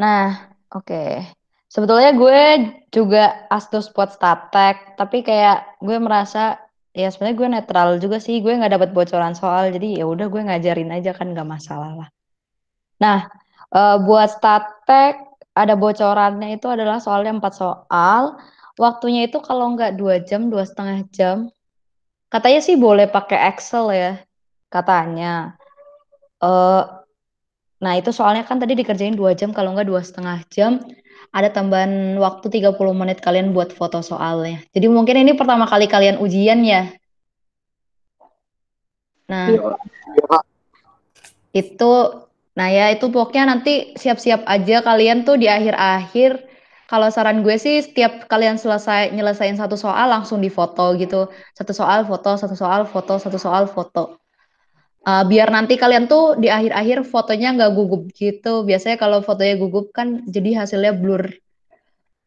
Nah, oke. Sebetulnya gue juga astus buat statek, tapi kayak gue merasa ya sebenarnya gue netral juga sih, gue nggak dapat bocoran soal, jadi ya udah gue ngajarin aja kan nggak masalah lah. Nah, uh, buat statek ada bocorannya itu adalah soalnya empat soal, waktunya itu kalau nggak dua jam dua setengah jam, katanya sih boleh pakai Excel ya, katanya. Uh, Nah itu soalnya kan tadi dikerjain dua jam kalau nggak dua setengah jam. Ada tambahan waktu 30 menit kalian buat foto soalnya. Jadi mungkin ini pertama kali kalian ujian ya. Nah ya. Ya. itu, nah ya itu pokoknya nanti siap-siap aja kalian tuh di akhir-akhir kalau saran gue sih setiap kalian selesai nyelesain satu soal langsung difoto gitu. Satu soal foto, satu soal foto, satu soal foto. Uh, biar nanti kalian tuh di akhir-akhir fotonya nggak gugup gitu. Biasanya kalau fotonya gugup kan jadi hasilnya blur.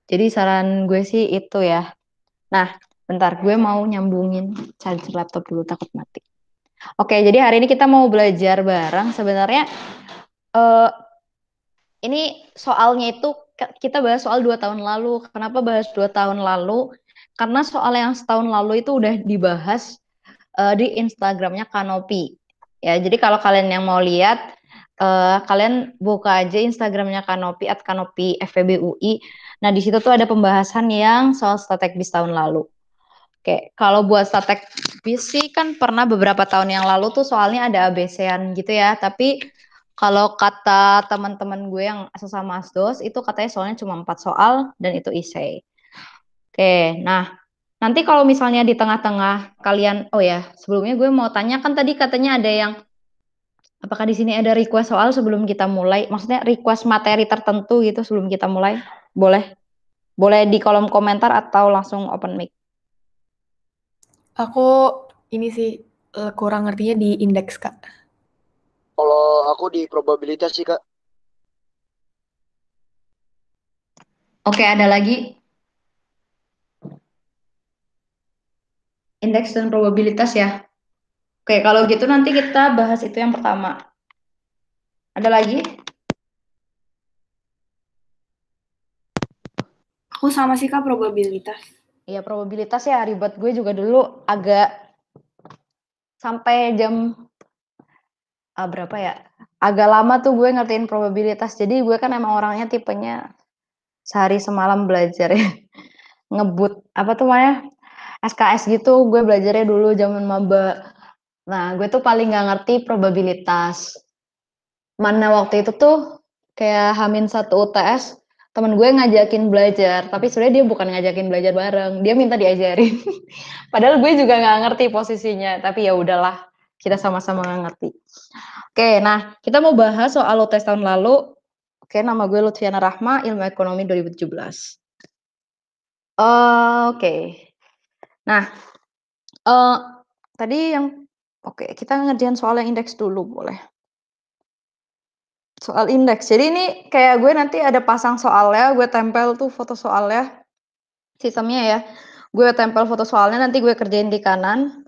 Jadi saran gue sih itu ya. Nah, bentar gue mau nyambungin charger laptop dulu takut mati. Oke, jadi hari ini kita mau belajar bareng. Sebenarnya uh, ini soalnya itu kita bahas soal dua tahun lalu. Kenapa bahas dua tahun lalu? Karena soal yang setahun lalu itu udah dibahas uh, di Instagramnya Kanopi Ya, jadi kalau kalian yang mau lihat uh, kalian buka aja Instagramnya Kanopi at Kanopi FPBUI. Nah di situ tuh ada pembahasan yang soal statek bis tahun lalu. Oke, kalau buat statek bis sih kan pernah beberapa tahun yang lalu tuh soalnya ada abc gitu ya. Tapi kalau kata teman-teman gue yang sesama asdos itu katanya soalnya cuma empat soal dan itu isei. Oke, nah Nanti kalau misalnya di tengah-tengah kalian, oh ya sebelumnya gue mau tanya kan tadi katanya ada yang apakah di sini ada request soal sebelum kita mulai? Maksudnya request materi tertentu gitu sebelum kita mulai? Boleh, boleh di kolom komentar atau langsung open mic. Aku ini sih eh, kurang ngertinya di indeks kak. Kalau aku di probabilitas sih kak. Oke, ada lagi? indeks dan probabilitas ya. Oke, kalau gitu nanti kita bahas itu yang pertama. Ada lagi? Aku sama sih Kak probabilitas. Iya, probabilitas ya ribet gue juga dulu agak sampai jam ah, berapa ya? Agak lama tuh gue ngertiin probabilitas. Jadi gue kan emang orangnya tipenya sehari semalam belajar ya. Ngebut, apa tuh Maya? SKS gitu gue belajarnya dulu zaman maba. Nah, gue tuh paling nggak ngerti probabilitas. Mana waktu itu tuh kayak Hamin satu UTS, temen gue ngajakin belajar, tapi sebenarnya dia bukan ngajakin belajar bareng, dia minta diajarin. Padahal gue juga nggak ngerti posisinya, tapi ya udahlah, kita sama-sama nggak ngerti. Oke, nah kita mau bahas soal UTS tahun lalu. Oke, nama gue Lutfiana Rahma, Ilmu Ekonomi 2017. Uh, Oke, okay. Nah, uh, tadi yang oke, kita ngerjain soal yang indeks dulu, boleh. Soal indeks, jadi ini kayak gue nanti ada pasang soalnya, gue tempel tuh foto soalnya, sistemnya ya, gue tempel foto soalnya, nanti gue kerjain di kanan,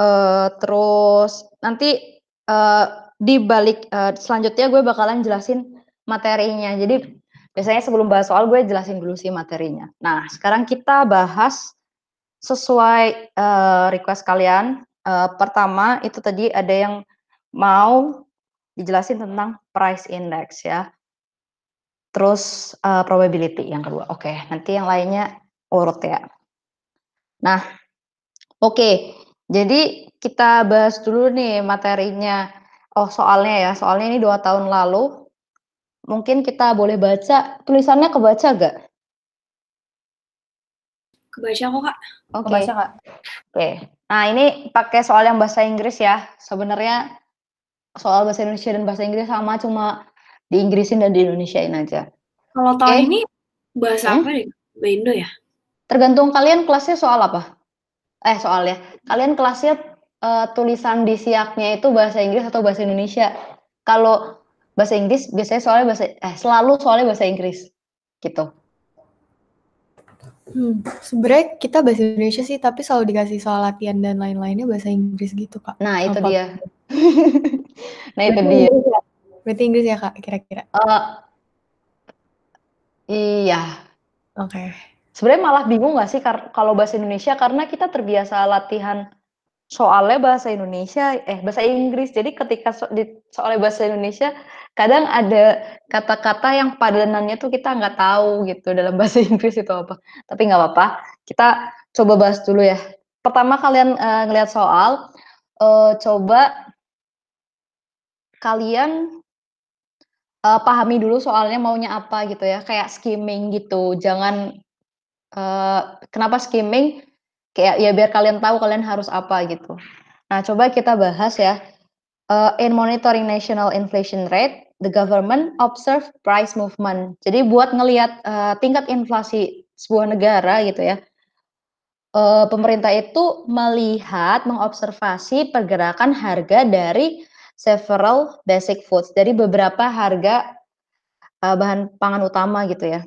Uh, terus nanti, uh, di balik, uh, selanjutnya gue bakalan jelasin materinya. Jadi, biasanya sebelum bahas soal gue jelasin dulu sih materinya. Nah, sekarang kita bahas sesuai uh, request kalian. Uh, pertama itu tadi ada yang mau dijelasin tentang price index ya. Terus uh, probability yang kedua. Oke, okay, nanti yang lainnya urut ya. Nah, oke. Okay. Jadi kita bahas dulu nih materinya. Oh, soalnya ya. Soalnya ini dua tahun lalu. Mungkin kita boleh baca tulisannya kebaca gak? Kebaca kok kak. Oke. Okay. Kebaca kak. Oke. Okay. Nah ini pakai soal yang bahasa Inggris ya. Sebenarnya soal bahasa Indonesia dan bahasa Inggris sama cuma di Inggrisin dan di Indonesiain aja. Kalau tahun okay. ini bahasa hmm? apa nih? Bahasa Indo ya? Tergantung kalian kelasnya soal apa. Eh soal ya. kalian kelasnya uh, tulisan di siaknya itu bahasa Inggris atau bahasa Indonesia. Kalau bahasa Inggris biasanya soalnya bahasa eh selalu soalnya bahasa Inggris gitu. Hmm, sebenarnya kita bahasa Indonesia sih, tapi selalu dikasih soal latihan dan lain-lainnya bahasa Inggris gitu kak. Nah itu Apa? dia. nah itu dia. Inggris, ya? Berarti Inggris ya kak, kira-kira? Uh, iya. Oke. Okay. Sebenarnya malah bingung nggak sih kalau bahasa Indonesia karena kita terbiasa latihan soalnya bahasa Indonesia, eh bahasa Inggris. Jadi ketika so di soalnya bahasa Indonesia kadang ada kata-kata yang padanannya tuh kita nggak tahu gitu dalam bahasa Inggris itu apa. Tapi nggak apa-apa, kita coba bahas dulu ya. Pertama kalian uh, ngelihat soal, uh, coba kalian uh, pahami dulu soalnya maunya apa gitu ya. Kayak skimming gitu, jangan uh, kenapa skimming? Kayak ya biar kalian tahu kalian harus apa gitu. Nah, coba kita bahas ya. Uh, in monitoring national inflation rate, the government observe price movement. Jadi buat ngelihat uh, tingkat inflasi sebuah negara gitu ya. Uh, pemerintah itu melihat mengobservasi pergerakan harga dari several basic foods, dari beberapa harga uh, bahan pangan utama gitu ya.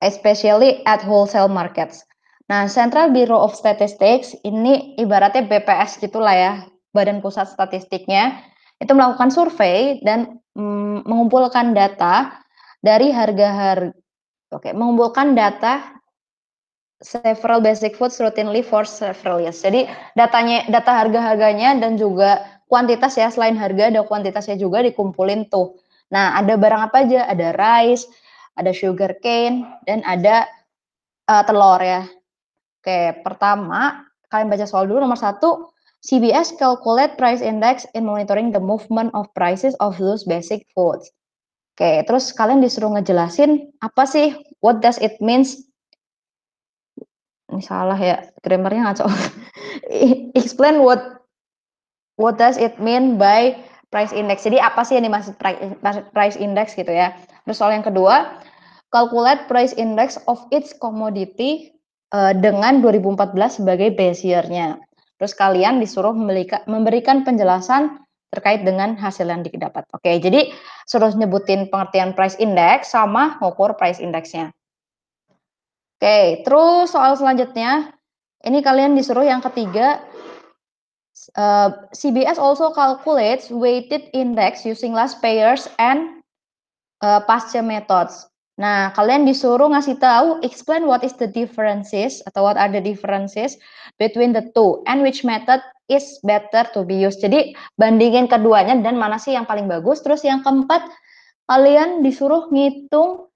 Especially at wholesale markets. Nah, Central Bureau of Statistics ini ibaratnya BPS gitulah ya, Badan Pusat Statistiknya itu melakukan survei dan mm, mengumpulkan data dari harga-harga oke, okay, mengumpulkan data several basic foods routinely for several years. Jadi datanya data harga-harganya dan juga kuantitas ya selain harga ada kuantitasnya juga dikumpulin tuh. Nah, ada barang apa aja? Ada rice, ada sugar cane dan ada uh, telur ya. Oke, pertama kalian baca soal dulu nomor satu CBS calculate price index in monitoring the movement of prices of those basic foods. Oke, okay, terus kalian disuruh ngejelasin apa sih what does it means? Ini salah ya, grammarnya ngaco. Explain what what does it mean by price index. Jadi apa sih yang dimaksud price index gitu ya? Terus soal yang kedua, calculate price index of each commodity uh, dengan 2014 sebagai base year-nya. Terus kalian disuruh memberikan penjelasan terkait dengan hasil yang didapat. Oke, jadi suruh nyebutin pengertian price index sama ngukur price indexnya. Oke, terus soal selanjutnya, ini kalian disuruh yang ketiga, uh, eh, CBS also calculates weighted index using last payers and uh, eh, pasture methods. Nah, kalian disuruh ngasih tahu explain what is the differences atau what are the differences between the two and which method is better to be used. Jadi, bandingin keduanya dan mana sih yang paling bagus. Terus yang keempat, kalian disuruh ngitung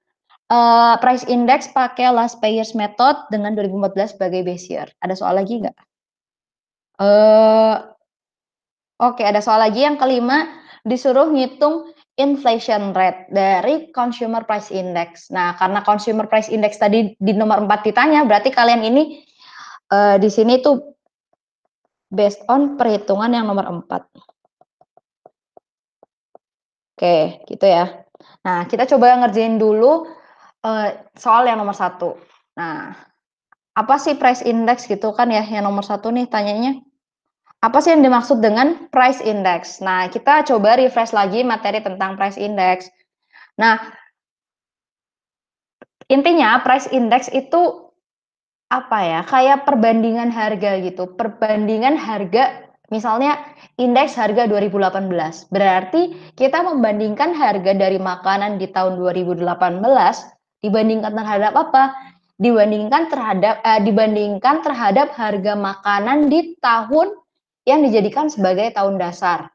uh, price index pakai last payers method dengan 2014 sebagai base year. Ada soal lagi nggak? Uh, Oke, okay, ada soal lagi yang kelima, disuruh ngitung inflation rate dari consumer price index. Nah, karena consumer price index tadi di nomor 4 ditanya, berarti kalian ini uh, di sini itu based on perhitungan yang nomor 4. Oke, gitu ya. Nah, kita coba ngerjain dulu uh, soal yang nomor satu. Nah, apa sih price index gitu kan ya yang nomor satu nih tanyanya? apa sih yang dimaksud dengan price index? Nah, kita coba refresh lagi materi tentang price index. Nah, intinya price index itu apa ya? Kayak perbandingan harga gitu. Perbandingan harga misalnya indeks harga 2018. Berarti kita membandingkan harga dari makanan di tahun 2018 dibandingkan terhadap apa? Dibandingkan terhadap eh, dibandingkan terhadap harga makanan di tahun yang dijadikan sebagai tahun dasar.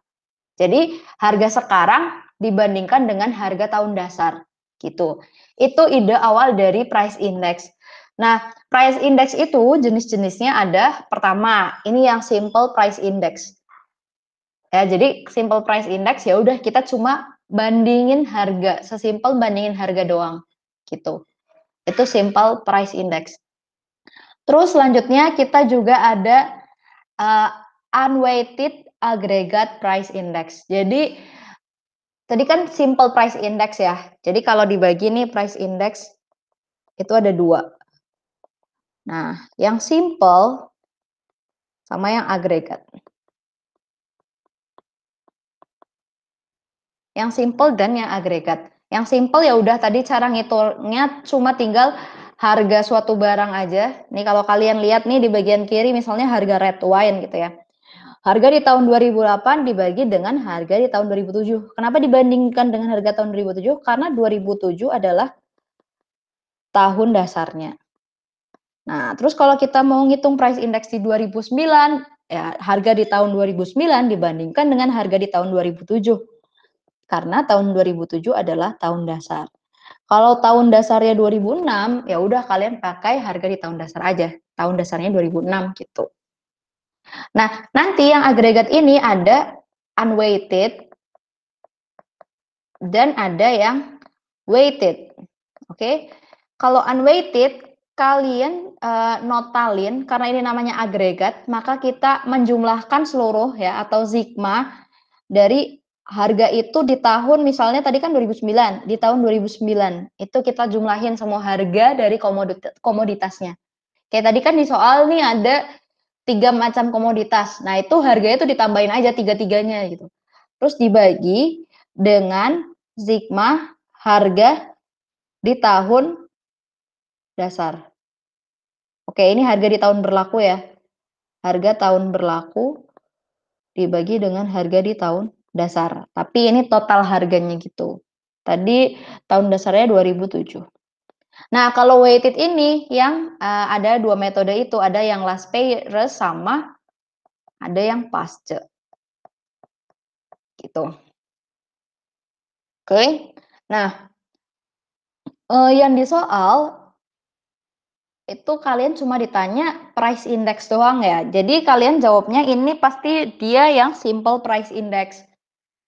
Jadi harga sekarang dibandingkan dengan harga tahun dasar gitu. Itu ide awal dari price index. Nah, price index itu jenis-jenisnya ada pertama, ini yang simple price index. Ya, jadi simple price index ya udah kita cuma bandingin harga, sesimpel bandingin harga doang gitu. Itu simple price index. Terus selanjutnya kita juga ada uh, unweighted aggregate price index. Jadi tadi kan simple price index ya. Jadi kalau dibagi nih price index itu ada dua. Nah, yang simple sama yang agregat. Yang simple dan yang agregat. Yang simple ya udah tadi cara ngitungnya cuma tinggal harga suatu barang aja. Nih kalau kalian lihat nih di bagian kiri misalnya harga red wine gitu ya. Harga di tahun 2008 dibagi dengan harga di tahun 2007. Kenapa dibandingkan dengan harga tahun 2007? Karena 2007 adalah tahun dasarnya. Nah, terus kalau kita mau ngitung price index di 2009, ya harga di tahun 2009 dibandingkan dengan harga di tahun 2007. Karena tahun 2007 adalah tahun dasar. Kalau tahun dasarnya 2006, ya udah kalian pakai harga di tahun dasar aja. Tahun dasarnya 2006 gitu. Nah, nanti yang agregat ini ada unweighted dan ada yang weighted. Oke. Okay? Kalau unweighted kalian uh, notalin karena ini namanya agregat, maka kita menjumlahkan seluruh ya atau sigma dari harga itu di tahun misalnya tadi kan 2009, di tahun 2009 itu kita jumlahin semua harga dari komoditasnya. Kayak tadi kan di soal nih ada tiga macam komoditas. Nah, itu harganya itu ditambahin aja tiga-tiganya gitu. Terus dibagi dengan sigma harga di tahun dasar. Oke, ini harga di tahun berlaku ya. Harga tahun berlaku dibagi dengan harga di tahun dasar. Tapi ini total harganya gitu. Tadi tahun dasarnya 2007. Nah, kalau weighted ini yang uh, ada dua metode itu, ada yang last Laspeyre sama ada yang Pasce. Gitu. Oke. Okay. Nah, uh, yang di soal itu kalian cuma ditanya price index doang ya. Jadi kalian jawabnya ini pasti dia yang simple price index.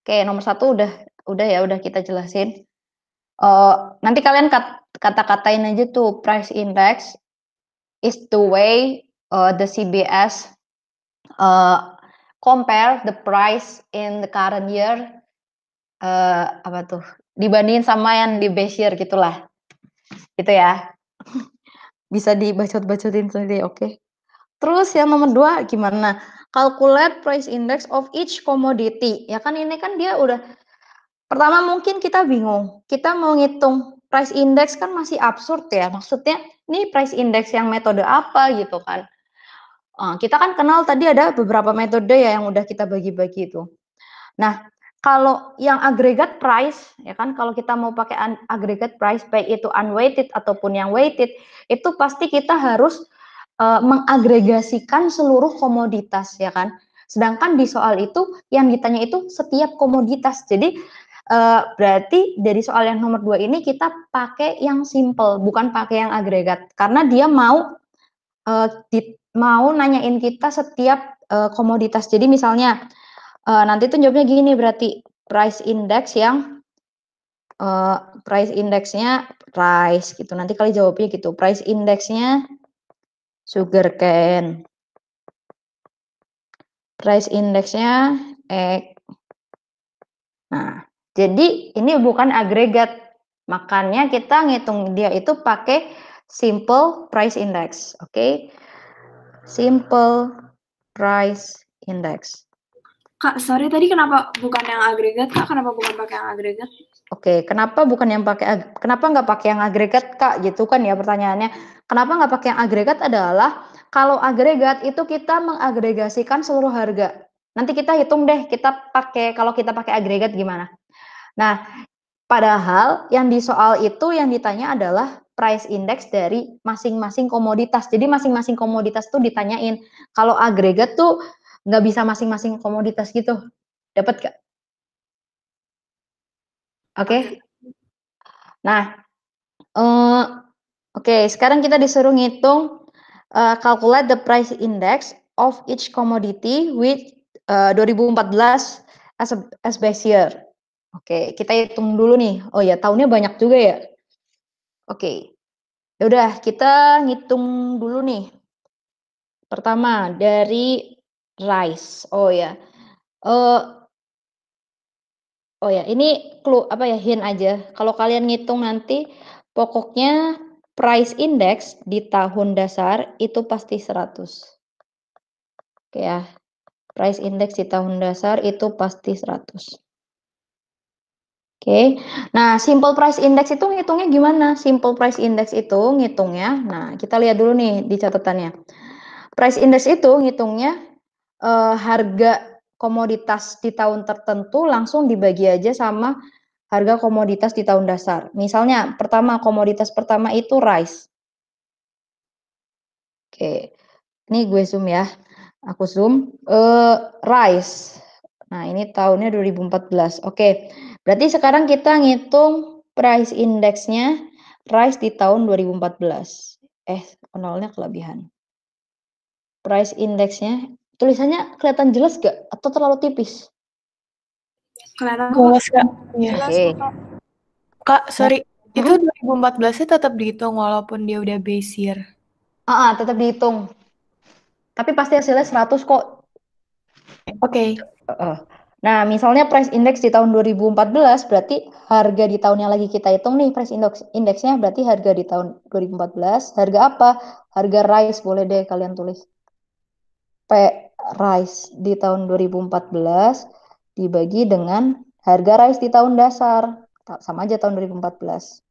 Oke, nomor satu udah udah ya udah kita jelasin. Uh, nanti kalian kata-katain aja tuh price index is the way uh, the CBS uh, compare the price in the current year uh, apa tuh dibandingin sama yang di base year gitulah gitu ya bisa dibacot-bacotin sendiri oke okay? terus yang nomor dua gimana calculate price index of each commodity ya kan ini kan dia udah pertama mungkin kita bingung kita mau ngitung price index kan masih absurd ya. Maksudnya ini price index yang metode apa gitu kan. Uh, kita kan kenal tadi ada beberapa metode ya yang udah kita bagi-bagi itu. Nah, kalau yang agregat price ya kan kalau kita mau pakai agregat price baik itu unweighted ataupun yang weighted itu pasti kita harus uh, mengagregasikan seluruh komoditas ya kan. Sedangkan di soal itu yang ditanya itu setiap komoditas. Jadi Uh, berarti dari soal yang nomor dua ini kita pakai yang simple, bukan pakai yang agregat, karena dia mau uh, di, mau nanyain kita setiap uh, komoditas. Jadi misalnya uh, nanti tuh jawabnya gini, berarti price index yang uh, price indexnya price gitu. Nanti kali jawabnya gitu, price indexnya sugar cane price indexnya egg. Nah, jadi ini bukan agregat. Makanya kita ngitung dia itu pakai simple price index, oke? Okay? Simple price index. Kak, sorry tadi kenapa bukan yang agregat, Kak? Kenapa bukan pakai yang agregat? Oke, okay, kenapa bukan yang pakai kenapa nggak pakai yang agregat, Kak? Gitu kan ya pertanyaannya. Kenapa nggak pakai yang agregat adalah kalau agregat itu kita mengagregasikan seluruh harga. Nanti kita hitung deh, kita pakai kalau kita pakai agregat gimana? Nah, padahal yang di soal itu yang ditanya adalah price index dari masing-masing komoditas. Jadi masing-masing komoditas tuh ditanyain. Kalau agregat tuh nggak bisa masing-masing komoditas gitu. Dapat gak? Oke. Okay? Nah, uh, oke. Okay, sekarang kita disuruh ngitung uh, calculate the price index of each commodity with uh, eh, 2014 as a, as base year. Oke, kita hitung dulu nih. Oh ya, tahunnya banyak juga ya. Oke. Ya udah, kita ngitung dulu nih. Pertama dari rice. Oh ya. Uh, oh ya, ini clue apa ya hint aja. Kalau kalian ngitung nanti pokoknya price index di tahun dasar itu pasti 100. Oke ya. Price index di tahun dasar itu pasti 100. Oke, nah simple price index itu ngitungnya gimana? Simple price index itu ngitungnya, nah kita lihat dulu nih di catatannya. Price index itu ngitungnya eh, harga komoditas di tahun tertentu langsung dibagi aja sama harga komoditas di tahun dasar. Misalnya pertama komoditas pertama itu rice. Oke, ini gue zoom ya, aku zoom. Eh, rice, nah ini tahunnya 2014. Oke. Berarti sekarang kita ngitung price indexnya price di tahun 2014. Eh, nolnya kelebihan. Price indexnya tulisannya kelihatan jelas gak atau terlalu tipis? Kelihatan jelas kak. Ya. Okay. Kak, sorry. Hmm? Itu 2014 sih tetap dihitung walaupun dia udah base year. Ah, uh -uh, tetap dihitung. Tapi pasti hasilnya 100 kok. Oke. Okay. Uh -uh. Nah, misalnya price index di tahun 2014 berarti harga di tahun yang lagi kita hitung nih price index indeksnya berarti harga di tahun 2014. Harga apa? Harga rice boleh deh kalian tulis. P rice di tahun 2014 dibagi dengan harga rice di tahun dasar. Sama aja tahun 2014.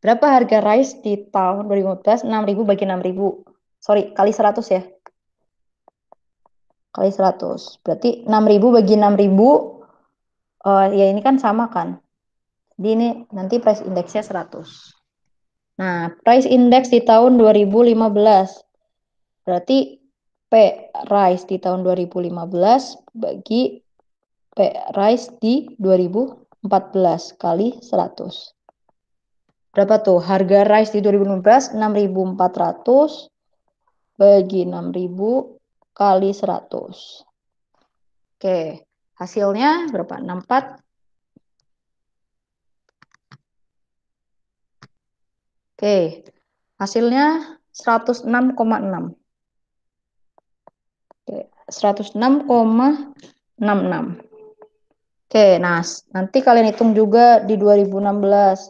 Berapa harga rice di tahun 2014? 6.000 bagi 6.000. Sorry, kali 100 ya kali 100. Berarti 6000 bagi 6000 uh, eh, ya ini kan sama kan. Jadi ini nanti price indeksnya 100. Nah, price index di tahun 2015. Berarti P rise di tahun 2015 bagi P rise di 2014 kali 100. Berapa tuh? Harga rise di 2015 6400 bagi 6000 kali 100. Oke, hasilnya berapa? 64. Oke, hasilnya 106,6. Oke, 106,66. Oke, nah nanti kalian hitung juga di 2016.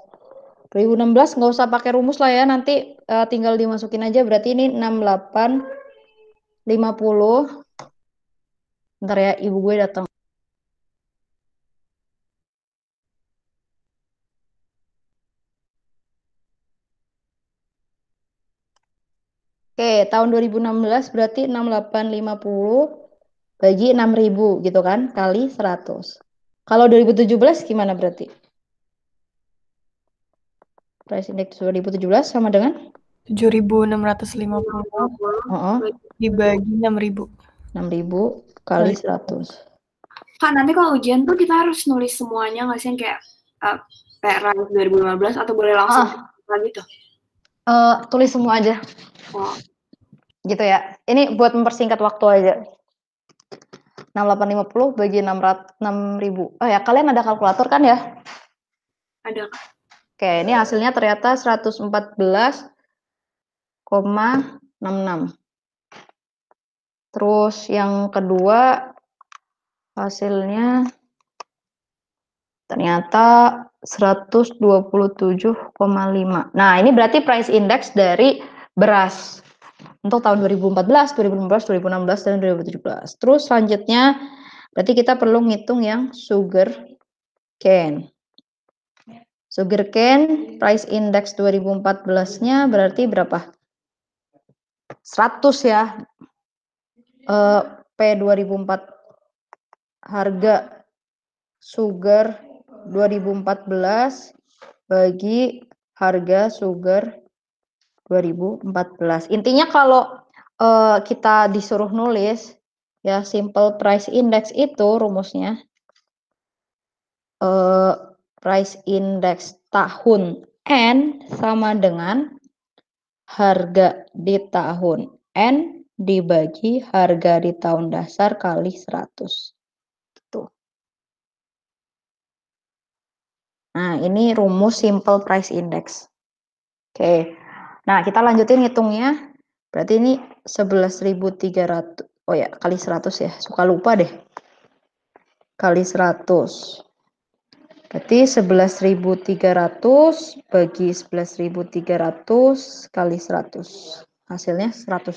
2016 nggak usah pakai rumus lah ya, nanti uh, tinggal dimasukin aja. Berarti ini 68 50. Ntar ya, ibu gue datang. Oke, tahun 2016 berarti 6850 bagi 6000 gitu kan, kali 100. Kalau 2017 gimana berarti? Price index 2017 sama dengan tujuh ribu enam ratus 7.650 heeh. dibagi enam ribu enam 6.000 kali seratus. Kak, nanti kalau ujian tuh kita harus nulis semuanya nggak sih kayak uh, PR 2015 atau boleh langsung ah. gitu? Uh, tulis semua aja. Oh. Gitu ya. Ini buat mempersingkat waktu aja. 6850 bagi enam 6000. Oh ya, kalian ada kalkulator kan ya? Ada. Oke, ini hasilnya ternyata 114 0,66. Terus yang kedua hasilnya ternyata 127,5. Nah, ini berarti price index dari beras untuk tahun 2014, 2015, 2016, dan 2017. Terus selanjutnya berarti kita perlu ngitung yang sugar cane. Sugar cane price index 2014-nya berarti berapa? 100 ya eh, P 2004 harga sugar 2014 bagi harga sugar 2014 intinya kalau eh, kita disuruh nulis ya simple price index itu rumusnya eh, price index tahun N sama dengan harga di tahun N dibagi harga di tahun dasar kali 100. Tuh. Nah, ini rumus simple price index. Oke. Nah, kita lanjutin hitungnya. Berarti ini 11.300. Oh ya, kali 100 ya. Suka lupa deh. Kali 100. Berarti 11.300 bagi 11.300 kali 100. Hasilnya 100.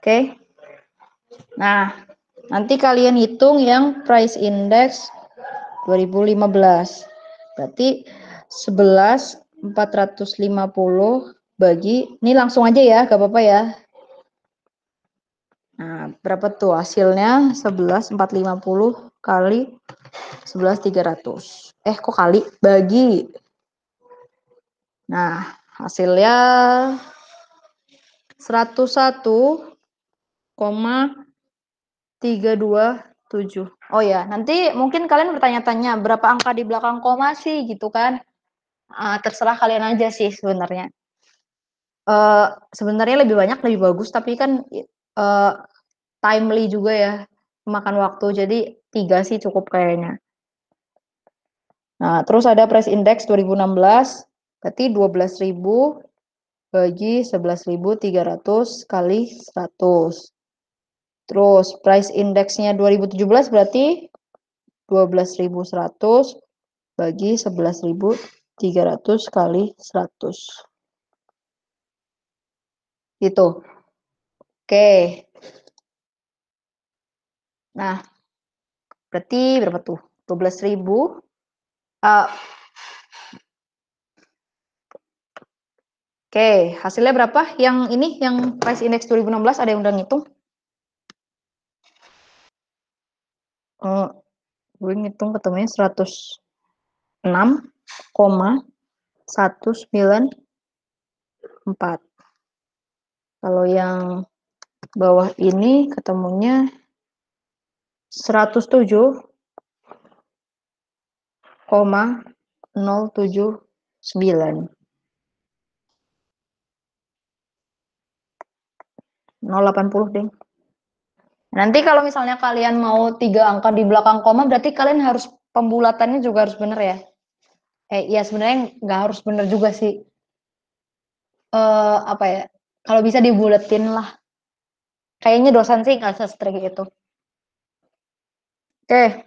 Oke. Nah, nanti kalian hitung yang price index 2015. Berarti 11.450 bagi ini langsung aja ya, gak apa-apa ya. Nah, berapa tuh hasilnya? 11.450 kali 11.300. Eh, kok kali? Bagi. Nah, hasilnya 101,327. Oh ya, nanti mungkin kalian bertanya-tanya berapa angka di belakang koma sih gitu kan? Uh, terserah kalian aja sih sebenarnya. Uh, sebenarnya lebih banyak lebih bagus tapi kan uh, timely juga ya makan waktu. Jadi tiga sih cukup kayaknya. Nah, terus ada price index 2016, berarti 12.000 bagi 11.300 kali 100. Terus price indexnya 2017 berarti 12.100 bagi 11.300 kali 100. Gitu. Oke. Nah, Berarti berapa tuh? 12 ribu. Uh, Oke, okay, hasilnya berapa? Yang ini, yang price index 2016 ada yang udah ngitung? Uh, gue ngitung ketemunya 106,194. Kalau yang bawah ini ketemunya delapan puluh deh. Nanti kalau misalnya kalian mau tiga angka di belakang koma, berarti kalian harus pembulatannya juga harus benar ya. Eh, ya sebenarnya nggak harus benar juga sih. Uh, apa ya? Kalau bisa dibuletin lah. Kayaknya dosen sih nggak sestrik itu. Oke.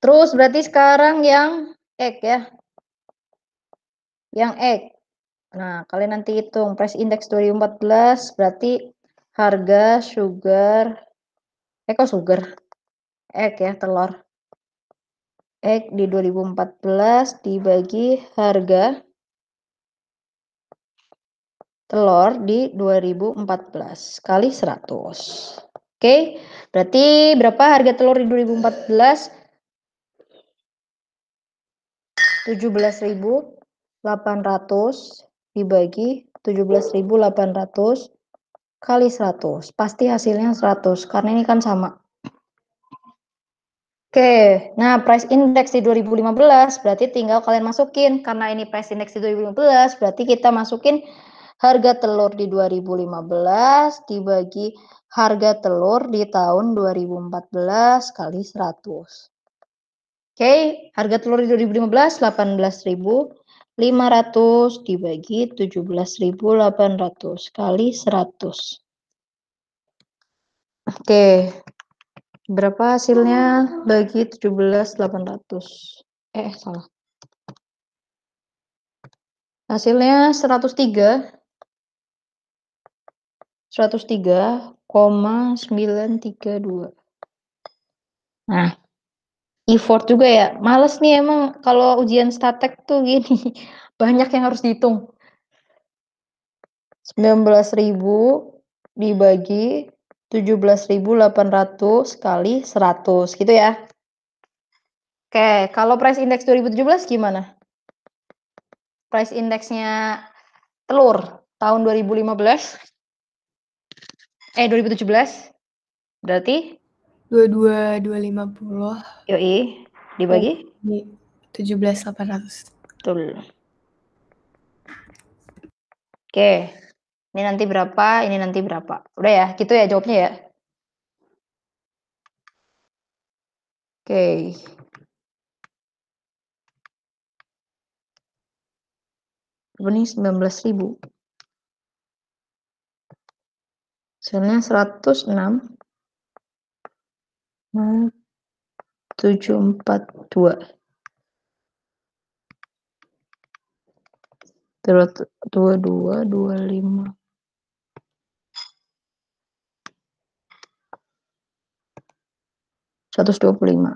Terus berarti sekarang yang X ya. Yang X. Nah, kalian nanti hitung price index 2014 berarti harga sugar eh kok sugar? Egg ya, telur. Egg di 2014 dibagi harga telur di 2014 kali 100. Oke, berarti berapa harga telur di 2014? 17.800 dibagi 17.800 kali 100. Pasti hasilnya 100 karena ini kan sama. Oke, nah price index di 2015 berarti tinggal kalian masukin karena ini price index di 2015 berarti kita masukin harga telur di 2015 dibagi harga telur di tahun 2014 kali 100. Oke, okay, harga telur di 2015 18.500 dibagi 17.800 kali 100. Oke, okay. berapa hasilnya bagi 17.800? Eh, salah. Hasilnya 103 103,932. Nah, effort juga ya. Males nih emang kalau ujian statek tuh gini. Banyak yang harus dihitung. 19.000 dibagi 17.800 kali 100 gitu ya. Oke, kalau price index 2017 gimana? Price indexnya telur tahun 2015 eh 2017 berarti 22 250 yoi dibagi 17 800 betul oke ini nanti berapa ini nanti berapa udah ya gitu ya jawabnya ya oke ini 19 ribu Hasilnya 106. 742. 22, 25. Seratus dua puluh lima.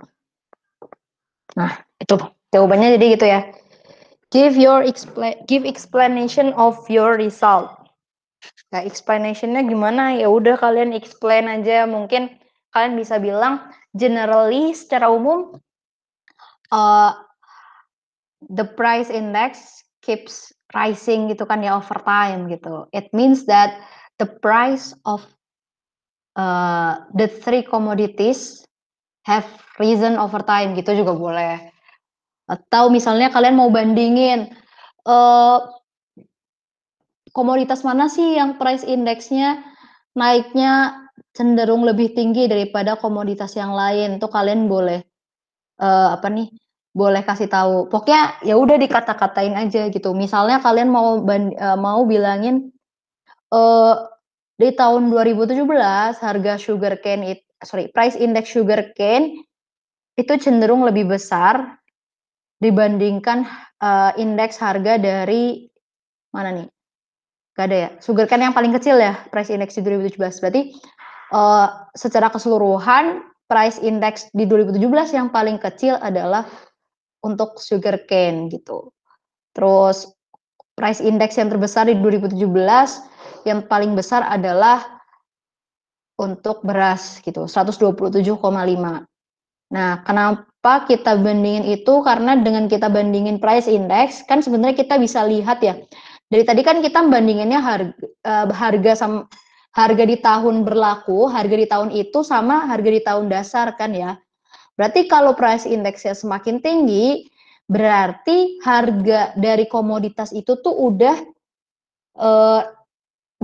Nah, itu jawabannya jadi gitu ya. Give your explain, give explanation of your result. Nah, explanationnya gimana? Ya udah kalian explain aja. Mungkin kalian bisa bilang generally secara umum uh, the price index keeps rising gitu kan ya over time gitu. It means that the price of uh, the three commodities have risen over time gitu juga boleh. Atau misalnya kalian mau bandingin uh, komoditas mana sih yang price indexnya naiknya cenderung lebih tinggi daripada komoditas yang lain tuh kalian boleh uh, apa nih boleh kasih tahu pokoknya ya udah dikata-katain aja gitu misalnya kalian mau uh, mau bilangin uh, di tahun 2017 harga sugar cane it, sorry price index sugar cane itu cenderung lebih besar dibandingkan uh, indeks harga dari mana nih Gak ada ya? Sugar cane yang paling kecil ya price index di 2017. Berarti uh, secara keseluruhan price index di 2017 yang paling kecil adalah untuk sugar cane gitu. Terus price index yang terbesar di 2017 yang paling besar adalah untuk beras gitu 127,5. Nah, kenapa kita bandingin itu? Karena dengan kita bandingin price index kan sebenarnya kita bisa lihat ya dari tadi kan kita bandinginnya eh, harga uh, harga sama harga di tahun berlaku, harga di tahun itu sama harga di tahun dasar kan ya. Berarti kalau price indexnya semakin tinggi, berarti harga dari komoditas itu tuh udah uh,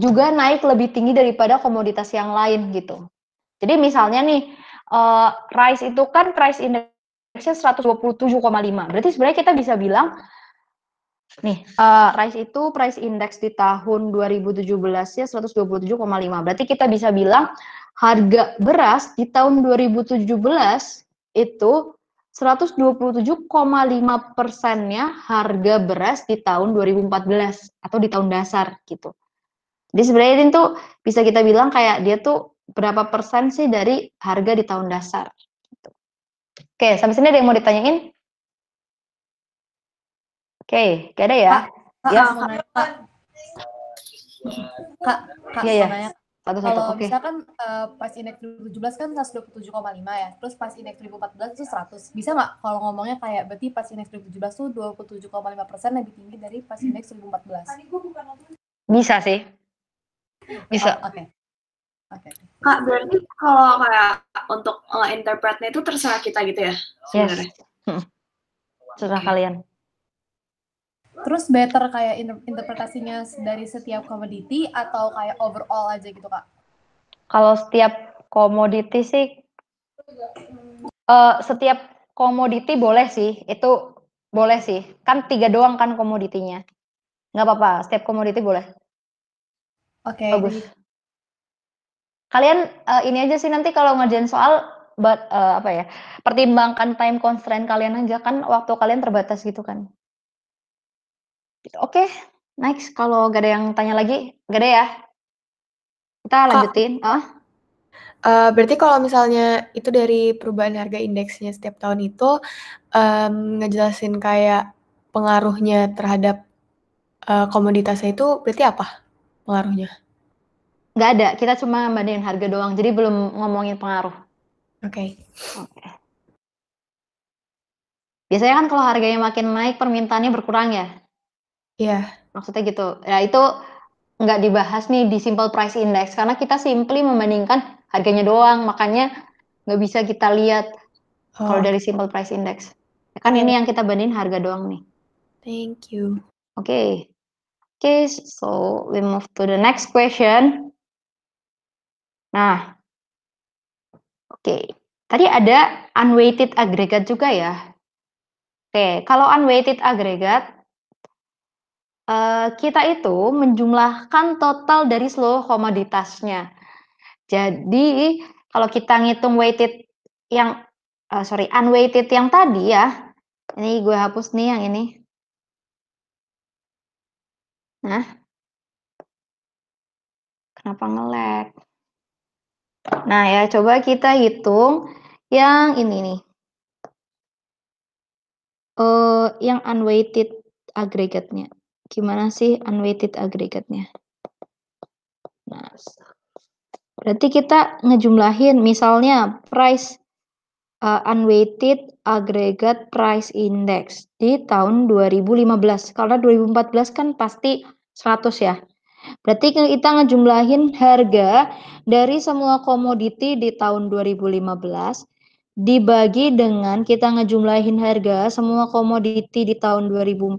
juga naik lebih tinggi daripada komoditas yang lain gitu. Jadi misalnya nih, uh, eh, rice itu kan price koma 127,5. Berarti sebenarnya kita bisa bilang Nih, uh, eh, rice itu price index di tahun 2017 ya 127,5. Berarti kita bisa bilang harga beras di tahun 2017 itu 127,5 persennya harga beras di tahun 2014 atau di tahun dasar gitu. Jadi sebenarnya ini tuh bisa kita bilang kayak dia tuh berapa persen sih dari harga di tahun dasar. Gitu. Oke, sampai sini ada yang mau ditanyain? Oke, okay, ada ya? Kak, ya, kak, kak, kak, kak ya, ya. Nanya, satu, satu, kalau okay. misalkan uh, pas indeks 2017 kan 127,5 ya, terus pas indeks 2014 itu 100. Bisa nggak kalau ngomongnya kayak berarti pas indeks 2017 koma 27,5 persen lebih tinggi dari pas indeks 2014? Bisa sih. Bisa. Oh, Oke. Okay. Okay. Kak, berarti kalau kayak untuk uh, interpretnya itu terserah kita gitu ya? Yes. Sebenarnya. Hmm. Terserah okay. kalian. Terus better kayak interpretasinya dari setiap komoditi atau kayak overall aja gitu kak? Kalau setiap komoditi sih, uh, setiap komoditi boleh sih, itu boleh sih. Kan tiga doang kan komoditinya. Nggak apa-apa, setiap komoditi boleh. Oke. Okay. Bagus. Kalian uh, ini aja sih nanti kalau ngerjain soal but, uh, apa ya pertimbangkan time constraint kalian aja kan waktu kalian terbatas gitu kan Gitu. Oke, next kalau gak ada yang tanya lagi, gak ada ya? Kita lanjutin. Kok, oh. Uh, berarti kalau misalnya itu dari perubahan harga indeksnya setiap tahun itu um, ngejelasin kayak pengaruhnya terhadap uh, komoditasnya itu berarti apa pengaruhnya? Gak ada, kita cuma bandingin harga doang, jadi belum ngomongin pengaruh. Oke. Okay. Okay. Biasanya kan kalau harganya makin naik permintaannya berkurang ya. Iya. Maksudnya gitu. Nah itu nggak dibahas nih di simple price index karena kita simply membandingkan harganya doang makanya nggak bisa kita lihat oh. kalau dari simple price index ya kan yeah. ini iya. yang kita bandingin harga doang nih thank you oke okay. oke okay, so we move to the next question nah oke okay. tadi ada unweighted aggregate juga ya oke okay. kalau unweighted aggregate Eh, kita itu menjumlahkan total dari seluruh komoditasnya. Jadi kalau kita ngitung weighted yang uh, sorry unweighted yang tadi ya, ini gue hapus nih yang ini. Nah, kenapa ngelag? Nah ya coba kita hitung yang ini nih. Uh, yang unweighted agregatnya gimana sih unweighted aggregate-nya? Nah, berarti kita ngejumlahin misalnya price uh, unweighted aggregate price index di tahun 2015. Karena 2014 kan pasti 100 ya. Berarti kita ngejumlahin harga dari semua komoditi di tahun 2015 dibagi dengan kita ngejumlahin harga semua komoditi di tahun 2014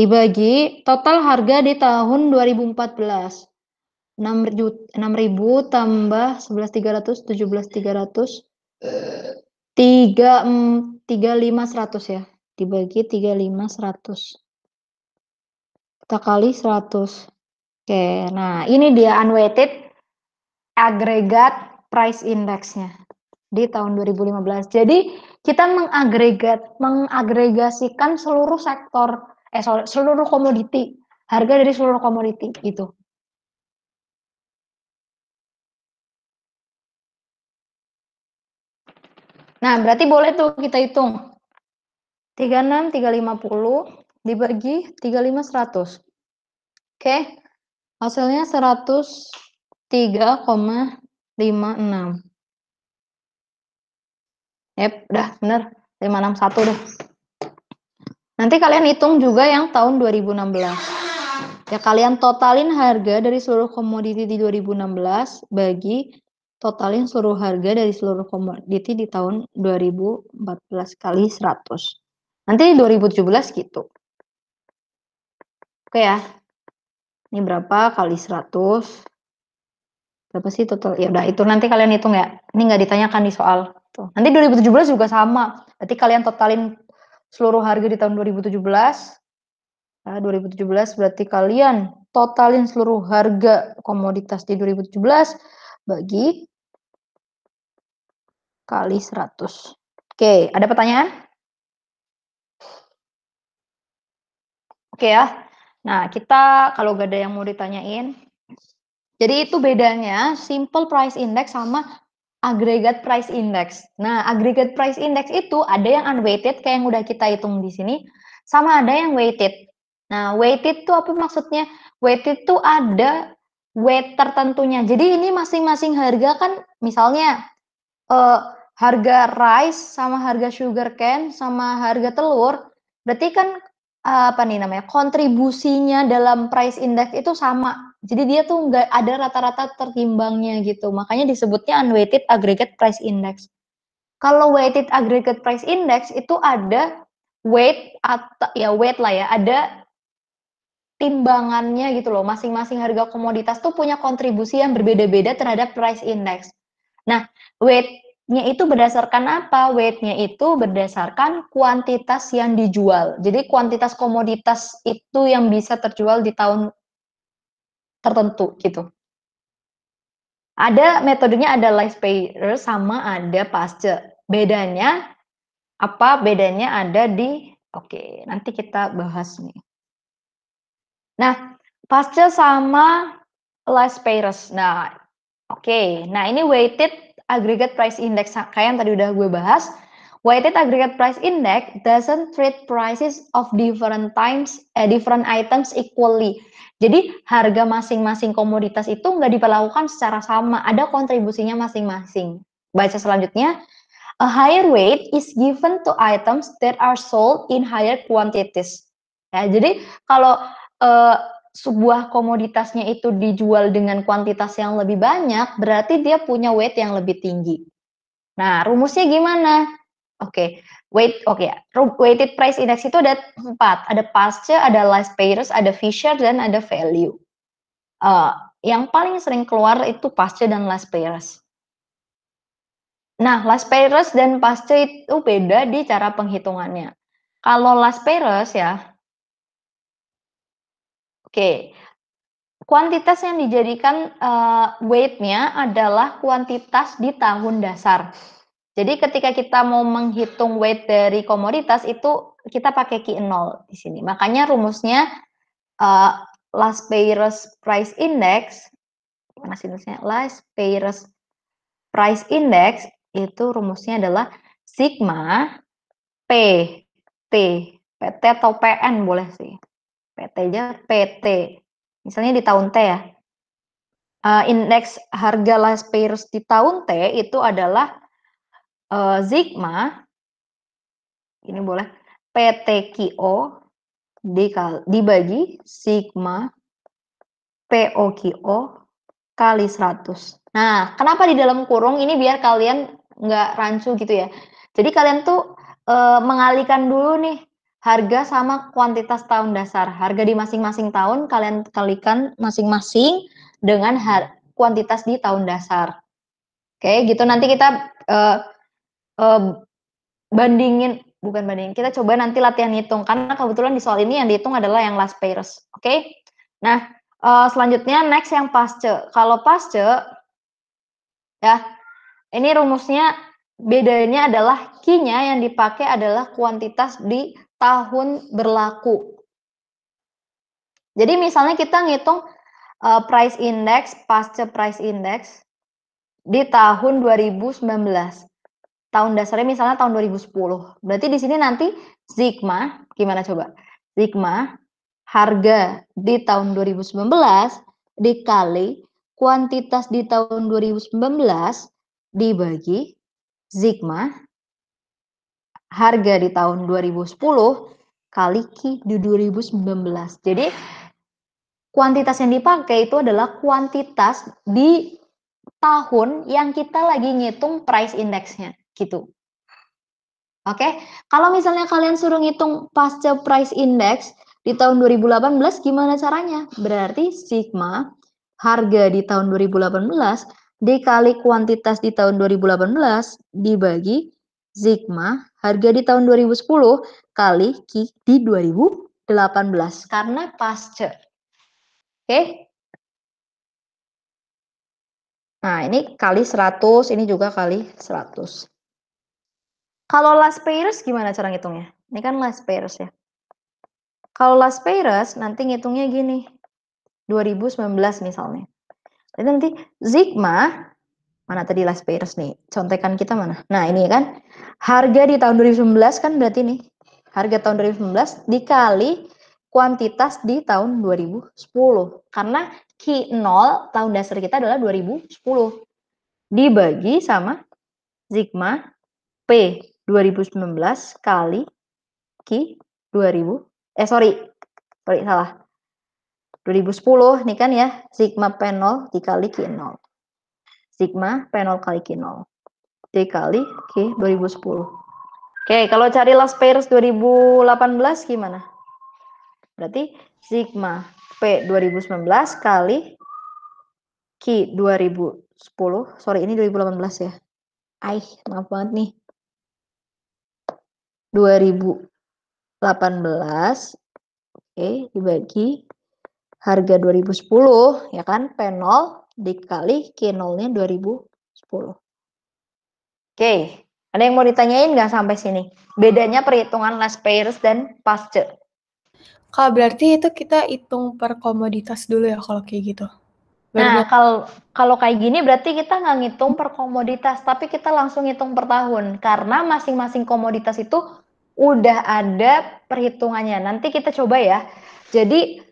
dibagi total harga di tahun 2014. 6 ribu tambah 11.300 17.300 tiga tiga lima seratus ya dibagi tiga lima seratus kita kali seratus oke nah ini dia unweighted agregat price indexnya di tahun 2015 jadi kita mengagregat mengagregasikan seluruh sektor eh sorry, seluruh komoditi, harga dari seluruh komoditi itu Nah, berarti boleh tuh kita hitung. 36, 350 dibagi 35, 100. Oke, hasilnya 103,56. Yep, udah bener. 561 deh. Nanti kalian hitung juga yang tahun 2016. Ya kalian totalin harga dari seluruh komoditi di 2016 bagi totalin seluruh harga dari seluruh komoditi di tahun 2014 kali 100. Nanti 2017 gitu. Oke ya. Ini berapa kali 100? Berapa sih total? Ya udah itu nanti kalian hitung ya. Ini nggak ditanyakan di soal. Tuh. Nanti 2017 juga sama. Berarti kalian totalin seluruh harga di tahun 2017. Nah, 2017 berarti kalian totalin seluruh harga komoditas di 2017 bagi kali 100. Oke, ada pertanyaan? Oke ya. Nah, kita kalau gak ada yang mau ditanyain. Jadi itu bedanya simple price index sama agregat price index. Nah, agregat price index itu ada yang unweighted kayak yang udah kita hitung di sini, sama ada yang weighted. Nah, weighted itu apa maksudnya? Weighted itu ada weight tertentunya. Jadi ini masing-masing harga kan misalnya uh, harga rice sama harga sugar cane sama harga telur, berarti kan eh, apa nih namanya? kontribusinya dalam price index itu sama jadi dia tuh nggak ada rata-rata tertimbangnya gitu. Makanya disebutnya unweighted aggregate price index. Kalau weighted aggregate price index itu ada weight atau ya weight lah ya, ada timbangannya gitu loh. Masing-masing harga komoditas tuh punya kontribusi yang berbeda-beda terhadap price index. Nah, weight-nya itu berdasarkan apa? Weight-nya itu berdasarkan kuantitas yang dijual. Jadi kuantitas komoditas itu yang bisa terjual di tahun tertentu gitu. Ada metodenya ada live payer sama ada pasca. Bedanya apa? Bedanya ada di Oke, nanti kita bahas nih. Nah, pasca sama last payers. Nah, oke. Nah, ini weighted aggregate price index kayak yang tadi udah gue bahas. Weighted aggregate price index doesn't treat prices of different times, eh, different items equally. Jadi harga masing-masing komoditas itu nggak diperlakukan secara sama, ada kontribusinya masing-masing. Baca selanjutnya, a higher weight is given to items that are sold in higher quantities. Ya, jadi kalau uh, sebuah komoditasnya itu dijual dengan kuantitas yang lebih banyak, berarti dia punya weight yang lebih tinggi. Nah, rumusnya gimana? Oke, Weight, oke okay, ya. Weighted price index itu ada empat, ada pasca, ada last payers, ada Fisher dan ada value. Uh, yang paling sering keluar itu pasca dan last payers. Nah, last payers dan pasca itu beda di cara penghitungannya. Kalau last payers ya, oke, okay, kuantitas yang dijadikan uh, weightnya adalah kuantitas di tahun dasar. Jadi ketika kita mau menghitung weight dari komoditas itu kita pakai Q0 di sini. Makanya rumusnya uh, eh, Last Payers Price Index, mana sinusnya? Last Payers Price Index itu rumusnya adalah sigma P T PT atau PN boleh sih. PT aja PT. Misalnya di tahun T ya. Uh, indeks harga last payers di tahun T itu adalah uh, eh, Sigma ini boleh PTQO dikali, dibagi sigma POQO kali 100. Nah, kenapa di dalam kurung ini biar kalian nggak rancu gitu ya. Jadi kalian tuh e, eh, mengalihkan dulu nih harga sama kuantitas tahun dasar. Harga di masing-masing tahun kalian kalikan masing-masing dengan kuantitas di tahun dasar. Oke, gitu nanti kita e, uh, bandingin bukan bandingin kita coba nanti latihan hitung karena kebetulan di soal ini yang dihitung adalah yang last pairs oke okay? nah uh, selanjutnya next yang pasce kalau pasce ya ini rumusnya bedanya adalah kinya yang dipakai adalah kuantitas di tahun berlaku jadi misalnya kita ngitung uh, price index pasce price index di tahun 2019 tahun dasarnya misalnya tahun 2010. Berarti di sini nanti sigma gimana coba? Sigma harga di tahun 2019 dikali kuantitas di tahun 2019 dibagi sigma harga di tahun 2010 kali Q di 2019. Jadi kuantitas yang dipakai itu adalah kuantitas di tahun yang kita lagi ngitung price indexnya gitu. Oke, kalau misalnya kalian suruh ngitung pasca price index di tahun 2018 gimana caranya? Berarti sigma harga di tahun 2018 dikali kuantitas di tahun 2018 dibagi sigma harga di tahun 2010 kali ki di 2018 karena pasca. Oke. Nah, ini kali 100, ini juga kali 100. Kalau last payers gimana cara ngitungnya? Ini kan last payers ya. Kalau last payers nanti ngitungnya gini. 2019 misalnya. Jadi nanti Sigma mana tadi last payers nih? Contekan kita mana? Nah, ini kan harga di tahun 2019 kan berarti nih. Harga tahun 2019 dikali kuantitas di tahun 2010. Karena q 0 tahun dasar kita adalah 2010. Dibagi sama sigma P. 2019 kali Ki 2000 eh sorry sorry salah 2010 nih kan ya sigma P0 dikali Q0 sigma P0 kali Q0 dikali Q 2010 oke kalau cari last pairs 2018 gimana berarti sigma P 2019 kali Q 2010 sorry ini 2018 ya Aih, maaf banget nih 2018 oke dibagi harga 2010 ya kan P0 dikali K0-nya 2010. Oke, ada yang mau ditanyain nggak sampai sini? Bedanya perhitungan last payers dan pasce. Kalau berarti itu kita hitung per komoditas dulu ya kalau kayak gitu. Nah, kalau kalau kayak gini berarti kita nggak ngitung per komoditas, tapi kita langsung ngitung per tahun karena masing-masing komoditas itu udah ada perhitungannya. Nanti kita coba ya. Jadi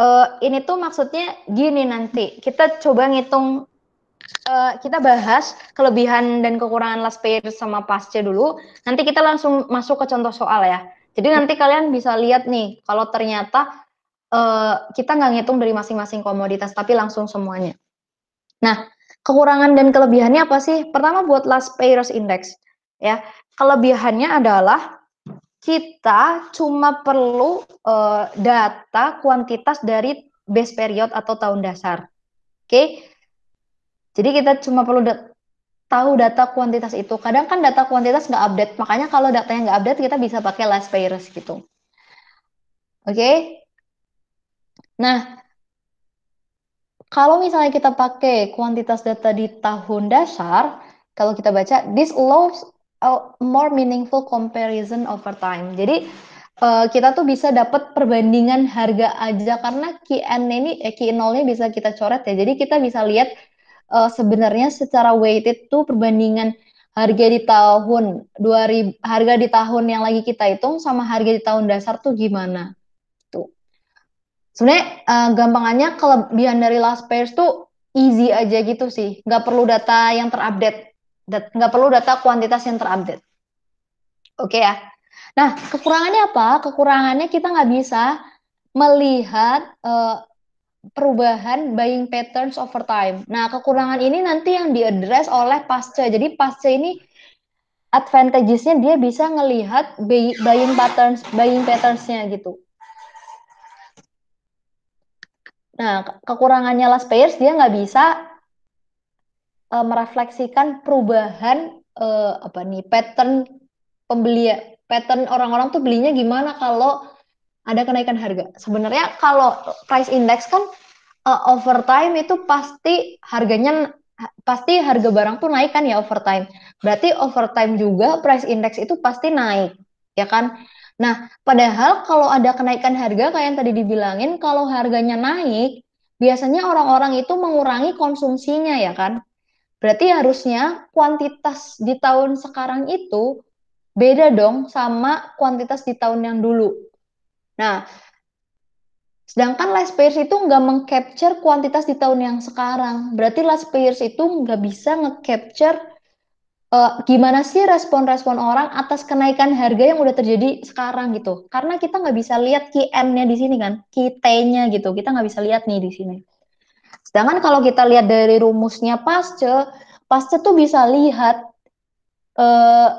uh, ini tuh maksudnya gini nanti kita coba ngitung uh, kita bahas kelebihan dan kekurangan last pair sama pasca dulu. Nanti kita langsung masuk ke contoh soal ya. Jadi nanti kalian bisa lihat nih kalau ternyata uh, kita nggak ngitung dari masing-masing komoditas, tapi langsung semuanya. Nah, kekurangan dan kelebihannya apa sih? Pertama buat last payers index, ya. Kelebihannya adalah kita cuma perlu uh, data kuantitas dari base period atau tahun dasar. Oke. Okay? Jadi kita cuma perlu da tahu data kuantitas itu. Kadang kan data kuantitas nggak update, makanya kalau datanya nggak update kita bisa pakai last payers gitu. Oke. Okay? Nah, kalau misalnya kita pakai kuantitas data di tahun dasar, kalau kita baca, this allows a more meaningful comparison over time. Jadi uh, kita tuh bisa dapat perbandingan harga aja karena QN ini eh, QN0-nya bisa kita coret ya. Jadi kita bisa lihat uh, sebenarnya secara weighted tuh perbandingan harga di tahun 2000 harga di tahun yang lagi kita hitung sama harga di tahun dasar tuh gimana sebenarnya uh, gampangannya kelebihan dari last pairs tuh easy aja gitu sih nggak perlu data yang terupdate nggak perlu data kuantitas yang terupdate oke okay ya nah kekurangannya apa kekurangannya kita nggak bisa melihat uh, perubahan buying patterns over time. Nah, kekurangan ini nanti yang diadres oleh pasca. Jadi pasca ini advantage-nya dia bisa ngelihat buying patterns, buying patternsnya gitu. Nah, kekurangannya last payers dia nggak bisa uh, merefleksikan perubahan uh, apa nih pattern pembeli pattern orang-orang tuh belinya gimana kalau ada kenaikan harga. Sebenarnya kalau price index kan uh, over itu pasti harganya pasti harga barang tuh naik kan ya overtime Berarti overtime juga price index itu pasti naik, ya kan? Nah, padahal kalau ada kenaikan harga kayak yang tadi dibilangin, kalau harganya naik, biasanya orang-orang itu mengurangi konsumsinya ya kan? Berarti harusnya kuantitas di tahun sekarang itu beda dong sama kuantitas di tahun yang dulu. Nah, sedangkan last payers itu nggak mengcapture kuantitas di tahun yang sekarang. Berarti last payers itu nggak bisa ngecapture uh, gimana sih respon-respon orang atas kenaikan harga yang udah terjadi sekarang gitu. Karena kita nggak bisa lihat QM-nya di sini kan, QT-nya gitu. Kita nggak bisa lihat nih di sini. Sedangkan kalau kita lihat dari rumusnya pasca, pasca tuh bisa lihat, uh, eh,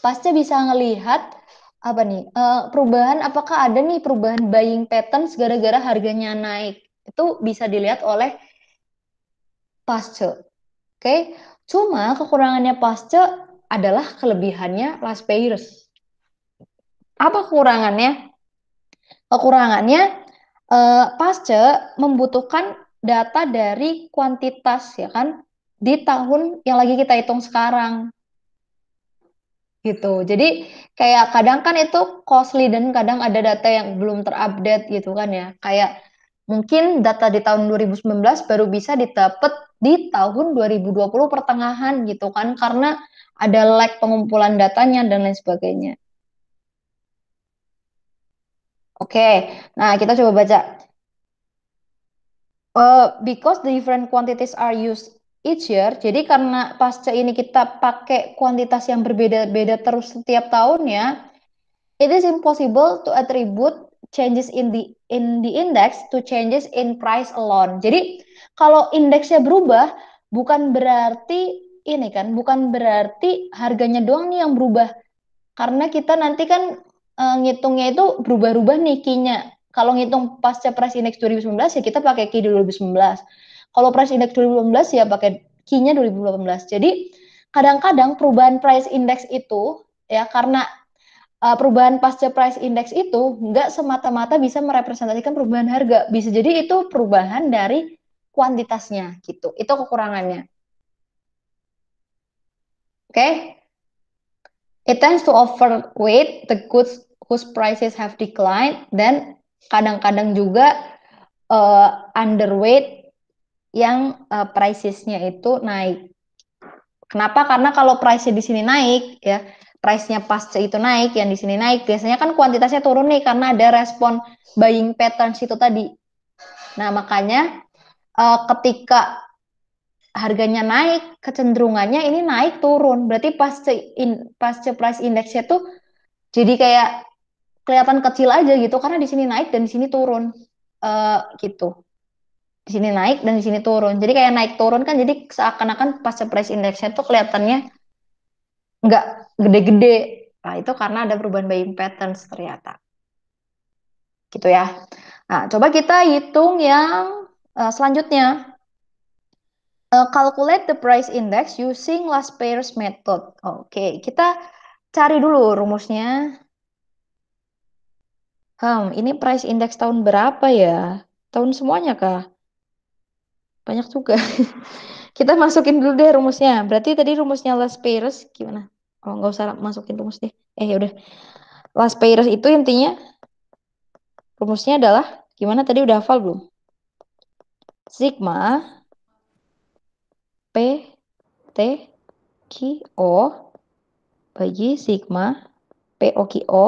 pasca bisa ngelihat apa nih uh, perubahan apakah ada nih perubahan buying patterns gara-gara harganya naik itu bisa dilihat oleh pasca, oke? Okay? Cuma kekurangannya Pasca adalah kelebihannya Las Peiras. Apa kekurangannya? Kekurangannya eh, Pasca membutuhkan data dari kuantitas ya kan di tahun yang lagi kita hitung sekarang gitu. Jadi kayak kadang kan itu costly dan kadang ada data yang belum terupdate gitu kan ya. Kayak mungkin data di tahun 2019 baru bisa didapat di tahun 2020 pertengahan gitu kan karena ada lag pengumpulan datanya dan lain sebagainya. Oke, nah kita coba baca. Uh, because the different quantities are used each year, jadi karena pasca ini kita pakai kuantitas yang berbeda-beda terus setiap tahunnya, it is impossible to attribute changes in the in the index to changes in price alone. Jadi kalau indeksnya berubah, bukan berarti ini kan, bukan berarti harganya doang nih yang berubah. Karena kita nanti kan e, ngitungnya itu berubah-ubah nih kinya. Kalau ngitung pasca price index 2019 ya kita pakai key 2019. Kalau price index 2018 ya pakai key-nya 2018. Jadi kadang-kadang perubahan price index itu ya karena uh, perubahan pasca price index itu nggak semata-mata bisa merepresentasikan perubahan harga. Bisa jadi itu perubahan dari kuantitasnya gitu. Itu kekurangannya. Oke. Okay? It tends to overweight the goods whose prices have declined dan kadang-kadang juga uh, underweight yang uh, pricesnya itu naik. Kenapa? Karena kalau price nya di sini naik, ya price-nya pas itu naik, yang di sini naik, biasanya kan kuantitasnya turun nih karena ada respon buying pattern situ tadi. Nah makanya uh, ketika harganya naik, kecenderungannya ini naik turun. Berarti pasca in, pasca price indexnya tuh jadi kayak kelihatan kecil aja gitu karena di sini naik dan di sini turun. Uh, gitu. Di sini naik dan di sini turun. Jadi kayak naik turun kan jadi seakan-akan pasca price indexnya tuh kelihatannya nggak gede-gede. Nah, itu karena ada perubahan buying patterns ternyata. Gitu ya. Nah, coba kita hitung yang Eh, selanjutnya, uh, calculate the price index using last pairs method. Oke, okay. kita cari dulu rumusnya. Hmm, ini price index tahun berapa ya? Tahun semuanya kah? Banyak juga. kita masukin dulu deh rumusnya. Berarti tadi rumusnya last pairs gimana? Oh, nggak usah masukin rumus deh. Eh, ya udah. Last pairs itu intinya rumusnya adalah gimana tadi udah hafal belum? sigma P T Q O bagi sigma P O Q O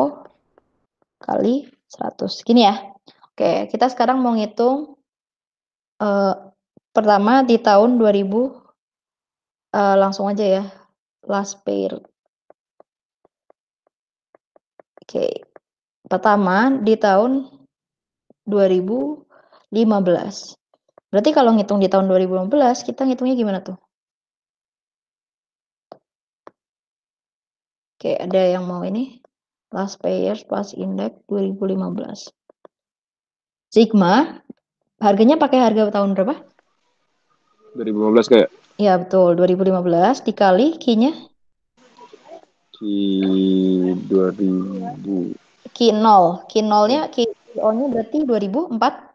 kali 100. Gini ya. Oke, kita sekarang mau ngitung uh, pertama di tahun 2000 uh, eh, langsung aja ya. Last pair. Oke. Pertama di tahun 2015. Berarti kalau ngitung di tahun 2015, kita ngitungnya gimana tuh? Oke, ada yang mau ini? Last payers plus index 2015. Sigma, harganya pakai harga tahun berapa? 2015 kayak? Ya betul. 2015 dikali key nya Key 2000. Key 0 Key 0 nya key Q0-nya berarti 2004?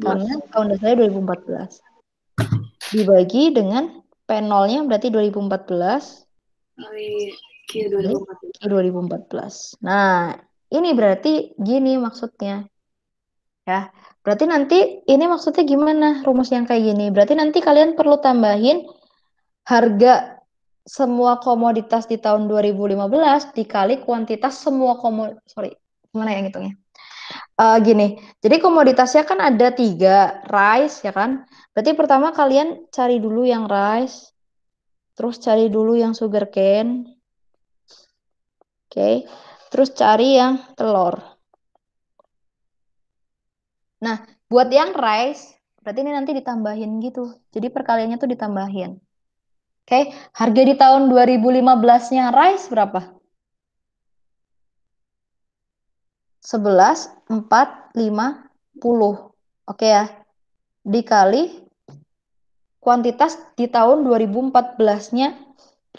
karena tahun dasarnya 2014. Dibagi dengan P0-nya berarti 2014. Kali iya, Q 2014. Q 2014. Nah, ini berarti gini maksudnya. Ya, berarti nanti ini maksudnya gimana rumus yang kayak gini? Berarti nanti kalian perlu tambahin harga semua komoditas di tahun 2015 dikali kuantitas semua komoditas sorry, gimana yang hitungnya? uh, gini, jadi komoditasnya kan ada tiga, rice ya kan. Berarti pertama kalian cari dulu yang rice, terus cari dulu yang sugar cane, oke, okay. terus cari yang telur. Nah, buat yang rice, berarti ini nanti ditambahin gitu. Jadi perkaliannya tuh ditambahin. Oke, okay. harga di tahun 2015-nya rice berapa? 11, 4, 5, 10. Oke ya. Dikali kuantitas di tahun 2014-nya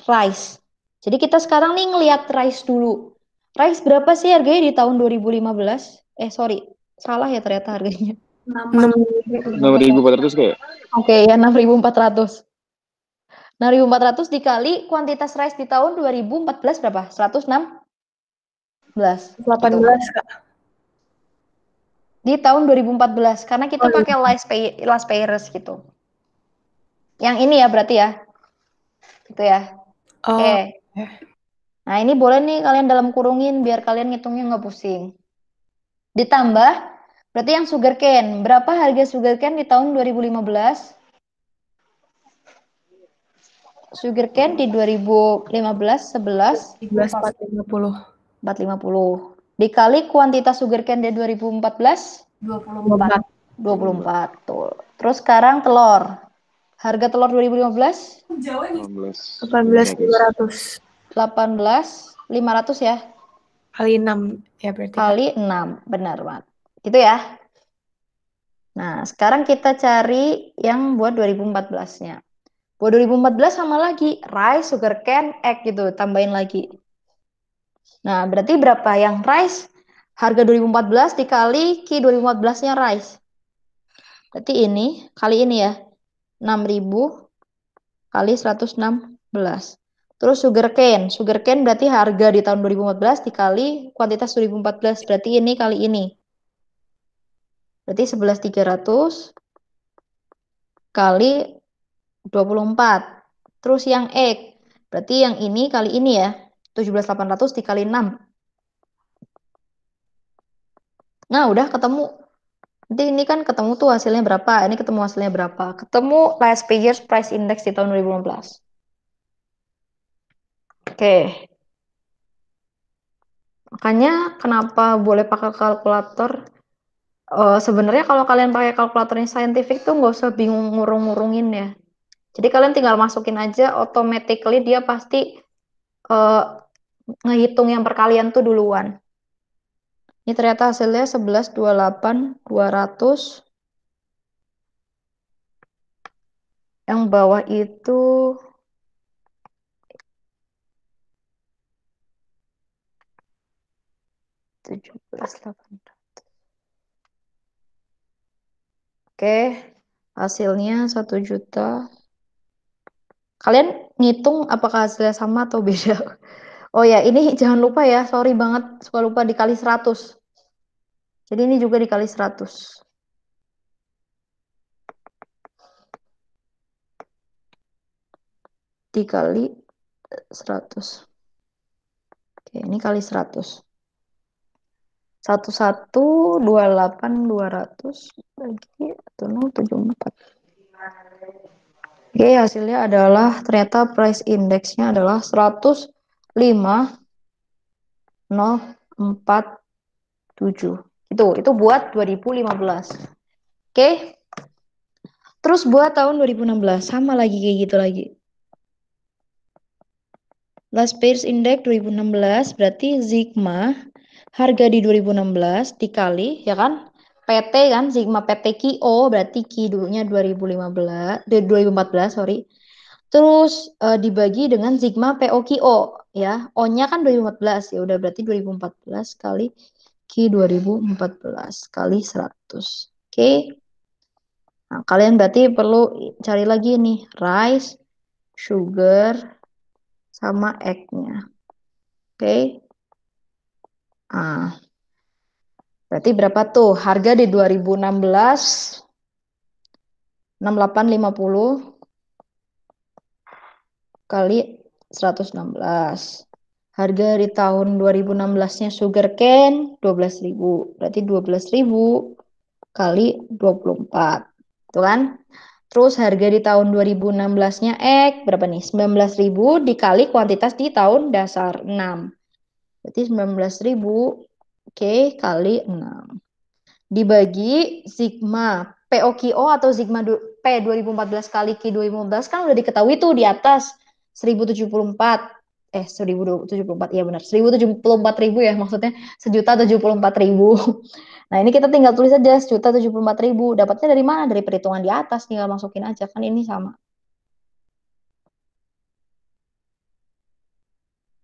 rice. Jadi kita sekarang nih ngelihat rice dulu. Rice berapa sih harganya di tahun 2015? Eh sorry, salah ya ternyata harganya. 6.400 kayak? Oke okay, ya 6.400. 6.400 dikali kuantitas rice di tahun 2014 berapa? 106 18 gitu. Di tahun 2014 karena kita oh, iya. pakai last, pay, last payers gitu. Yang ini ya berarti ya. Gitu ya. Oh. Oke. Okay. Eh. Nah, ini boleh nih kalian dalam kurungin biar kalian ngitungnya nggak pusing. Ditambah berarti yang sugar cane, berapa harga sugar cane di tahun 2015? sugar cane di 2015 11 1450 450. Dikali kuantitas sugar cane di 2014? 24. 24, betul. Terus sekarang telur. Harga telur 2015? 18. 18 18 500 ya? Kali 6 ya berarti. Kali 6, benar banget. Gitu ya. Nah, sekarang kita cari yang buat 2014-nya. Buat 2014 sama lagi, rice, sugar cane, egg gitu, tambahin lagi. Nah, berarti berapa yang rise? Harga 2014 dikali Ki 2014-nya rise. Berarti ini, kali ini ya, 6000 kali 116. Terus sugar cane sugar cane berarti harga di tahun 2014 dikali kuantitas 2014, berarti ini kali ini. Berarti 11.300 kali 24. Terus yang egg, berarti yang ini kali ini ya. 17.800 dikali 6. Nah, udah ketemu. Nanti ini kan ketemu tuh hasilnya berapa, ini ketemu hasilnya berapa. Ketemu last figures price index di tahun 2015. Oke. Makanya kenapa boleh pakai kalkulator? Uh, Sebenarnya kalau kalian pakai kalkulator yang scientific tuh nggak usah bingung ngurung-ngurungin ya. Jadi kalian tinggal masukin aja, automatically dia pasti uh, ngehitung yang perkalian tuh duluan. Ini ternyata hasilnya 11, 28, 200. Yang bawah itu tujuh belas delapan Oke, hasilnya satu juta. Kalian ngitung apakah hasilnya sama atau beda? Oh ya, ini jangan lupa ya, sorry banget, suka lupa dikali 100. Jadi ini juga dikali 100. Dikali 100. Oke, ini kali 100. 11, 28, 200, bagi 1074. Oke, hasilnya adalah, ternyata price indexnya adalah 100 5 0 4 7. itu itu buat 2015 oke okay? terus buat tahun 2016 sama lagi kayak gitu lagi Last Pairs Index 2016 berarti Sigma harga di 2016 dikali ya kan PT kan Sigma PT KIO berarti Ki dulunya 2015 2014 eh, sorry Terus uh, dibagi dengan sigma POKO ya. O-nya kan 2014 ya, udah berarti 2014 kali Q 2014 kali 100. Oke. Okay. Nah, kalian berarti perlu cari lagi nih rice, sugar sama egg-nya. Oke. Okay. Ah. Berarti berapa tuh? Harga di 2016 6850 kali 116. Harga di tahun 2016-nya sugar cane 12.000. Berarti 12.000 kali 24. Itu kan? Terus harga di tahun 2016-nya X berapa nih? 19.000 dikali kuantitas di tahun dasar 6. Berarti 19.000 oke kali 6. Dibagi sigma POKO atau sigma P 2014 kali Q 2015 kan udah diketahui tuh di atas 1074 eh 1074 iya benar 1074 ribu ya maksudnya sejuta 74 ribu nah ini kita tinggal tulis aja sejuta 74 ribu dapatnya dari mana dari perhitungan di atas tinggal masukin aja kan ini sama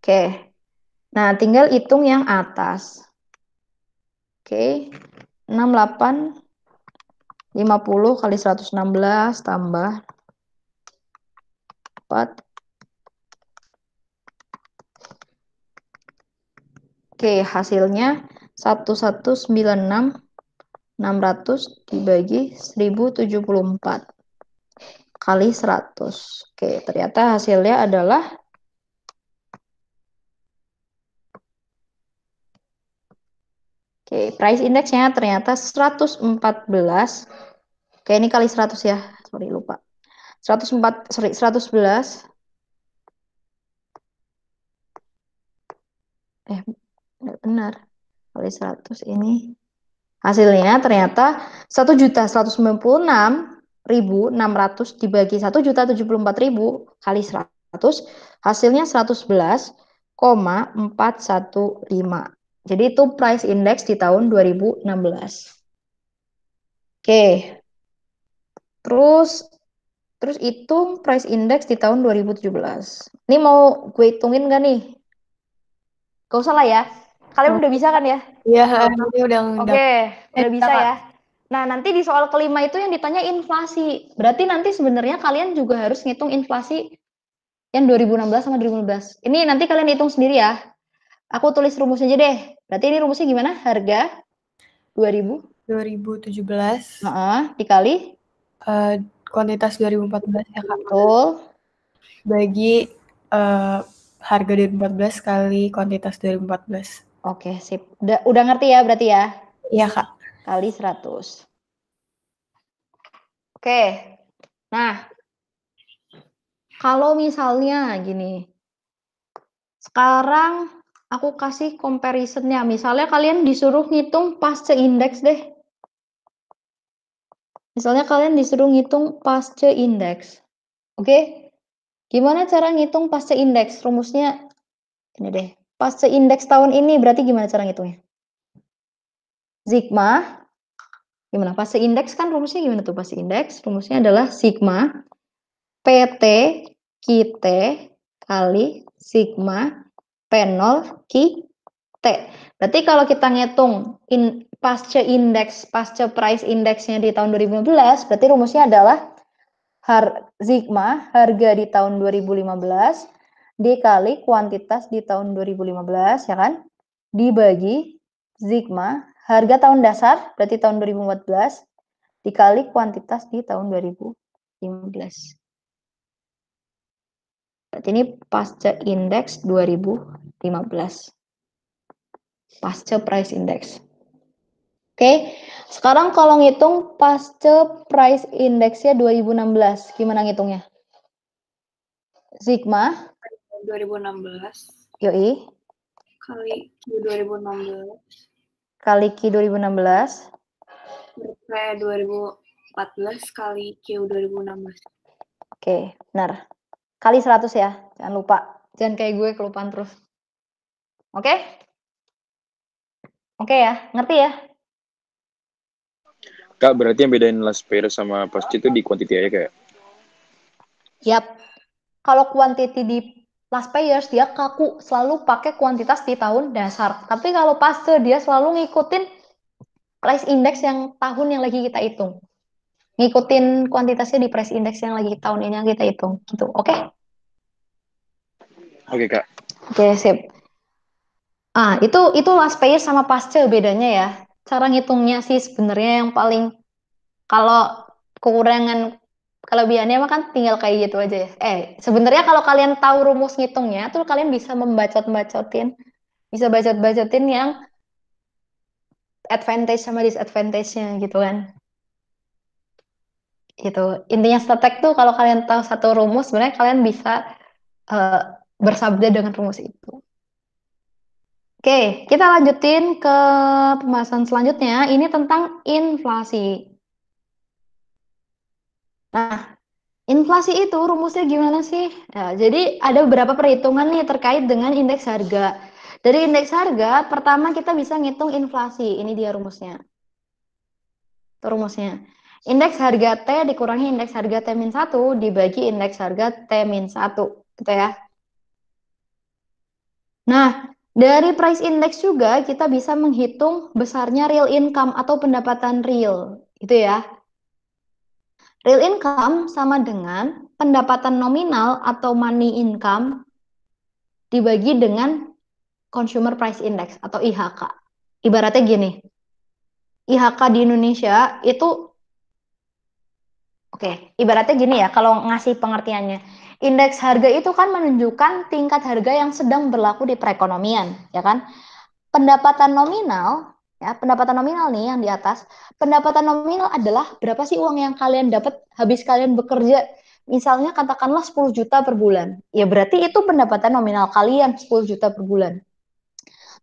oke nah tinggal hitung yang atas oke 68 50 kali 116 tambah 4 Oke, hasilnya 1196 600 dibagi 1074 kali 100. Oke, ternyata hasilnya adalah Oke, price indexnya ternyata 114. Oke, ini kali 100 ya. Sorry, lupa. 104, sorry, 111. Eh, Enggak benar. Kali 100 ini. Hasilnya ternyata 1.196.600 dibagi 1.074.000 kali 100. Hasilnya 111,415. Jadi itu price index di tahun 2016. Oke. Terus terus hitung price index di tahun 2017. Ini mau gue hitungin gak nih? Gak usah lah ya. Kalian udah bisa kan ya? Iya, ya, udah. Oke, okay, eh, udah bisa ya. Nah, nanti di soal kelima itu yang ditanya inflasi. Berarti nanti sebenarnya kalian juga harus ngitung inflasi yang 2016 sama 2015. Ini nanti kalian hitung sendiri ya. Aku tulis rumusnya aja deh. Berarti ini rumusnya gimana? Harga 2000 2017 uh -uh, dikali uh, kuantitas 2014 ya Kak. Betul. Bagi uh, harga 2014 kali kuantitas 2014. Oke, sip. Udah, udah ngerti ya berarti ya? Iya, Kak. Kali 100. Oke. Nah, kalau misalnya gini. Sekarang aku kasih comparison comparisonnya. Misalnya kalian disuruh ngitung pasca indeks deh. Misalnya kalian disuruh ngitung pasca indeks. Oke? Gimana cara ngitung pasca indeks? Rumusnya ini deh pas indeks tahun ini berarti gimana cara ngitungnya? Sigma gimana? Pas indeks kan rumusnya gimana tuh? Pas indeks rumusnya adalah sigma PT kite kali sigma P0 ki T. Berarti kalau kita ngitung in, pasca indeks, pasca price indeksnya di tahun 2015, berarti rumusnya adalah har, sigma harga di tahun 2015 dikali kuantitas di tahun 2015 ya kan dibagi sigma harga tahun dasar berarti tahun 2014 dikali kuantitas di tahun 2015 berarti ini pasca indeks 2015 pasca price index Oke, sekarang kalau ngitung pasca price indexnya 2016, gimana ngitungnya? Sigma 2016. Yoi. Kali Q 2016. Kali Q 2016. P 2014 kali Q 2016. Oke, benar. Kali 100 ya, jangan lupa. Jangan kayak gue kelupaan terus. Oke? Oke ya, ngerti ya? Kak, berarti yang bedain last pair sama pasti itu di quantity aja kayak? Ya? Yap. Kalau quantity di last payers dia kaku selalu pakai kuantitas di tahun dasar tapi kalau paste dia selalu ngikutin price index yang tahun yang lagi kita hitung ngikutin kuantitasnya di price index yang lagi tahun ini yang kita hitung gitu oke okay? oke okay, kak oke okay, sip ah itu itu last payer sama pasca bedanya ya cara ngitungnya sih sebenarnya yang paling kalau kekurangan kelebihannya mah kan tinggal kayak gitu aja ya. Eh, sebenarnya kalau kalian tahu rumus ngitungnya, tuh kalian bisa membacot-bacotin, bisa bacot-bacotin yang advantage sama disadvantage-nya gitu kan. Gitu. Intinya statek tuh kalau kalian tahu satu rumus, sebenarnya kalian bisa uh, bersabda dengan rumus itu. Oke, kita lanjutin ke pembahasan selanjutnya. Ini tentang inflasi. Nah, inflasi itu rumusnya gimana sih? Ya, jadi ada beberapa perhitungan nih terkait dengan indeks harga. Dari indeks harga, pertama kita bisa ngitung inflasi. Ini dia rumusnya. Itu rumusnya. Indeks harga T dikurangi indeks harga T-1 dibagi indeks harga T-1. Gitu ya. Nah, dari price index juga kita bisa menghitung besarnya real income atau pendapatan real. Gitu ya. Real income sama dengan pendapatan nominal atau money income dibagi dengan consumer price index atau IHK. Ibaratnya gini, IHK di Indonesia itu Oke, okay, ibaratnya gini ya, kalau ngasih pengertiannya, indeks harga itu kan menunjukkan tingkat harga yang sedang berlaku di perekonomian, ya kan? Pendapatan nominal Ya, pendapatan nominal nih yang di atas. Pendapatan nominal adalah berapa sih uang yang kalian dapat habis kalian bekerja? Misalnya katakanlah 10 juta per bulan. Ya berarti itu pendapatan nominal kalian 10 juta per bulan.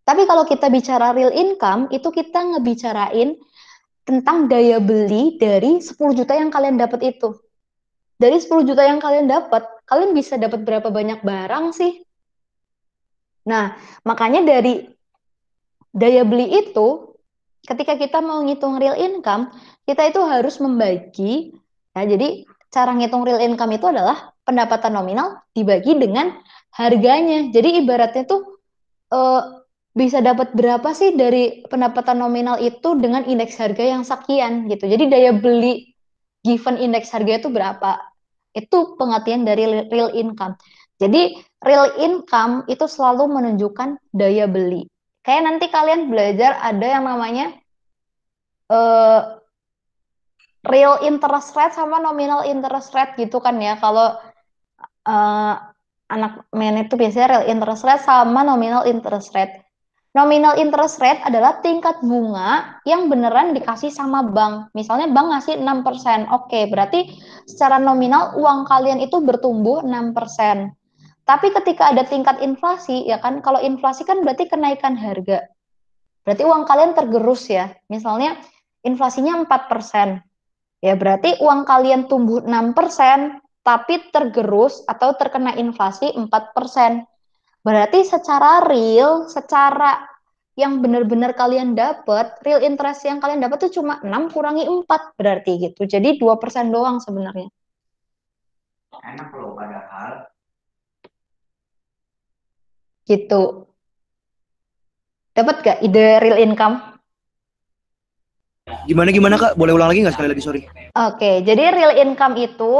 Tapi kalau kita bicara real income, itu kita ngebicarain tentang daya beli dari 10 juta yang kalian dapat itu. Dari 10 juta yang kalian dapat, kalian bisa dapat berapa banyak barang sih? Nah, makanya dari daya beli itu ketika kita mau ngitung real income, kita itu harus membagi. Ya, jadi cara ngitung real income itu adalah pendapatan nominal dibagi dengan harganya. Jadi ibaratnya tuh uh, bisa dapat berapa sih dari pendapatan nominal itu dengan indeks harga yang sekian gitu. Jadi daya beli given indeks harga itu berapa? Itu pengertian dari real income. Jadi real income itu selalu menunjukkan daya beli. Kayak nanti kalian belajar ada yang namanya uh, real interest rate sama nominal interest rate gitu kan ya. Kalau uh, anak men itu biasanya real interest rate sama nominal interest rate. Nominal interest rate adalah tingkat bunga yang beneran dikasih sama bank. Misalnya bank ngasih 6%. Oke, berarti secara nominal uang kalian itu bertumbuh 6%. Tapi ketika ada tingkat inflasi, ya kan, kalau inflasi kan berarti kenaikan harga. Berarti uang kalian tergerus ya. Misalnya inflasinya 4%. Ya berarti uang kalian tumbuh 6%, tapi tergerus atau terkena inflasi 4%. Berarti secara real, secara yang benar-benar kalian dapat, real interest yang kalian dapat itu cuma 6 kurangi 4 berarti gitu. Jadi 2% doang sebenarnya. Enak loh padahal gitu dapat gak ide real income gimana gimana kak boleh ulang lagi nggak sekali lagi sorry oke okay, jadi real income itu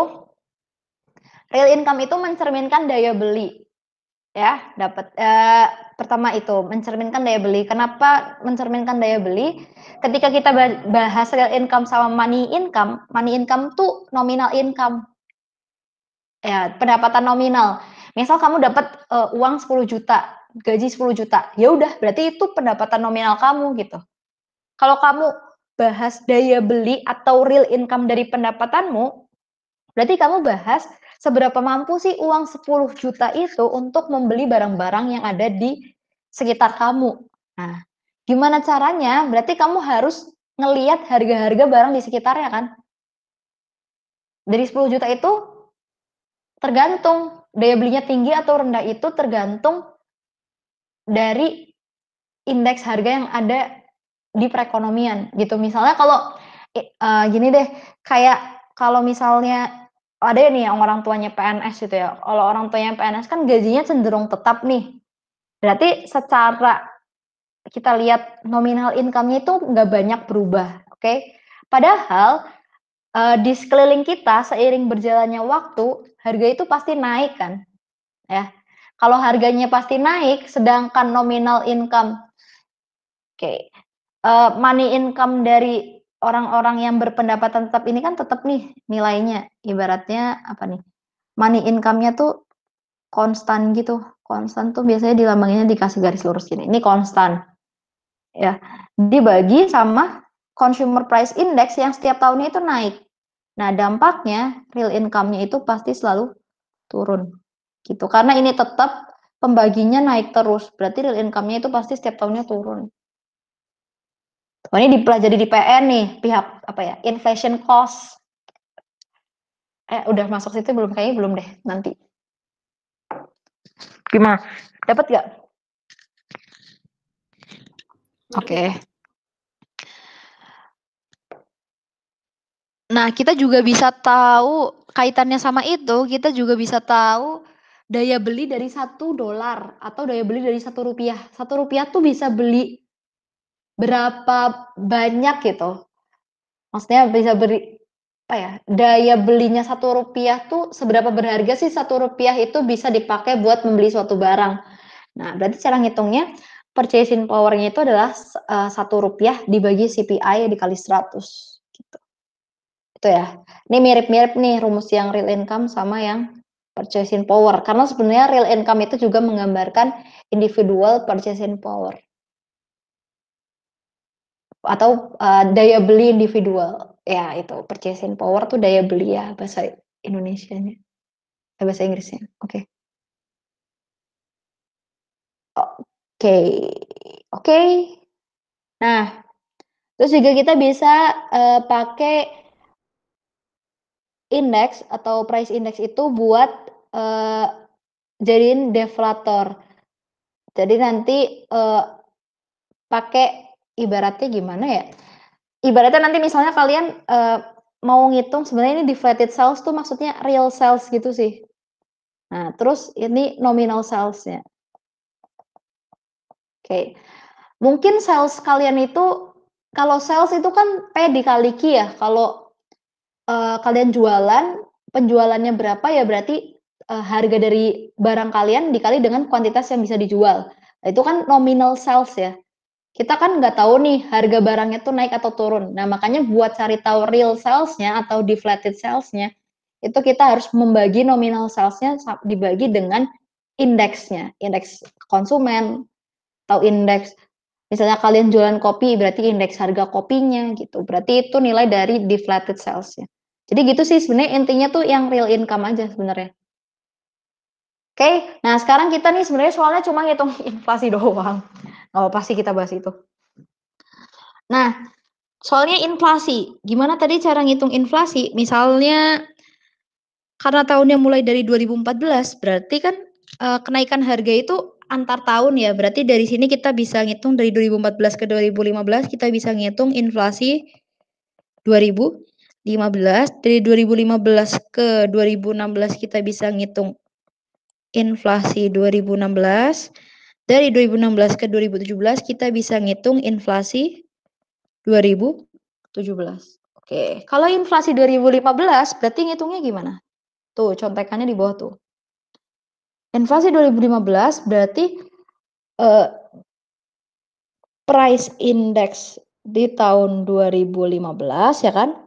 real income itu mencerminkan daya beli ya dapat Uh, pertama itu mencerminkan daya beli kenapa mencerminkan daya beli ketika kita bahas real income sama money income money income tuh nominal income ya pendapatan nominal misal kamu dapat uh, uang 10 juta, gaji 10 juta, ya udah berarti itu pendapatan nominal kamu gitu. Kalau kamu bahas daya beli atau real income dari pendapatanmu, berarti kamu bahas seberapa mampu sih uang 10 juta itu untuk membeli barang-barang yang ada di sekitar kamu. Nah, gimana caranya? Berarti kamu harus ngeliat harga-harga barang di sekitarnya kan. Dari 10 juta itu tergantung daya belinya tinggi atau rendah itu tergantung dari indeks harga yang ada di perekonomian gitu. Misalnya kalau uh, gini deh, kayak kalau misalnya ada nih yang orang tuanya PNS gitu ya. Kalau orang tuanya PNS kan gajinya cenderung tetap nih. Berarti secara kita lihat nominal income-nya itu nggak banyak berubah, oke? Okay? Padahal uh, di sekeliling kita seiring berjalannya waktu harga itu pasti naik kan ya kalau harganya pasti naik sedangkan nominal income oke okay, uh, eh, money income dari orang-orang yang berpendapatan tetap ini kan tetap nih nilainya ibaratnya apa nih money income-nya tuh konstan gitu konstan tuh biasanya dilambangnya dikasih garis lurus gini ini konstan ya dibagi sama consumer price index yang setiap tahunnya itu naik Nah, dampaknya real income-nya itu pasti selalu turun. Gitu. Karena ini tetap pembaginya naik terus, berarti real income-nya itu pasti setiap tahunnya turun. Oh, ini dipelajari di PN nih, pihak apa ya? Inflation cost. Eh, udah masuk situ belum kayaknya belum deh nanti. Gimana? Dapat gak? Oke. Okay. Nah, kita juga bisa tahu kaitannya sama itu, kita juga bisa tahu daya beli dari satu dolar atau daya beli dari satu rupiah. Satu rupiah tuh bisa beli berapa banyak gitu. Maksudnya bisa beri apa ya? Daya belinya satu rupiah tuh seberapa berharga sih satu rupiah itu bisa dipakai buat membeli suatu barang. Nah, berarti cara ngitungnya purchasing powernya itu adalah eh, satu uh, rupiah dibagi CPI dikali 100 gitu ya. Ini mirip-mirip nih rumus yang real income sama yang purchasing power. Karena sebenarnya real income itu juga menggambarkan individual purchasing power atau uh, daya beli individual ya itu purchasing power tuh daya beli ya bahasa Indonesianya eh, bahasa Inggrisnya oke okay. oke okay. oke okay. nah terus juga kita bisa uh, pakai index atau price index itu buat uh, jadiin deflator. Jadi nanti uh, pakai ibaratnya gimana ya? Ibaratnya nanti misalnya kalian uh, mau ngitung sebenarnya ini deflated sales tuh maksudnya real sales gitu sih. Nah, terus ini nominal salesnya. Oke. Okay. Mungkin sales kalian itu kalau sales itu kan P dikali Q ya. Kalau uh, kalian jualan, penjualannya berapa ya berarti uh, harga dari barang kalian dikali dengan kuantitas yang bisa dijual. Nah, itu kan nominal sales ya. Kita kan nggak tahu nih harga barangnya tuh naik atau turun. Nah makanya buat cari tahu real salesnya atau deflated salesnya itu kita harus membagi nominal salesnya dibagi dengan indeksnya, indeks konsumen atau indeks misalnya kalian jualan kopi berarti indeks harga kopinya gitu berarti itu nilai dari deflated salesnya jadi gitu sih sebenarnya intinya tuh yang real income aja sebenarnya. Oke, okay, nah sekarang kita nih sebenarnya soalnya cuma ngitung inflasi doang. Oh, pasti kita bahas itu. Nah, soalnya inflasi. Gimana tadi cara ngitung inflasi? Misalnya karena tahunnya mulai dari 2014, berarti kan e, kenaikan harga itu antar tahun ya. Berarti dari sini kita bisa ngitung dari 2014 ke 2015 kita bisa ngitung inflasi 2000 15 dari 2015 ke 2016 kita bisa ngitung inflasi 2016 dari 2016 ke 2017 kita bisa ngitung inflasi 2017 oke kalau inflasi 2015 berarti ngitungnya gimana tuh contekannya di bawah tuh inflasi 2015 berarti uh, price index di tahun 2015 ya kan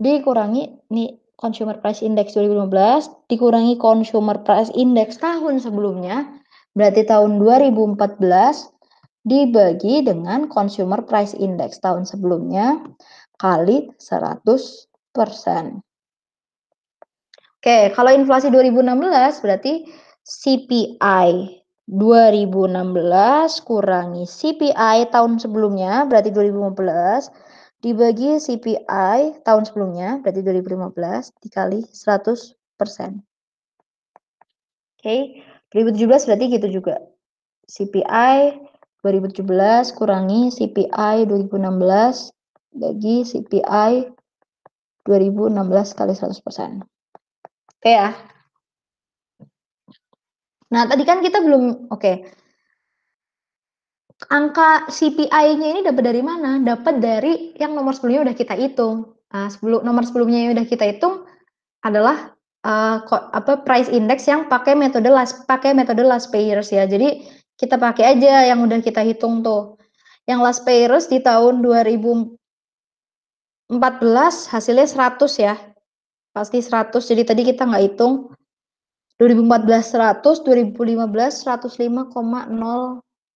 dikurangi nih Consumer Price Index 2015 dikurangi Consumer Price Index tahun sebelumnya berarti tahun 2014 dibagi dengan Consumer Price Index tahun sebelumnya kali 100%. Oke, kalau inflasi 2016 berarti CPI 2016 kurangi CPI tahun sebelumnya berarti 2015 dibagi CPI tahun sebelumnya, berarti 2015, dikali 100%. Oke, okay. 2017 berarti gitu juga. CPI 2017 kurangi CPI 2016 bagi CPI 2016 kali 100%. Oke okay ya. Nah, tadi kan kita belum, oke, okay angka CPI-nya ini dapat dari mana? Dapat dari yang nomor sebelumnya udah kita hitung. Nah, sebelum nomor sebelumnya yang udah kita hitung adalah uh, apa price index yang pakai metode last pakai metode last payers ya. Jadi kita pakai aja yang udah kita hitung tuh. Yang last payers di tahun 2014 hasilnya 100 ya. Pasti 100. Jadi tadi kita nggak hitung 2014 100, 2015 105,0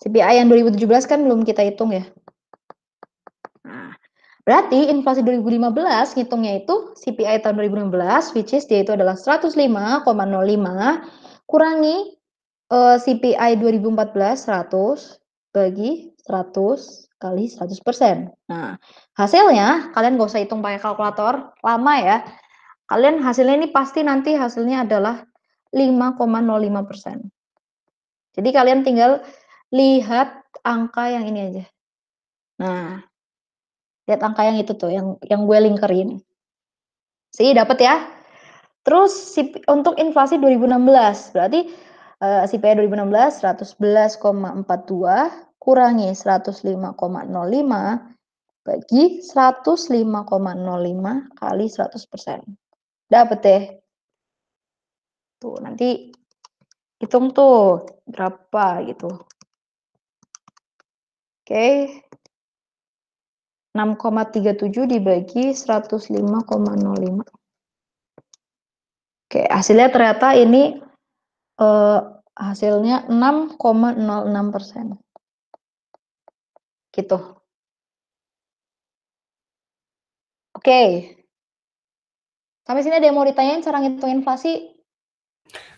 CPI yang 2017 kan belum kita hitung ya. Nah. berarti inflasi 2015 ngitungnya itu CPI tahun 2016 which is dia itu adalah 105,05 kurangi uh, CPI 2014 100 bagi 100 kali 100%. Nah, hasilnya kalian gak usah hitung pakai kalkulator, lama ya. Kalian hasilnya ini pasti nanti hasilnya adalah 5,05%. Jadi kalian tinggal lihat angka yang ini aja. Nah, lihat angka yang itu tuh, yang yang gue linkerin sih dapat ya. Terus si, untuk inflasi 2016, berarti uh, CPI 2016 111,42 kurangi 105,05 bagi 105,05 kali 100%. Dapat deh. Tuh, nanti hitung tuh berapa gitu. Oke. Okay. 6,37 dibagi 105,05. Oke, okay, hasilnya ternyata ini uh, hasilnya 6,06 persen. Gitu. Oke. Okay. Sampai sini ada yang mau ditanyain cara ngitung inflasi?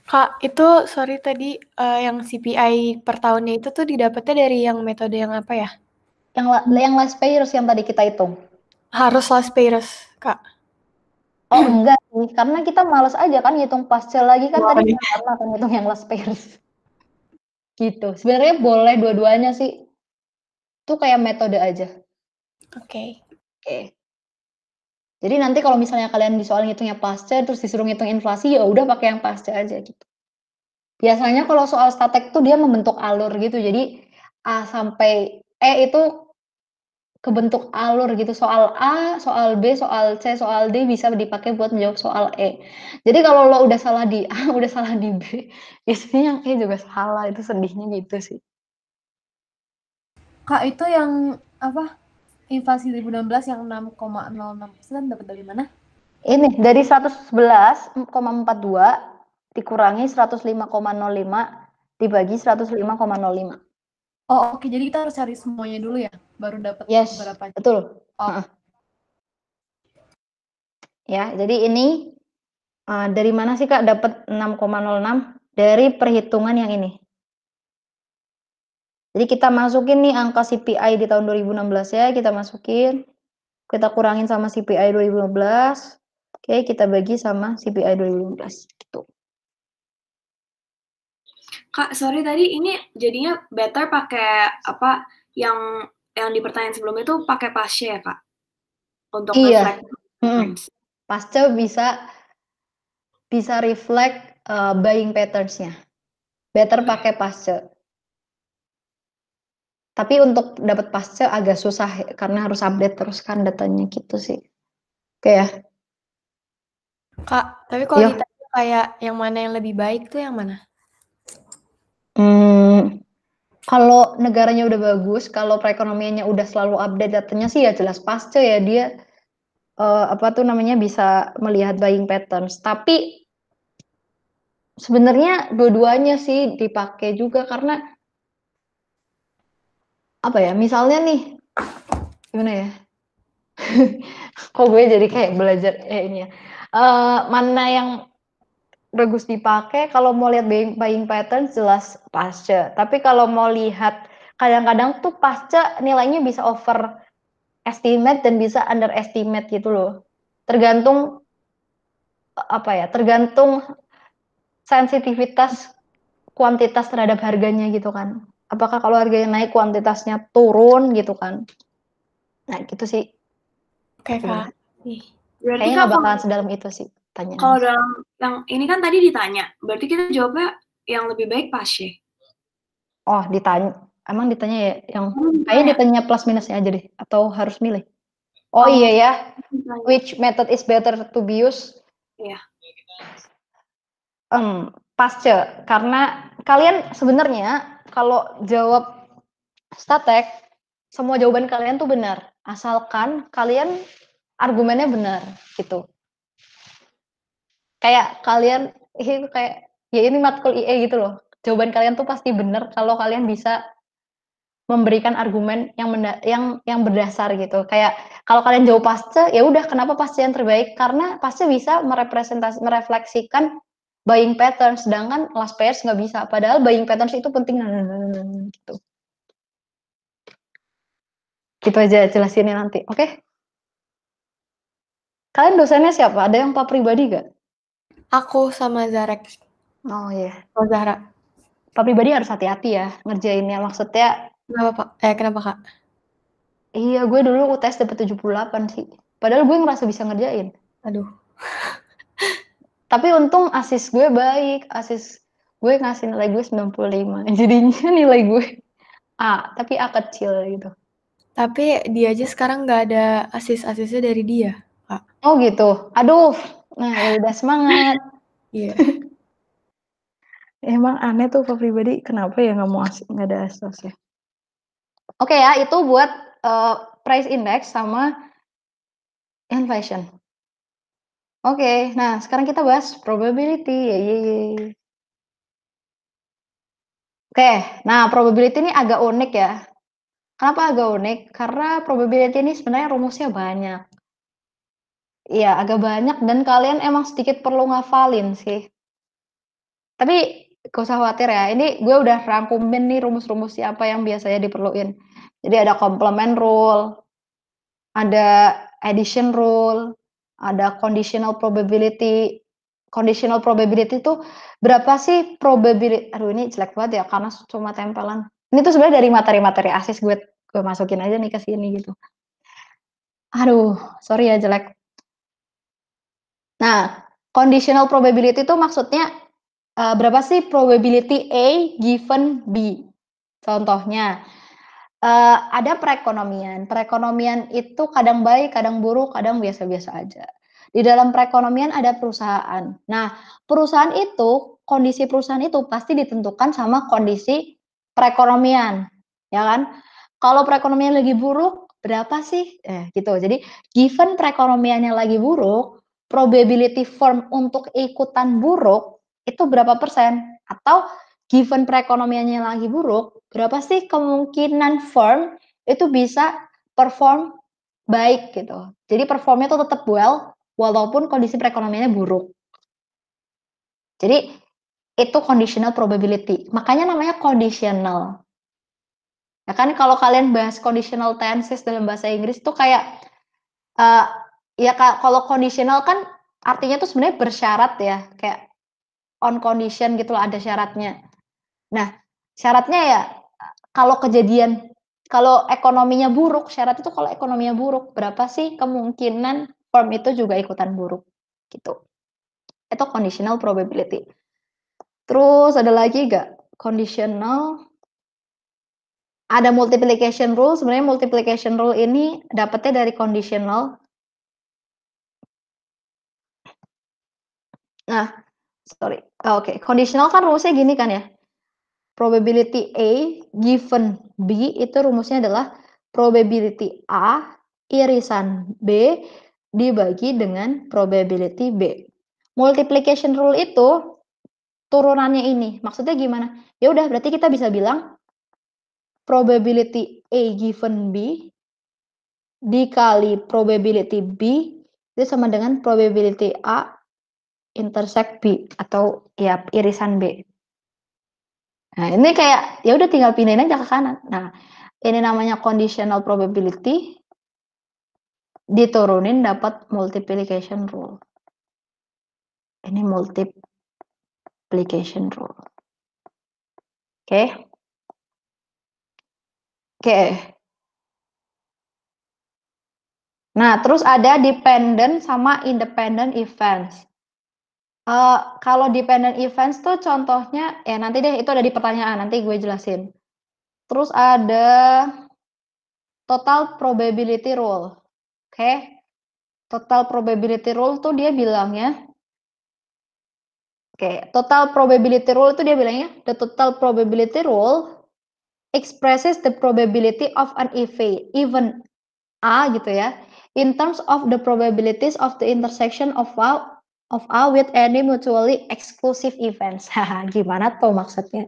Kak, itu sorry tadi, uh, yang CPI per tahunnya itu tuh didapatnya dari yang metode yang apa ya? Yang la yang Last Payers yang tadi kita hitung? Harus Last Payers, Kak. Oh enggak sih, karena kita males aja kan ngitung pasca lagi kan tadi Wah. sama iya. kan ngitung yang Last Payers. Gitu, sebenarnya boleh dua-duanya sih. Itu kayak metode aja. Oke. Oke. Jadi nanti kalau misalnya kalian di soal ngitungnya pasca terus disuruh ngitung inflasi ya udah pakai yang pasca aja gitu. Biasanya kalau soal statek tuh dia membentuk alur gitu. Jadi A sampai E itu kebentuk alur gitu. Soal A, soal B, soal C, soal D bisa dipakai buat menjawab soal E. Jadi kalau lo udah salah di A, udah salah di B, biasanya yang E juga salah. Itu sedihnya gitu sih. Kak itu yang apa? inflasi 2016 yang 6,06 dapat dari mana? Ini dari 111,42 dikurangi 105,05 dibagi 105,05. Oh oke, okay. jadi kita harus cari semuanya dulu ya, baru dapat yes, berapa? Betul. Oh. Ya, jadi ini uh, dari mana sih kak dapat 6,06 dari perhitungan yang ini? Jadi kita masukin nih angka CPI di tahun 2016 ya, kita masukin. Kita kurangin sama CPI 2015. Oke, kita bagi sama CPI 2015. Gitu. Kak, sorry tadi ini jadinya better pakai apa yang yang di pertanyaan sebelumnya itu pakai pasca ya, Kak? Untuk iya. Hmm. Pasca bisa bisa reflect uh, buying patterns-nya. Better pakai pasca tapi untuk dapat pasca agak susah karena harus update terus kan datanya gitu sih. kayak Kak, tapi kalau iya. kayak yang mana yang lebih baik tuh yang mana? Hmm, kalau negaranya udah bagus, kalau perekonomiannya udah selalu update datanya sih ya jelas pasca ya dia uh, apa tuh namanya bisa melihat buying patterns. Tapi sebenarnya dua-duanya sih dipakai juga karena apa ya misalnya nih gimana ya kok gue jadi kayak belajar eh ini ya uh, mana yang bagus dipakai kalau mau lihat buying, buying pattern jelas pasca tapi kalau mau lihat kadang-kadang tuh pasca nilainya bisa over estimate dan bisa underestimate gitu loh tergantung apa ya tergantung sensitivitas kuantitas terhadap harganya gitu kan apakah kalau harganya naik kuantitasnya turun gitu kan nah gitu sih oke okay, kak berarti kayaknya nggak bakalan sedalam itu sih tanya kalau dalam yang ini kan tadi ditanya berarti kita jawabnya yang lebih baik pas ya oh ditanya emang ditanya ya yang hmm, kayaknya ditanya plus minusnya aja deh atau harus milih oh, oh iya ya which method is better to be used iya yeah. um, pasce karena kalian sebenarnya kalau jawab statek semua jawaban kalian tuh benar asalkan kalian argumennya benar gitu kayak kalian itu kayak ya ini matkul IE gitu loh jawaban kalian tuh pasti benar kalau kalian bisa memberikan argumen yang menda- yang yang berdasar gitu kayak kalau kalian jawab pasca ya udah kenapa pasca yang terbaik karena pasca bisa merepresentasi merefleksikan buying pattern sedangkan last pairs nggak bisa padahal buying patterns itu penting nah, nah, nah, nah, gitu gitu aja jelasinnya nanti oke okay? kalian dosennya siapa ada yang pak pribadi gak aku sama Zarek oh iya yeah. oh Zahra pak pribadi harus hati-hati ya ngerjainnya maksudnya kenapa pak eh kenapa kak iya gue dulu UTS dapat 78 sih padahal gue ngerasa bisa ngerjain aduh tapi untung asis gue baik asis gue ngasih nilai gue 95 jadinya nilai gue A tapi A kecil gitu tapi dia aja sekarang nggak ada asis-asisnya dari dia kak oh gitu aduh nah ya udah semangat iya yeah. emang aneh tuh pribadi kenapa ya nggak mau asis nggak ada asis ya oke okay, ya itu buat uh, price index sama inflation Oke, nah sekarang kita bahas probability. ya. Oke, nah probability ini agak unik ya. Kenapa agak unik? Karena probability ini sebenarnya rumusnya banyak. Iya, agak banyak dan kalian emang sedikit perlu ngafalin sih. Tapi gak usah khawatir ya, ini gue udah rangkumin nih rumus-rumus siapa yang biasanya diperluin. Jadi ada complement rule, ada addition rule, ada conditional probability conditional probability itu berapa sih probability aduh ini jelek banget ya karena cuma tempelan ini tuh sebenarnya dari materi-materi asis gue gue masukin aja nih ke sini gitu aduh sorry ya jelek nah conditional probability itu maksudnya uh, berapa sih probability A given B contohnya uh, ada perekonomian. Perekonomian itu kadang baik, kadang buruk, kadang biasa-biasa aja. Di dalam perekonomian ada perusahaan. Nah, perusahaan itu, kondisi perusahaan itu pasti ditentukan sama kondisi perekonomian, ya kan? Kalau perekonomian lagi buruk, berapa sih? Eh, gitu. Jadi, given perekonomiannya lagi buruk, probability firm untuk ikutan buruk itu berapa persen? Atau given perekonomiannya lagi buruk, berapa sih kemungkinan firm itu bisa perform baik gitu. Jadi performnya itu tetap well walaupun kondisi perekonomiannya buruk. Jadi itu conditional probability. Makanya namanya conditional. Ya kan kalau kalian bahas conditional tenses dalam bahasa Inggris tuh kayak uh, ya kalau conditional kan artinya tuh sebenarnya bersyarat ya, kayak on condition gitu loh ada syaratnya. Nah, syaratnya ya kalau kejadian kalau ekonominya buruk, syarat itu kalau ekonominya buruk, berapa sih kemungkinan firm itu juga ikutan buruk? Gitu. Itu conditional probability. Terus ada lagi gak? Conditional ada multiplication rule. Sebenarnya multiplication rule ini dapetnya dari conditional. Nah, sorry. Oh, oke, okay. conditional kan rules-nya gini kan ya probability A given B itu rumusnya adalah probability A irisan B dibagi dengan probability B. Multiplication rule itu turunannya ini. Maksudnya gimana? Ya udah berarti kita bisa bilang probability A given B dikali probability B itu sama dengan probability A intersect B atau ya irisan B. Nah, ini kayak ya udah tinggal pindahin aja ke kanan. Nah, ini namanya conditional probability diturunin dapat multiplication rule. Ini multiplication rule. Oke. Okay. Oke. Okay. Nah, terus ada dependent sama independent events. Uh, kalau dependent events tuh contohnya, ya nanti deh itu ada di pertanyaan, nanti gue jelasin. Terus ada total probability rule. Oke. Okay? Total probability rule tuh dia bilangnya Oke, okay, total probability rule itu dia bilangnya the total probability rule expresses the probability of an event even A gitu ya in terms of the probabilities of the intersection of of A with any mutually exclusive events. Gimana tuh maksudnya?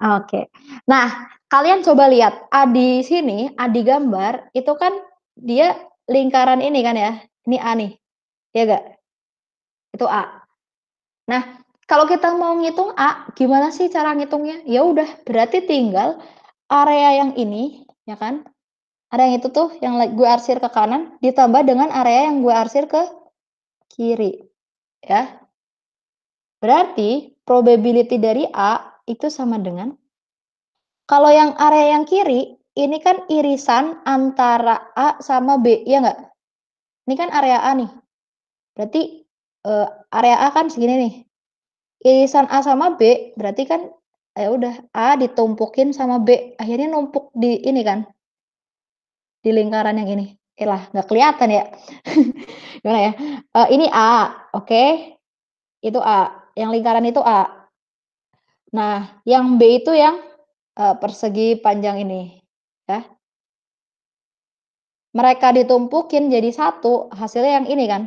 Oke. Okay. Nah, kalian coba lihat A ah, di sini, A ah, di gambar itu kan dia lingkaran ini kan ya. Ini A nih. Ya enggak? Itu A. Nah, kalau kita mau ngitung A, gimana sih cara ngitungnya? Ya udah, berarti tinggal area yang ini, ya kan? Area yang itu tuh yang gue arsir ke kanan ditambah dengan area yang gue arsir ke kiri. Ya. Berarti probability dari A itu sama dengan kalau yang area yang kiri ini kan irisan antara A sama B, ya enggak? Ini kan area A nih. Berarti uh, area A kan segini nih. Irisan A sama B berarti kan ya udah A ditumpukin sama B akhirnya numpuk di ini kan di lingkaran yang ini eh nggak kelihatan ya gimana ya uh, ini A oke okay? itu A yang lingkaran itu A nah yang B itu yang uh, persegi panjang ini ya mereka ditumpukin jadi satu hasilnya yang ini kan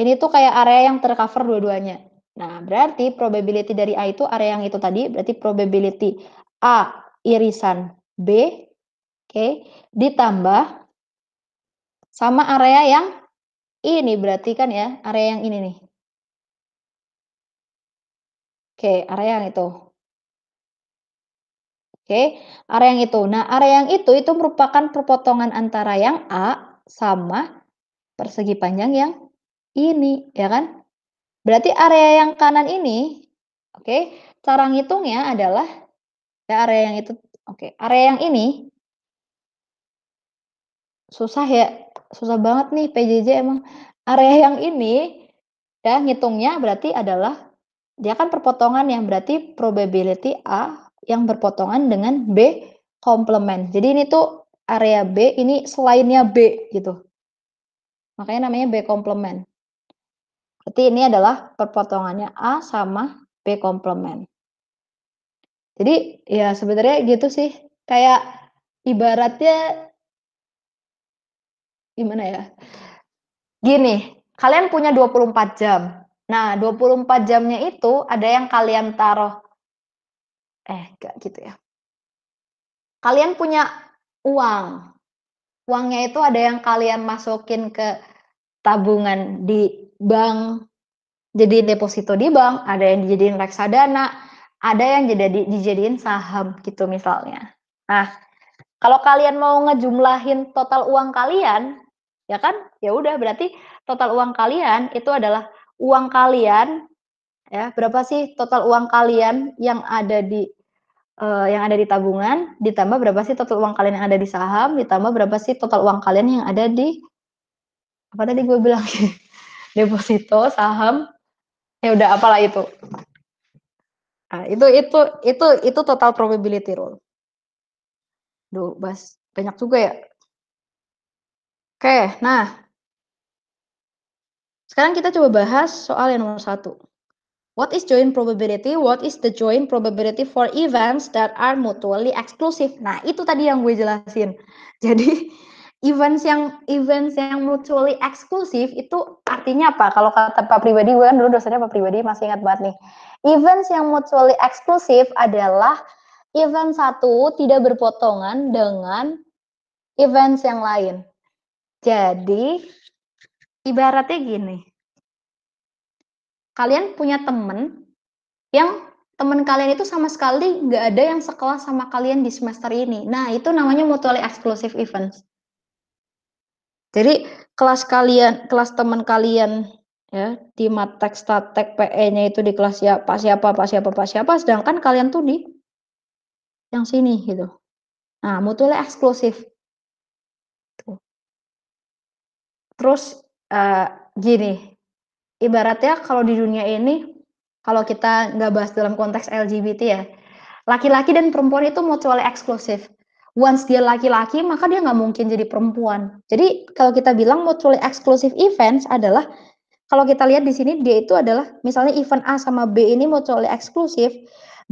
ini tuh kayak area yang tercover dua-duanya nah berarti probability dari A itu area yang itu tadi berarti probability A irisan B Oke, ditambah sama area yang ini berarti kan ya, area yang ini nih. Oke, area yang itu. Oke, area yang itu. Nah, area yang itu itu merupakan perpotongan antara yang A sama persegi panjang yang ini, ya kan? Berarti area yang kanan ini, oke, cara ngitungnya adalah ya area yang itu, oke, area yang ini susah ya, susah banget nih PJJ emang area yang ini ya ngitungnya berarti adalah dia kan perpotongan yang berarti probability A yang berpotongan dengan B komplement. Jadi ini tuh area B ini selainnya B gitu. Makanya namanya B komplement. Berarti ini adalah perpotongannya A sama B komplement. Jadi ya sebenarnya gitu sih. Kayak ibaratnya gimana ya? Gini, kalian punya 24 jam. Nah, 24 jamnya itu ada yang kalian taruh eh enggak gitu ya. Kalian punya uang. Uangnya itu ada yang kalian masukin ke tabungan di bank, jadi deposito di bank, ada yang dijadiin reksadana, ada yang jadi dijadiin saham gitu misalnya. Nah, kalau kalian mau ngejumlahin total uang kalian, ya kan ya udah berarti total uang kalian itu adalah uang kalian ya berapa sih total uang kalian yang ada di uh, yang ada di tabungan ditambah berapa sih total uang kalian yang ada di saham ditambah berapa sih total uang kalian yang ada di apa tadi gue bilang deposito saham ya udah apalah itu nah, itu itu itu itu total probability rule Duh, bas banyak juga ya Oke, nah sekarang kita coba bahas soal yang nomor satu. What is joint probability? What is the joint probability for events that are mutually exclusive? Nah, itu tadi yang gue jelasin. Jadi, events yang events yang mutually exclusive itu artinya apa? Kalau kata Pak Pribadi, gue kan dulu dosennya Pak Pribadi masih ingat banget nih. Events yang mutually exclusive adalah event satu tidak berpotongan dengan events yang lain. Jadi ibaratnya gini. Kalian punya temen yang teman kalian itu sama sekali nggak ada yang sekelas sama kalian di semester ini. Nah, itu namanya mutually exclusive events. Jadi kelas kalian, kelas teman kalian ya di matek statek PE-nya itu di kelas siapa siapa pak siapa pak siapa sedangkan kalian tuh di yang sini gitu. Nah, mutually exclusive. Tuh. Terus uh, gini, ibaratnya kalau di dunia ini, kalau kita nggak bahas dalam konteks LGBT ya, laki-laki dan perempuan itu mutually eksklusif. Once dia laki-laki, maka dia nggak mungkin jadi perempuan. Jadi kalau kita bilang mutually eksklusif events adalah kalau kita lihat di sini dia itu adalah misalnya event A sama B ini mutually eksklusif,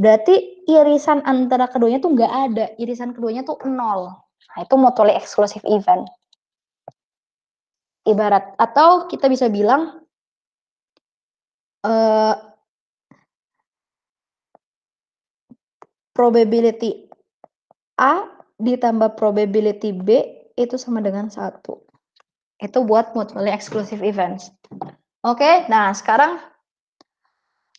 berarti irisan antara keduanya tuh nggak ada, irisan keduanya tuh nol. Nah, itu mutually eksklusif event ibarat atau kita bisa bilang uh, probability A ditambah probability B itu sama dengan satu. Itu buat mutually exclusive events. Oke, okay? nah sekarang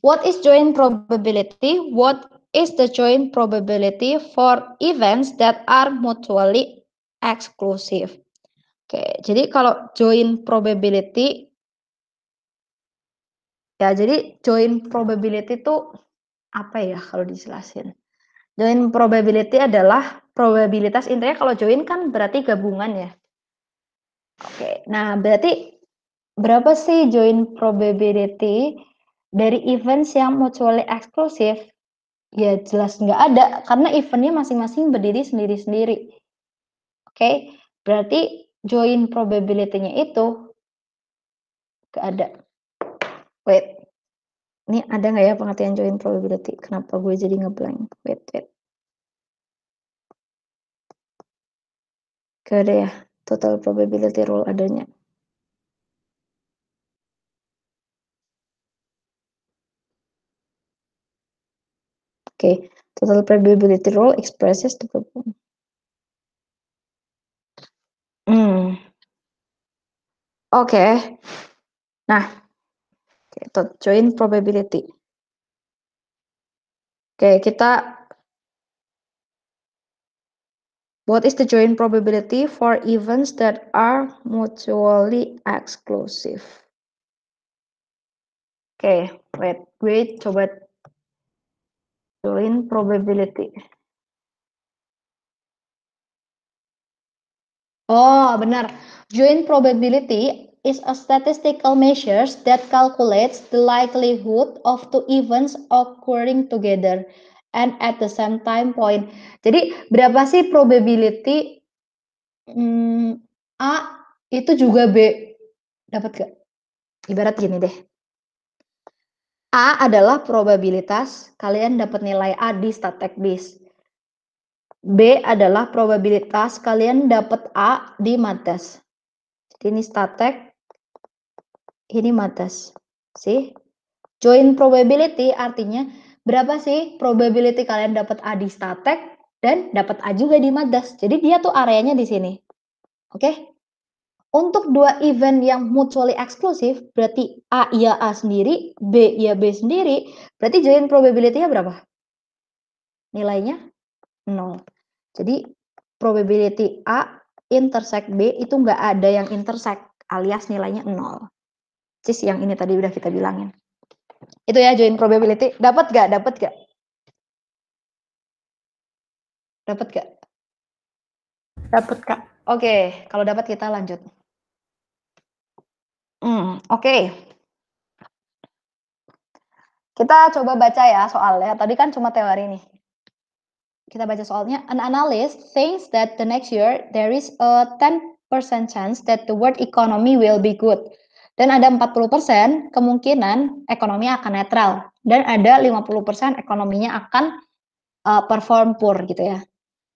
what is joint probability? What is the joint probability for events that are mutually exclusive? Oke, jadi kalau join probability ya jadi join probability itu apa ya kalau dijelasin? Join probability adalah probabilitas intinya kalau join kan berarti gabungan ya. Oke, nah berarti berapa sih join probability dari events yang mutually exclusive? Ya jelas nggak ada karena eventnya masing-masing berdiri sendiri-sendiri. Oke, berarti join probability-nya itu ada. Wait. Ini ada nggak ya pengertian join probability? Kenapa gue jadi ngeblank? Wait, wait. Gak ada ya total probability rule adanya. Okay, total probability rule expresses the problem. Hmm. Oke. Nah, oke itu join probability. Oke, kita What is the join probability for events that are mutually exclusive? Oke, wait, wait, coba join probability. Oh, benar. Joint probability is a statistical measure that calculates the likelihood of two events occurring together and at the same time point. Jadi, berapa sih probability hmm, A itu juga B? Dapat gak? Ibarat gini deh. A adalah probabilitas kalian dapat nilai A di statek bis. B adalah probabilitas kalian dapat A di mates. Jadi ini statek, ini mates. Sih? Join probability artinya berapa sih probability kalian dapat A di statek dan dapat A juga di mates. Jadi dia tuh areanya di sini. Oke? Okay? Untuk dua event yang mutually eksklusif, berarti A ya A sendiri, B ya B sendiri, berarti join probability-nya berapa? Nilainya 0. Jadi probability A intersect B itu nggak ada yang intersect alias nilainya nol. Cis yang ini tadi udah kita bilangin. Itu ya join probability. Dapat gak? Dapat gak? Dapat gak? Dapat kak. Oke, okay. kalau dapat kita lanjut. Hmm, Oke. Okay. Kita coba baca ya soalnya. Tadi kan cuma teori nih kita baca soalnya, an analyst thinks that the next year there is a 10% chance that the world economy will be good. Dan ada 40% kemungkinan ekonomi akan netral. Dan ada 50% ekonominya akan uh, perform poor gitu ya.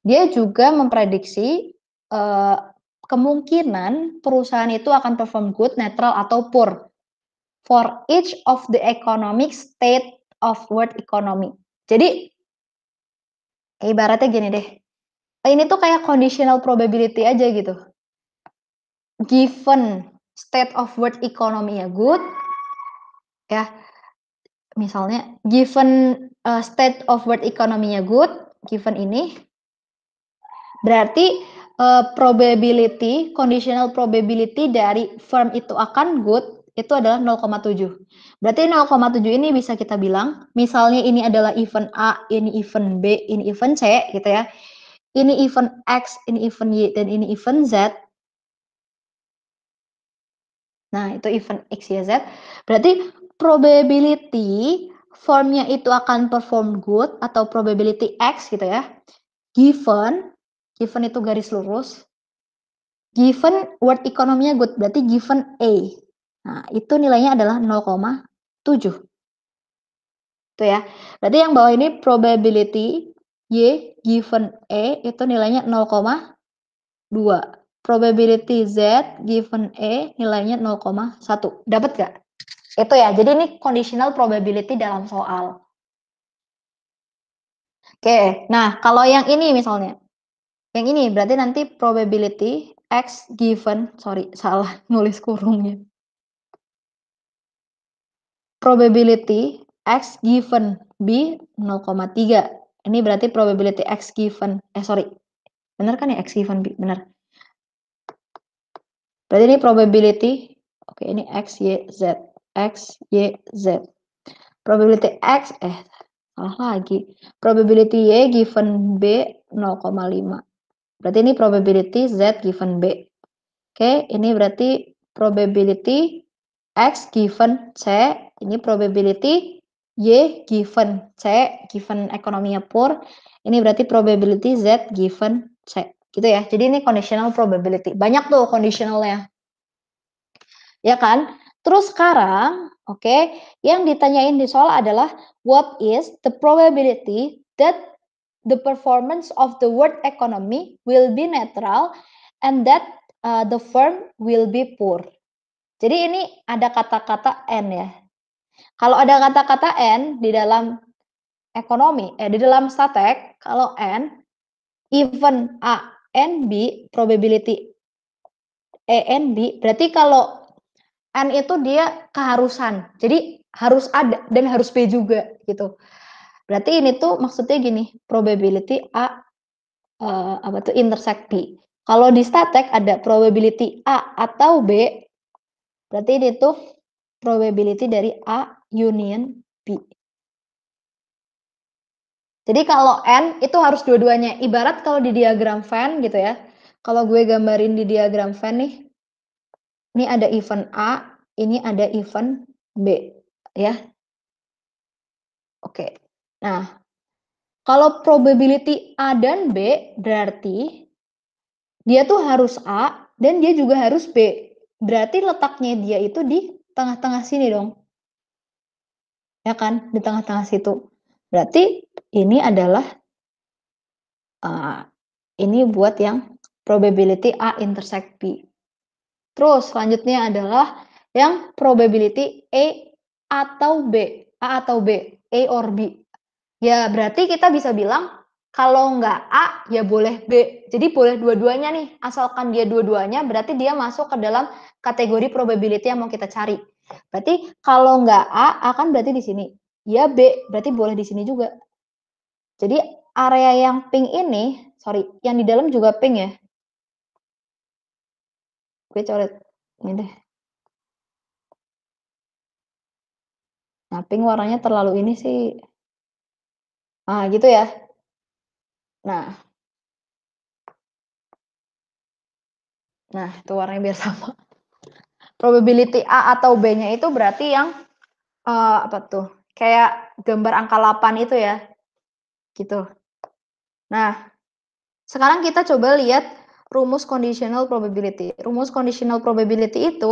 Dia juga memprediksi uh, kemungkinan perusahaan itu akan perform good, netral, atau poor. For each of the economic state of world economy. Jadi Ibaratnya gini deh, ini tuh kayak conditional probability aja gitu. Given state of world economy ya good, ya misalnya given uh, state of world economy-nya good, given ini berarti uh, probability conditional probability dari firm itu akan good itu adalah 0,7. Berarti 0,7 ini bisa kita bilang, misalnya ini adalah event A, ini event B, ini event C, gitu ya. Ini event X, ini event Y, dan ini event Z. Nah, itu event X, Y, Z. Berarti probability formnya itu akan perform good atau probability X gitu ya. Given, given itu garis lurus. Given word ekonominya good, berarti given A Nah, itu nilainya adalah 0,7. Itu ya. Berarti yang bawah ini probability Y given E itu nilainya 0,2. Probability Z given E nilainya 0,1. Dapat gak? Itu ya. Jadi ini conditional probability dalam soal. Oke, nah kalau yang ini misalnya. Yang ini berarti nanti probability X given, sorry salah nulis kurungnya probability X given B 0,3. Ini berarti probability X given, eh sorry, benar kan ya X given B, benar. Berarti ini probability, oke ini X, Y, Z, X, Y, Z. Probability X, eh salah lagi. Probability Y given B 0,5. Berarti ini probability Z given B. Oke, ini berarti probability X given C ini probability Y given C, given ekonominya poor. Ini berarti probability Z given C. Gitu ya. Jadi ini conditional probability. Banyak tuh conditionalnya. Ya kan? Terus sekarang, oke, okay, yang ditanyain di soal adalah what is the probability that the performance of the world economy will be neutral and that uh, the firm will be poor. Jadi ini ada kata-kata n ya. Kalau ada kata-kata N di dalam ekonomi, eh di dalam statek, kalau N, even A, N, B, probability E, N, B, berarti kalau N itu dia keharusan. Jadi harus ada dan harus B juga gitu. Berarti ini tuh maksudnya gini, probability A uh, apa tuh intersect B. Kalau di statek ada probability A atau B, berarti ini tuh probability dari A union B. Jadi kalau N itu harus dua-duanya. Ibarat kalau di diagram Venn gitu ya. Kalau gue gambarin di diagram Venn nih. Ini ada event A, ini ada event B. Ya. Oke. Nah, kalau probability A dan B berarti dia tuh harus A dan dia juga harus B. Berarti letaknya dia itu di tengah-tengah sini dong. Ya kan? Di tengah-tengah situ. Berarti ini adalah uh, ini buat yang probability A intersect B. Terus selanjutnya adalah yang probability A atau B, A atau B, A or B. Ya, berarti kita bisa bilang kalau nggak A, ya boleh B. Jadi boleh dua-duanya nih. Asalkan dia dua-duanya, berarti dia masuk ke dalam kategori probability yang mau kita cari. Berarti kalau nggak A, akan berarti di sini. Ya B, berarti boleh di sini juga. Jadi area yang pink ini, sorry, yang di dalam juga pink ya. Gue coret ini deh. Nah, pink warnanya terlalu ini sih. Ah, gitu ya. Nah. Nah, itu warnanya biar sama. Probability A atau B-nya itu berarti yang uh, apa tuh? Kayak gambar angka 8 itu ya. Gitu. Nah, sekarang kita coba lihat rumus conditional probability. Rumus conditional probability itu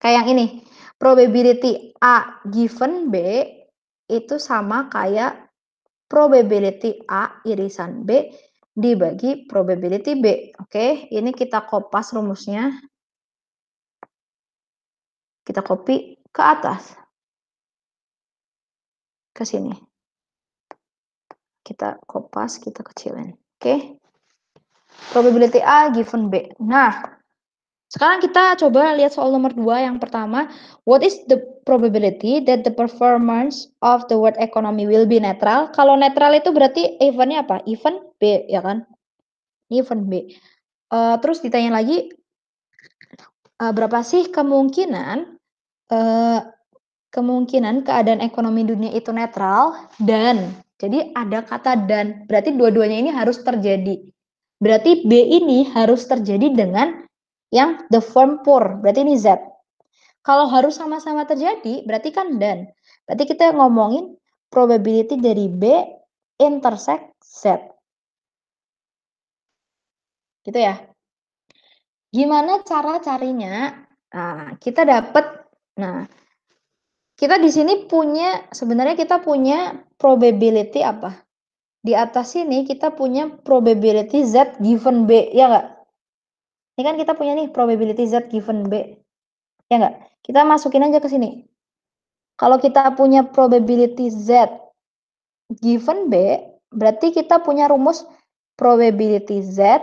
kayak yang ini. Probability A given B itu sama kayak probability A irisan B dibagi probability B. Oke, ini kita kopas rumusnya. Kita copy ke atas. Ke sini. Kita kopas, kita kecilin. Oke. Probability A given B. Nah, sekarang kita coba lihat soal nomor dua yang pertama. What is the probability that the performance of the world economy will be netral? Kalau netral itu berarti eventnya apa? Event B, ya kan? Ini event B. Uh, terus ditanya lagi, uh, berapa sih kemungkinan uh, kemungkinan keadaan ekonomi dunia itu netral dan jadi ada kata dan berarti dua-duanya ini harus terjadi. Berarti B ini harus terjadi dengan yang the form poor, berarti ini Z. Kalau harus sama-sama terjadi, berarti kan dan. Berarti kita ngomongin probability dari B intersect Z. Gitu ya. Gimana cara carinya? Nah, kita dapat nah kita di sini punya sebenarnya kita punya probability apa? Di atas sini kita punya probability Z given B, ya nggak? Ini ya kan kita punya nih probability Z given B. Ya enggak? Kita masukin aja ke sini. Kalau kita punya probability Z given B, berarti kita punya rumus probability Z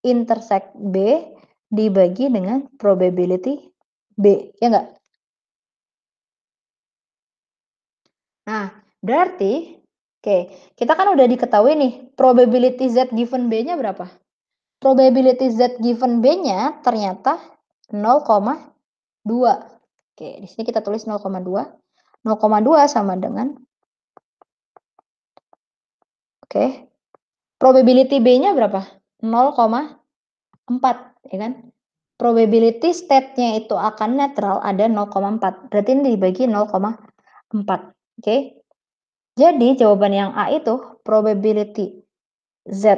intersect B dibagi dengan probability B. Ya enggak? Nah, berarti, oke, okay, kita kan udah diketahui nih, probability Z given B-nya berapa? Probability Z given B-nya ternyata 0,2. Oke, di sini kita tulis 0,2. 0,2 sama dengan Oke. Probability B-nya berapa? 0,4, ya kan? Probability state-nya itu akan netral ada 0,4. Berarti ini dibagi 0,4. Oke. Jadi jawaban yang A itu probability Z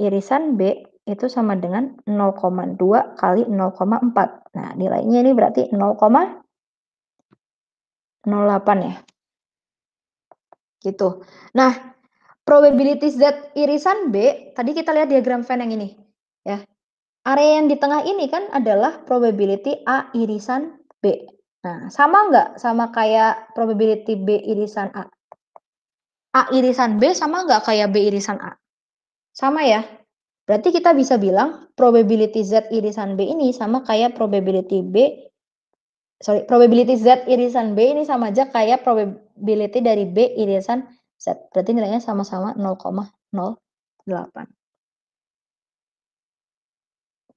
irisan B itu sama dengan 0,2 kali 0,4. Nah, nilainya ini berarti 0,08 ya. Gitu. Nah, probability Z irisan B, tadi kita lihat diagram Venn yang ini. ya Area yang di tengah ini kan adalah probability A irisan B. Nah, sama nggak sama kayak probability B irisan A? A irisan B sama nggak kayak B irisan A? Sama ya, Berarti kita bisa bilang probability Z irisan B ini sama kayak probability B sorry, probability Z irisan B ini sama aja kayak probability dari B irisan Z. Berarti nilainya sama-sama 0,08.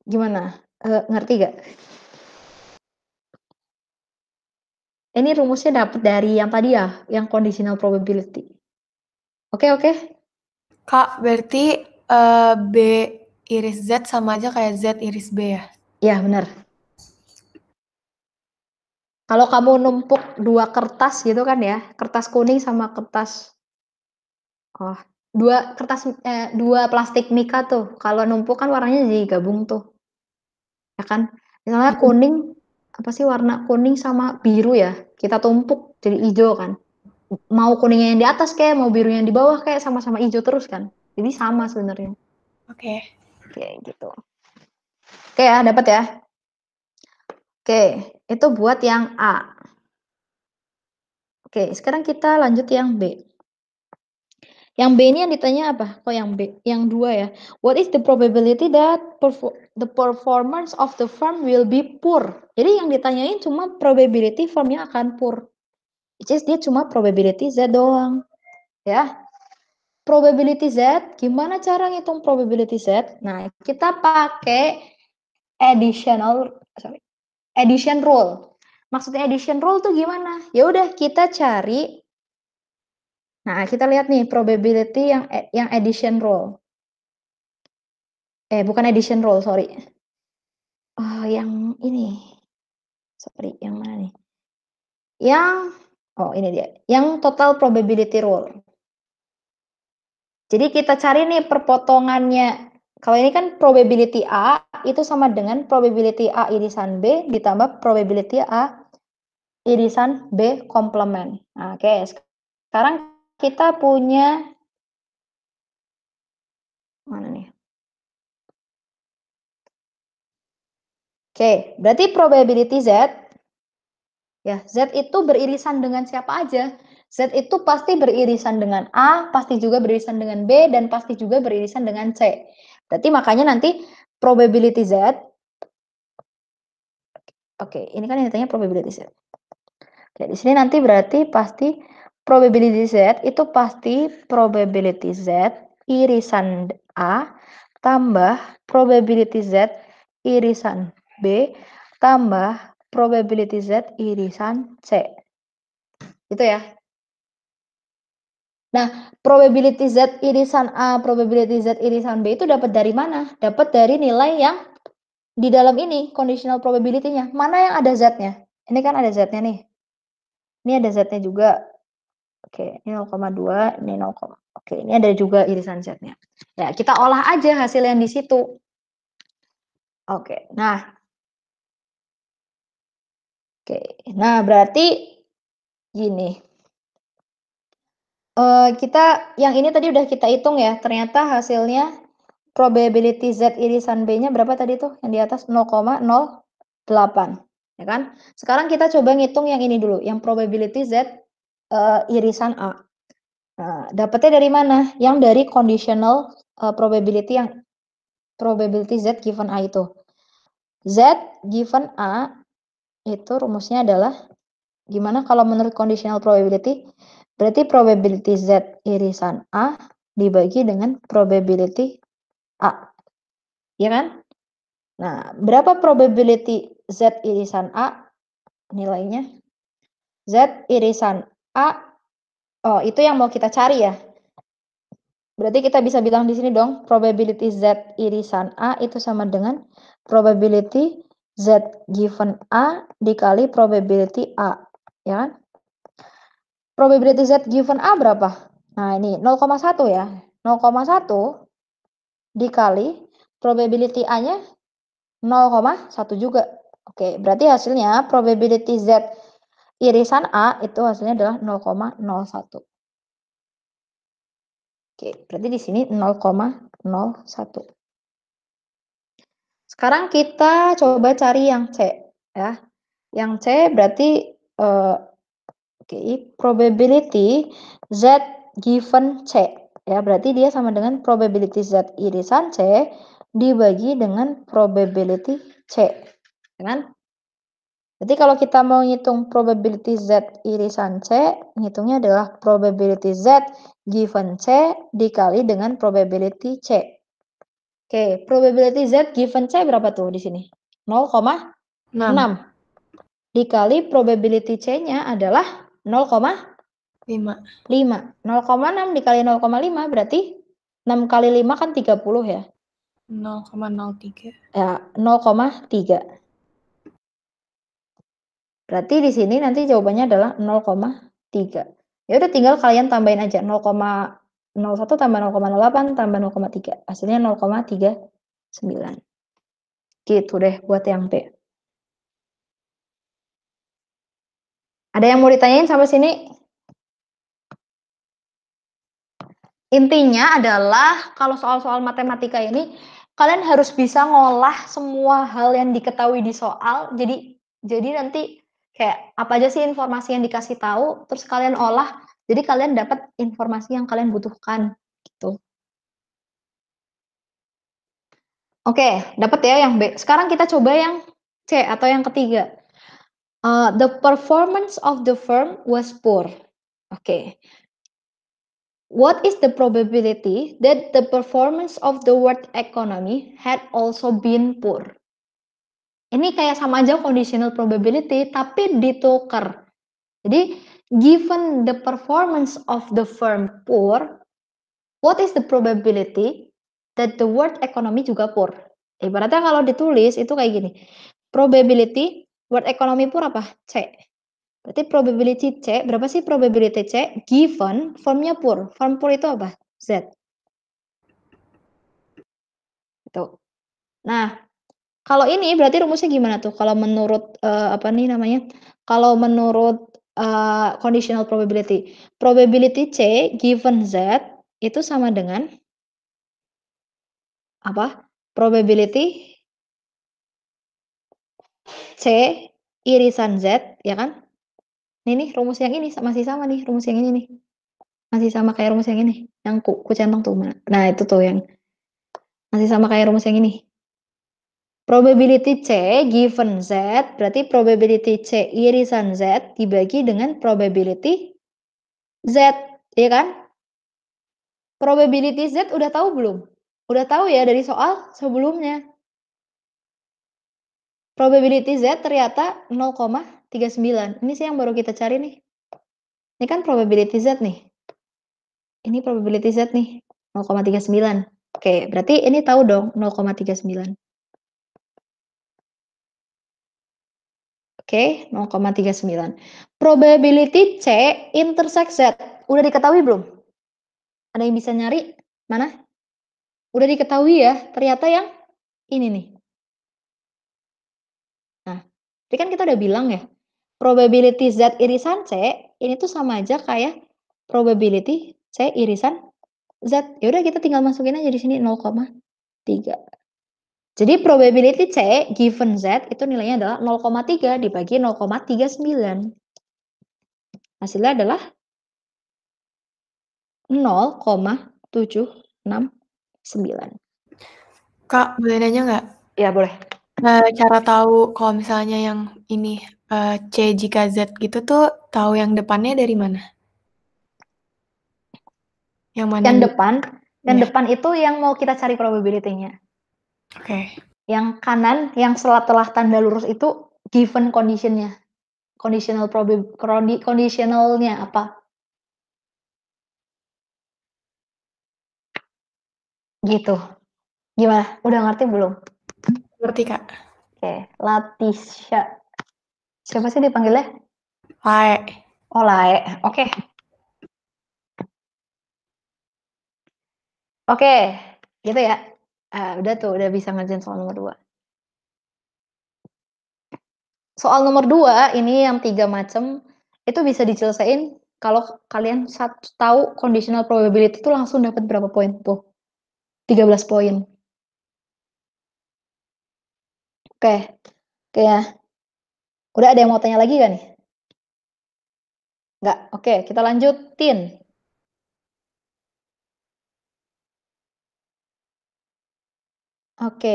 Gimana? E, ngerti gak? Ini rumusnya dapat dari yang tadi ya, yang conditional probability. Oke, okay, oke. Okay? Kak, berarti Eh, B iris Z sama aja kayak Z iris B ya? Iya, benar. Kalau kamu numpuk dua kertas gitu kan ya, kertas kuning sama kertas oh, dua kertas eh, dua plastik mika tuh. Kalau numpuk kan warnanya jadi gabung tuh. Ya kan? Misalnya kuning apa sih warna kuning sama biru ya? Kita tumpuk jadi hijau kan. Mau kuningnya yang di atas kayak mau birunya yang di bawah kayak sama-sama hijau terus kan. Jadi sama sebenarnya. Oke. Okay. Oke, gitu. Oke ya, ah, dapat ya. Oke, itu buat yang A. Oke, sekarang kita lanjut yang B. Yang B ini yang ditanya apa? Kok yang B? Yang dua ya. What is the probability that the performance of the firm will be poor? Jadi yang ditanyain cuma probability firmnya akan poor. Which is dia cuma probability Z doang. Ya probability Z, gimana cara ngitung probability Z? Nah, kita pakai additional sorry, addition rule. Maksudnya addition rule tuh gimana? Ya udah kita cari Nah, kita lihat nih probability yang yang addition rule. Eh, bukan addition rule, sorry. Oh, yang ini. Sorry, yang mana nih? Yang oh, ini dia. Yang total probability rule. Jadi kita cari nih perpotongannya. Kalau ini kan probability A itu sama dengan probability A irisan B ditambah probability A irisan B komplement. Nah, Oke, okay. sekarang kita punya mana nih? Oke, okay, berarti probability Z ya, Z itu beririsan dengan siapa aja? Z itu pasti beririsan dengan A, pasti juga beririsan dengan B, dan pasti juga beririsan dengan C. Berarti makanya nanti probability Z, oke ini kan yang ditanya probability Z. Okay, di sini nanti berarti pasti probability Z itu pasti probability Z irisan A tambah probability Z irisan B tambah probability Z irisan C. Itu ya, Nah, probability Z irisan A, probability Z irisan B itu dapat dari mana? Dapat dari nilai yang di dalam ini, conditional probability-nya. Mana yang ada Z-nya? Ini kan ada Z-nya nih. Ini ada Z-nya juga. Oke, ini 0,2, ini 0, oke, ini ada juga irisan Z-nya. Ya, kita olah aja hasil yang di situ. Oke, nah. Oke, nah berarti gini. Uh, kita yang ini tadi udah kita hitung ya, ternyata hasilnya probability Z irisan B-nya berapa tadi tuh? Yang di atas 0,08. Ya kan? Sekarang kita coba ngitung yang ini dulu, yang probability Z uh, irisan A. Nah, dapatnya dari mana? Yang dari conditional uh, probability yang probability Z given A itu. Z given A itu rumusnya adalah gimana kalau menurut conditional probability? Berarti probability Z irisan A dibagi dengan probability A. Ya kan? Nah, berapa probability Z irisan A nilainya? Z irisan A, oh itu yang mau kita cari ya. Berarti kita bisa bilang di sini dong, probability Z irisan A itu sama dengan probability Z given A dikali probability A. Ya kan? probability Z given A berapa? Nah, ini 0,1 ya. 0,1 dikali probability A-nya 0,1 juga. Oke, berarti hasilnya probability Z irisan A itu hasilnya adalah 0,01. Oke, berarti di sini 0,01. Sekarang kita coba cari yang C ya. Yang C berarti eh, Oke, okay, probability Z given C. Ya, berarti dia sama dengan probability Z irisan C dibagi dengan probability C. Ya kan? Jadi kalau kita mau ngitung probability Z irisan C, ngitungnya adalah probability Z given C dikali dengan probability C. Oke, okay, probability Z given C berapa tuh di sini? 0,6. Dikali probability C-nya adalah 0,5. 5. 0,6 dikali 0,5 berarti 6 kali 5 kan 30 ya? 0,03. Ya, 0,3. Berarti di sini nanti jawabannya adalah 0,3. Ya udah tinggal kalian tambahin aja 0,01 tambah 0,08 tambah 0,3. Hasilnya 0,39. Gitu deh buat yang P. Ada yang mau ditanyain sampai sini? Intinya adalah kalau soal-soal matematika ini kalian harus bisa ngolah semua hal yang diketahui di soal. Jadi jadi nanti kayak apa aja sih informasi yang dikasih tahu terus kalian olah. Jadi kalian dapat informasi yang kalian butuhkan gitu. Oke, dapat ya yang B. Sekarang kita coba yang C atau yang ketiga. Uh, the performance of the firm was poor. Okay. What is the probability that the performance of the world economy had also been poor? Ini kayak sama aja conditional probability, tapi ditukar. Jadi, given the performance of the firm poor, what is the probability that the world economy juga poor? Ibaratnya kalau ditulis itu kayak gini. Probability Word ekonomi pun apa? C. Berarti probability C, berapa sih probability C? Given, formnya pur. Form pur itu apa? Z. Itu. Nah, kalau ini berarti rumusnya gimana tuh? Kalau menurut uh, apa nih namanya? Kalau menurut uh, conditional probability. Probability C given Z itu sama dengan apa? Probability C irisan Z, ya kan? Ini nih rumus yang ini masih sama nih rumus yang ini nih. Masih sama kayak rumus yang ini, yang ku, ku centang tuh. Nah, nah, itu tuh yang masih sama kayak rumus yang ini. Probability C given Z, berarti probability C irisan Z dibagi dengan probability Z, ya kan? Probability Z udah tahu belum? Udah tahu ya dari soal sebelumnya. Probability Z ternyata 0,39. Ini sih yang baru kita cari nih. Ini kan probability Z nih. Ini probability Z nih, 0,39. Oke, berarti ini tahu dong 0,39. Oke, 0,39. Probability C intersect Z. Udah diketahui belum? Ada yang bisa nyari? Mana? Udah diketahui ya, ternyata yang ini nih tapi kan kita udah bilang ya, probability Z irisan C ini tuh sama aja kayak probability C irisan Z. yaudah kita tinggal masukin aja di sini 0,3. Jadi probability C given Z itu nilainya adalah 0,3 dibagi 0,39. Hasilnya adalah 0,769. Kak, boleh nanya nggak? Ya, boleh. Eh, cara tahu kalau misalnya yang ini, uh, C jika Z gitu tuh, tahu yang depannya dari mana? Yang mana Yang depan yang iya. depan itu yang mau kita cari probability-nya. Oke. Yang kanan, yang setelah tanda lurus itu given condition-nya. Conditional probability conditional-nya apa. Gitu. Gimana? Udah ngerti belum? Ngerti, Kak. Oke, Latisha. Siapa sih dipanggilnya? Lae. Oh, Lae. Oke. Oke, okay. gitu ya. Uh, udah tuh, udah bisa ngerjain soal nomor dua. Soal nomor dua ini yang tiga macam itu bisa diselesaikan kalau kalian satu tahu conditional probability itu langsung dapat berapa poin tuh? 13 poin. Oke, oke ya. Udah ada yang mau tanya lagi gak nih? Enggak, oke kita lanjutin. Oke.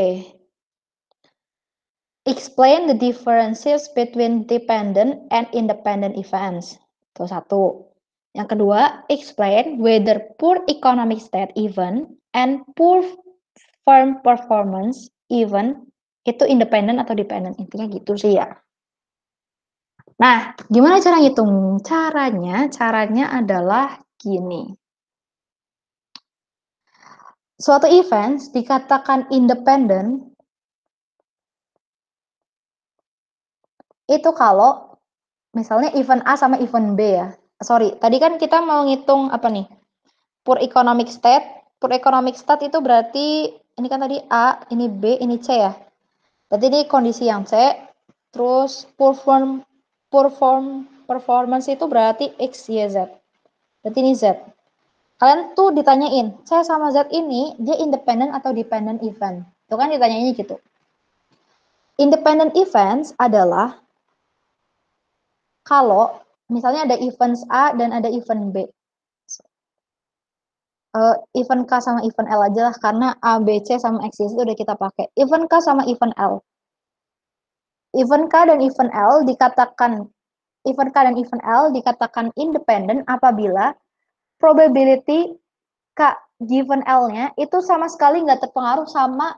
Explain the differences between dependent and independent events. Itu satu. Yang kedua, explain whether poor economic state event and poor firm performance event itu independen atau dependen intinya gitu sih ya. Nah, gimana cara ngitung? Caranya, caranya adalah gini. Suatu event dikatakan independen itu kalau misalnya event A sama event B ya. Sorry, tadi kan kita mau ngitung apa nih? Pure economic state. Pure economic state itu berarti ini kan tadi A, ini B, ini C ya Berarti ini kondisi yang C. Terus perform perform performance itu berarti X, Y, Z. Berarti ini Z. Kalian tuh ditanyain, C sama Z ini dia independent atau dependent event. Itu kan ditanyainnya gitu. Independent events adalah kalau misalnya ada events A dan ada event B uh, event K sama event L aja lah karena A, B, C sama X, itu udah kita pakai. Event K sama event L. Event K dan event L dikatakan event K dan event L dikatakan independen apabila probability K given L-nya itu sama sekali nggak terpengaruh sama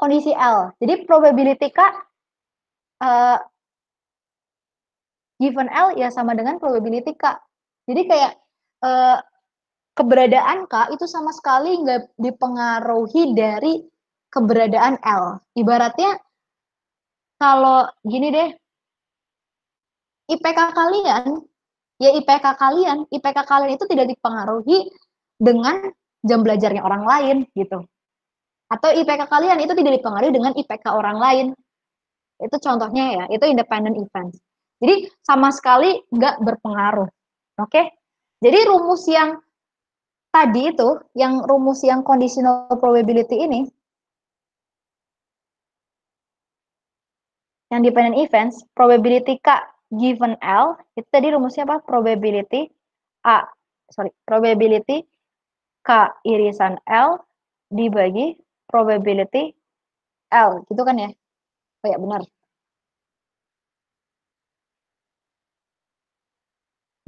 kondisi L. Jadi probability K uh, given L ya sama dengan probability K. Jadi kayak uh, keberadaan K itu sama sekali nggak dipengaruhi dari keberadaan L. Ibaratnya kalau gini deh, IPK kalian, ya IPK kalian, IPK kalian itu tidak dipengaruhi dengan jam belajarnya orang lain gitu. Atau IPK kalian itu tidak dipengaruhi dengan IPK orang lain. Itu contohnya ya, itu independent event. Jadi sama sekali nggak berpengaruh. Oke? Jadi rumus yang tadi itu yang rumus yang conditional probability ini yang dependent events probability K given L itu tadi rumusnya apa probability A sorry probability K irisan L dibagi probability L gitu kan ya oh ya benar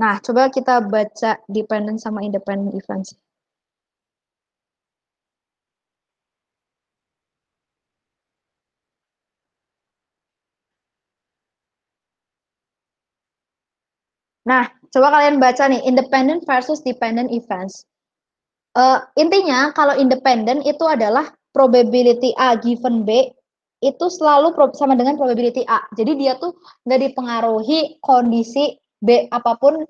Nah, coba kita baca dependent sama independent events. Nah, coba kalian baca nih, independent versus dependent events. Uh, intinya, kalau independent itu adalah probability A given B itu selalu sama dengan probability A. Jadi dia tuh nggak dipengaruhi kondisi B apapun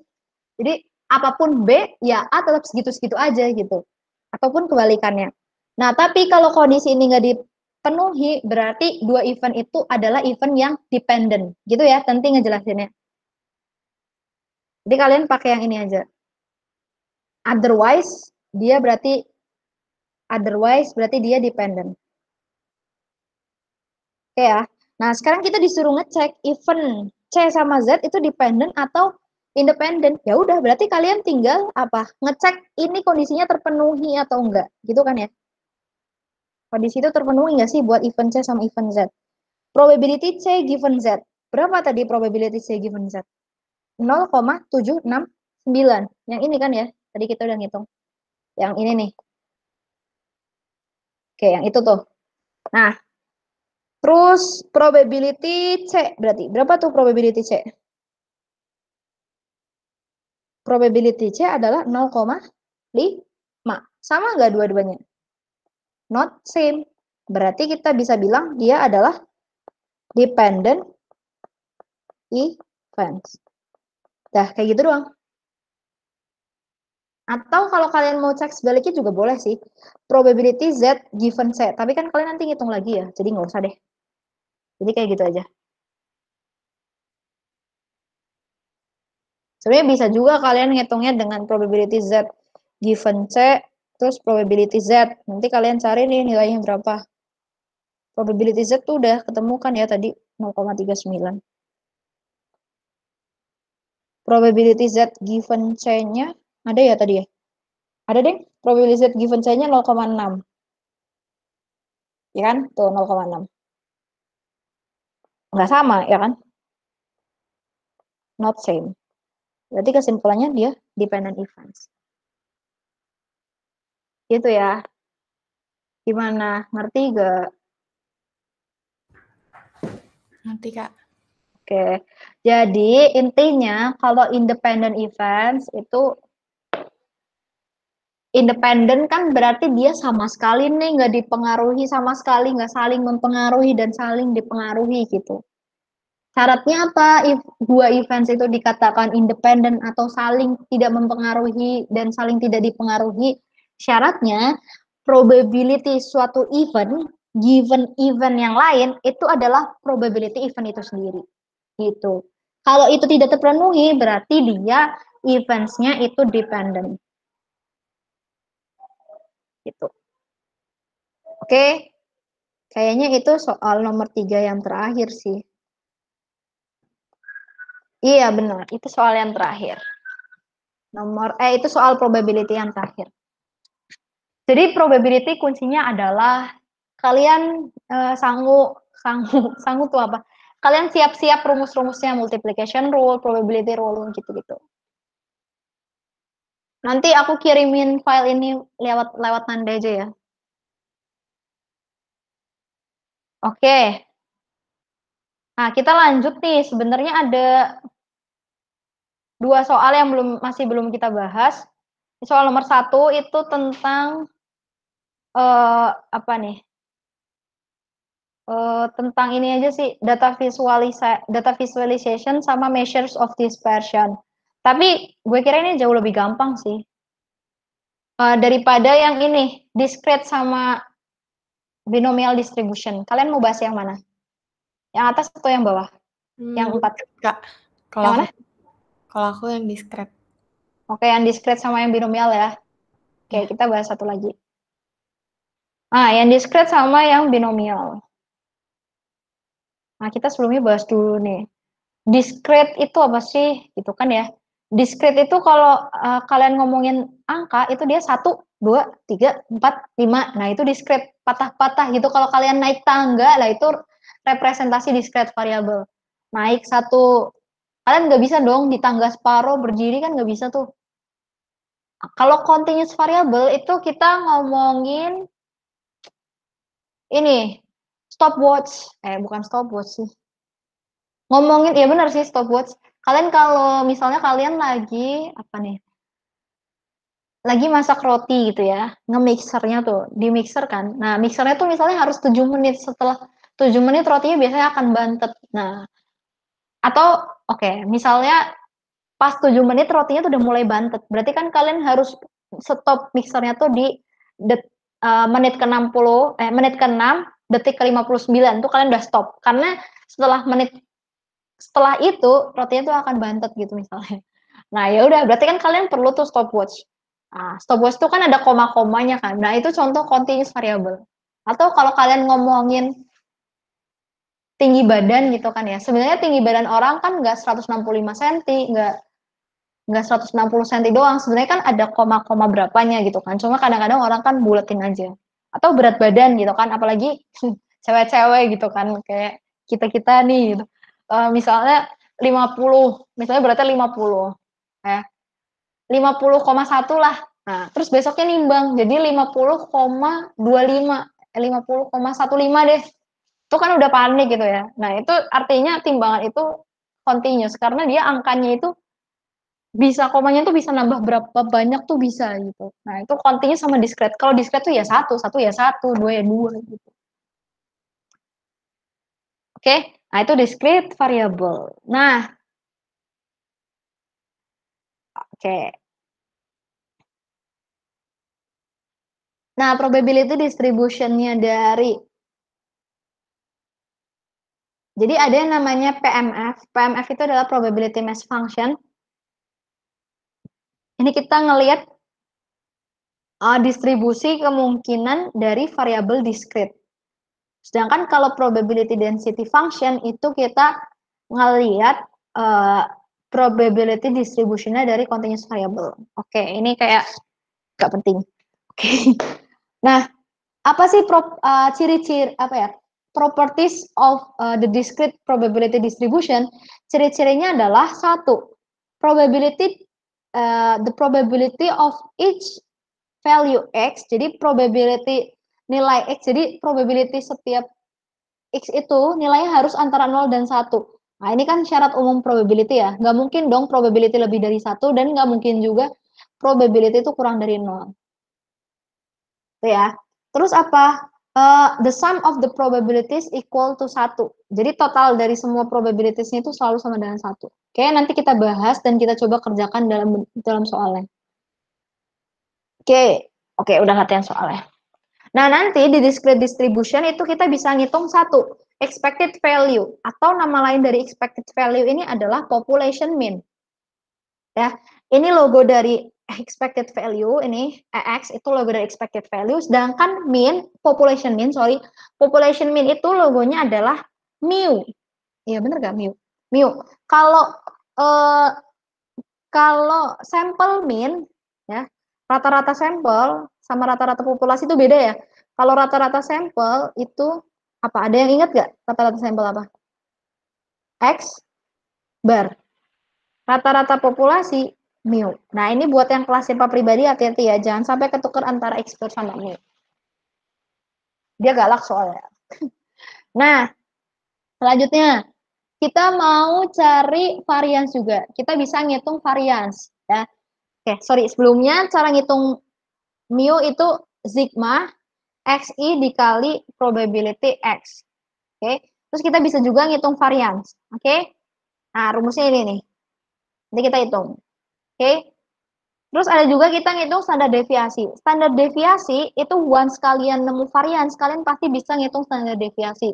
jadi apapun B ya A tetap segitu-segitu aja gitu ataupun kebalikannya nah tapi kalau kondisi ini nggak dipenuhi berarti dua event itu adalah event yang dependent gitu ya penting ngejelasinnya jadi kalian pakai yang ini aja otherwise dia berarti otherwise berarti dia dependent oke ya nah sekarang kita disuruh ngecek event C sama Z itu dependent atau independen. Ya udah berarti kalian tinggal apa? Ngecek ini kondisinya terpenuhi atau enggak, gitu kan ya? Kondisi itu terpenuhi enggak sih buat event C sama event Z? Probability C given Z. Berapa tadi probability C given Z? 0,769. Yang ini kan ya? Tadi kita udah ngitung. Yang ini nih. Oke, yang itu tuh. Nah, Terus probability C berarti berapa tuh probability C? Probability C adalah 0,5. Sama nggak dua-duanya? Not same. Berarti kita bisa bilang dia adalah dependent events. Dah, kayak gitu doang. Atau kalau kalian mau cek sebaliknya juga boleh sih. Probability Z given C. Tapi kan kalian nanti ngitung lagi ya, jadi nggak usah deh. Jadi kayak gitu aja. Sebenarnya bisa juga kalian ngitungnya dengan probability Z given C, terus probability Z. Nanti kalian cari nih nilainya berapa. Probability Z tuh udah ketemukan ya tadi 0,39. Probability Z given C-nya ada ya tadi ya? Ada deh, probability Z given C-nya 0,6. Ya kan? Tuh 0,6 nggak sama ya kan not same berarti kesimpulannya dia dependent events gitu ya gimana ngerti gak ngerti kak oke jadi intinya kalau independent events itu independen kan berarti dia sama sekali nih nggak dipengaruhi sama sekali nggak saling mempengaruhi dan saling dipengaruhi gitu syaratnya apa if dua events itu dikatakan independen atau saling tidak mempengaruhi dan saling tidak dipengaruhi syaratnya probability suatu event given event yang lain itu adalah probability event itu sendiri gitu kalau itu tidak terpenuhi berarti dia eventsnya itu dependent gitu. Oke, kayaknya itu soal nomor tiga yang terakhir sih. Iya benar, itu soal yang terakhir. Nomor eh itu soal probability yang terakhir. Jadi probability kuncinya adalah kalian eh, sanggup sanggup sanggup tuh apa? Kalian siap-siap rumus-rumusnya multiplication rule, probability rule gitu-gitu. Nanti aku kirimin file ini lewat lewat Nanda aja ya. Oke. Nah, kita lanjut nih. Sebenarnya ada dua soal yang belum masih belum kita bahas. Soal nomor satu itu tentang uh, apa nih? Uh, tentang ini aja sih data visualisasi, data visualization sama measures of dispersion. Tapi gue kira ini jauh lebih gampang sih. Uh, daripada yang ini, discrete sama binomial distribution. Kalian mau bahas yang mana? Yang atas atau yang bawah? Hmm, yang empat? Enggak. Kalau yang mana? Kalau aku yang discrete. Oke, yang discrete sama yang binomial ya. Oke, ya. kita bahas satu lagi. Ah, yang discrete sama yang binomial. Nah, kita sebelumnya bahas dulu nih. Discrete itu apa sih? itu kan ya diskrit itu kalau uh, kalian ngomongin angka itu dia satu, dua, tiga, empat, lima. Nah itu diskrit patah-patah gitu. Kalau kalian naik tangga lah itu representasi diskrit variabel Naik satu, kalian nggak bisa dong di tangga separuh berdiri kan nggak bisa tuh. Kalau continuous variabel itu kita ngomongin ini stopwatch, eh bukan stopwatch sih. Ngomongin, ya benar sih stopwatch Kalian kalau misalnya kalian lagi apa nih? Lagi masak roti gitu ya, nge-mixernya tuh, di mixer kan. Nah, mixernya tuh misalnya harus 7 menit setelah 7 menit rotinya biasanya akan bantet. Nah, atau oke, okay, misalnya pas 7 menit rotinya tuh udah mulai bantet. Berarti kan kalian harus stop mixernya tuh di det, uh, menit ke-60 eh menit ke-6 eh, detik ke-59 tuh kalian udah stop karena setelah menit setelah itu rotinya tuh akan bantet gitu misalnya. Nah ya udah berarti kan kalian perlu tuh stopwatch. Nah, stopwatch tuh kan ada koma-komanya kan. Nah itu contoh continuous variable. Atau kalau kalian ngomongin tinggi badan gitu kan ya. Sebenarnya tinggi badan orang kan nggak 165 cm, nggak nggak 160 cm doang. Sebenarnya kan ada koma-koma berapanya gitu kan. Cuma kadang-kadang orang kan bulatin aja. Atau berat badan gitu kan. Apalagi cewek-cewek gitu kan. Kayak kita-kita nih gitu uh, misalnya 50, misalnya beratnya 50. Ya. 50,1 lah. Nah, terus besoknya nimbang jadi 50,25, 50,15 eh, deh. Itu kan udah panik gitu ya. Nah, itu artinya timbangan itu continuous karena dia angkanya itu bisa komanya tuh bisa nambah berapa banyak tuh bisa gitu. Nah itu continuous sama discrete. Kalau discrete tuh ya satu, satu ya satu, dua ya dua gitu. Oke, Nah, itu discrete variable. Nah, oke. Nah, probability distribution-nya dari jadi ada yang namanya PMF. PMF itu adalah probability mass function. Ini kita ngelihat uh, distribusi kemungkinan dari variabel discrete. Sedangkan kalau probability density function itu kita ngelihat uh, eh, probability distribution-nya dari continuous variable. Oke, okay, ini kayak nggak penting. Oke. Okay. Nah, apa sih eh, ciri-ciri uh, apa ya? Properties of uh, the discrete probability distribution. Ciri-cirinya adalah satu, probability uh, the probability of each value x. Jadi probability nilai X. Jadi probability setiap X itu nilainya harus antara 0 dan 1. Nah ini kan syarat umum probability ya. Nggak mungkin dong probability lebih dari satu dan nggak mungkin juga probability itu kurang dari 0. Itu ya. Terus apa? Uh, the sum of the probabilities equal to 1. Jadi total dari semua probabilitiesnya itu selalu sama dengan 1. Oke, nanti kita bahas dan kita coba kerjakan dalam dalam soalnya. Oke, oke udah latihan soalnya. Nah, nanti di discrete distribution itu kita bisa ngitung satu, expected value atau nama lain dari expected value ini adalah population mean. Ya, ini logo dari expected value ini x itu logo dari expected value sedangkan mean population mean sorry population mean itu logonya adalah mu Iya bener gak mu mu kalau eh, kalau sampel mean ya rata-rata sampel sama rata-rata populasi itu beda ya? Kalau rata-rata sampel itu apa? Ada yang ingat nggak rata-rata sampel apa? X bar. Rata-rata populasi mu. Nah, ini buat yang kelas sirpa pribadi hati-hati ya, jangan sampai ketukar antara X bar sama mu. Dia galak soalnya. nah, selanjutnya kita mau cari varians juga. Kita bisa ngitung varians ya. Oke, sorry sebelumnya cara ngitung mu itu sigma xi dikali probability x. Oke. Okay? Terus kita bisa juga ngitung varians. Oke. Okay? Nah, rumusnya ini nih. Nanti kita hitung. Oke. Okay? Terus ada juga kita ngitung standar deviasi. Standar deviasi itu once kalian nemu varian, kalian pasti bisa ngitung standar deviasi.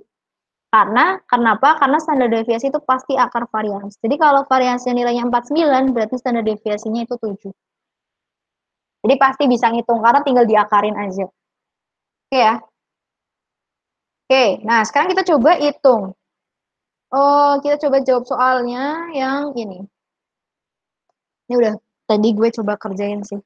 Karena, kenapa? Karena standar deviasi itu pasti akar varians. Jadi kalau variansnya nilainya 49, berarti standar deviasinya itu 7. Jadi pasti bisa ngitung karena tinggal diakarin aja. Oke ya. Oke, nah sekarang kita coba hitung. Oh, kita coba jawab soalnya yang ini. Ini udah tadi gue coba kerjain sih.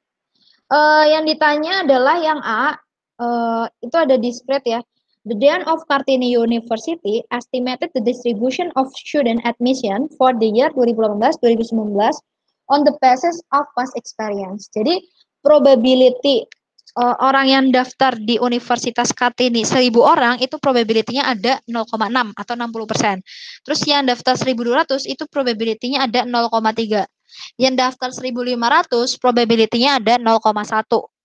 Uh, yang ditanya adalah yang A, uh, itu ada di spread ya. The dean of Kartini University estimated the distribution of student admission for the year 2018-2019 on the basis of past experience. Jadi probability uh, orang yang daftar di Universitas Kartini 1000 orang itu probability-nya ada 0,6 atau 60%. Terus yang daftar 1200 itu probability-nya ada 0,3. Yang daftar 1500 probability-nya ada 0,1.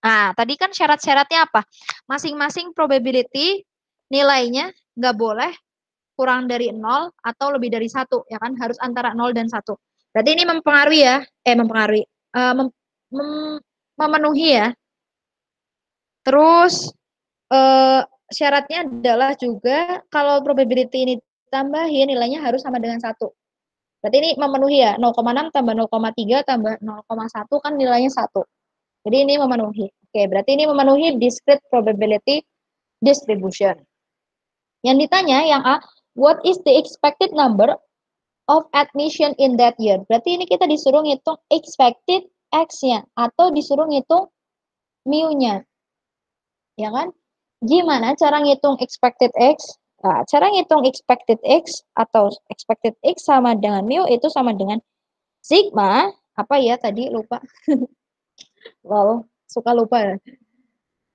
Nah, tadi kan syarat-syaratnya apa? Masing-masing probability nilainya nggak boleh kurang dari 0 atau lebih dari satu ya kan? Harus antara 0 dan 1. Berarti ini mempengaruhi ya, eh mempengaruhi, uh, mem, memenuhi ya. Terus eh, syaratnya adalah juga kalau probability ini tambahin nilainya harus sama dengan satu. Berarti ini memenuhi ya 0,6 tambah 0,3 tambah 0,1 kan nilainya satu. Jadi ini memenuhi. Oke, berarti ini memenuhi discrete probability distribution. Yang ditanya yang A, what is the expected number of admission in that year? Berarti ini kita disuruh ngitung expected x ya atau disuruh ngitung mu-nya. Ya kan? Gimana cara ngitung expected X? Nah, cara ngitung expected X atau expected X sama dengan mu itu sama dengan sigma. Apa ya tadi lupa. Lol, suka lupa ya.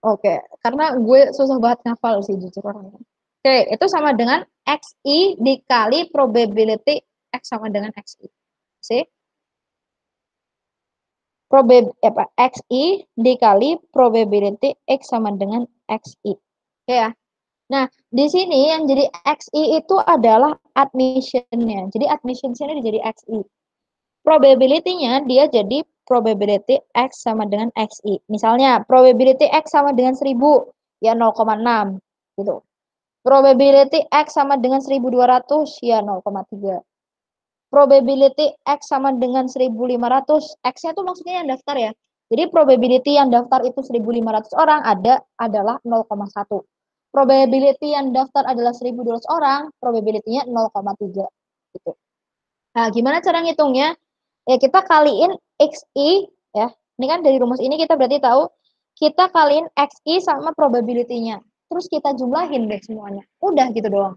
Oke, okay. karena gue susah banget ngafal sih jujur orangnya. Oke, okay, itu sama dengan XI dikali probability X sama dengan XI. Sih? probab apa xi dikali probability x sama dengan xi. Oke okay, ya. Nah, di sini yang jadi xi itu adalah admission-nya. Jadi admission sini jadi xi. Probability-nya dia jadi probability x sama dengan xi. Misalnya probability x sama dengan 1000 ya 0,6 gitu. Probability x sama dengan 1200 ya 0,3 probability X sama dengan 1500. X-nya itu maksudnya yang daftar ya. Jadi probability yang daftar itu 1500 orang ada adalah 0,1. Probability yang daftar adalah 1200 orang, probability-nya 0,3 gitu. Nah, gimana cara ngitungnya? Ya kita kaliin XI ya. Ini kan dari rumus ini kita berarti tahu kita kaliin XI sama probability-nya. Terus kita jumlahin deh semuanya. Udah gitu doang.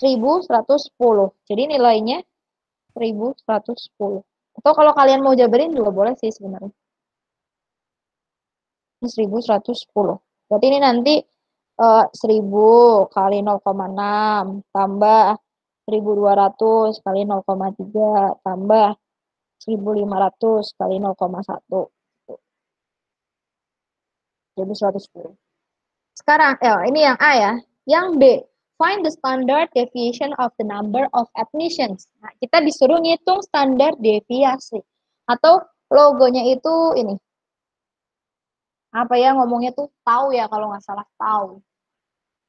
1110. Jadi nilainya 1110. Atau kalau kalian mau jabarin juga boleh sih sebenarnya. 1110. Berarti ini nanti uh, eh, 1000 kali 0,6 tambah 1200 kali 0,3 tambah 1500 kali 0,1. Jadi 110. Sekarang, eh, ini yang A ya. Yang B, Find the standard deviation of the number of admissions. Nah, kita disuruh ngitung standar deviasi. Atau logonya itu ini. Apa ya ngomongnya tuh tahu ya kalau nggak salah tahu.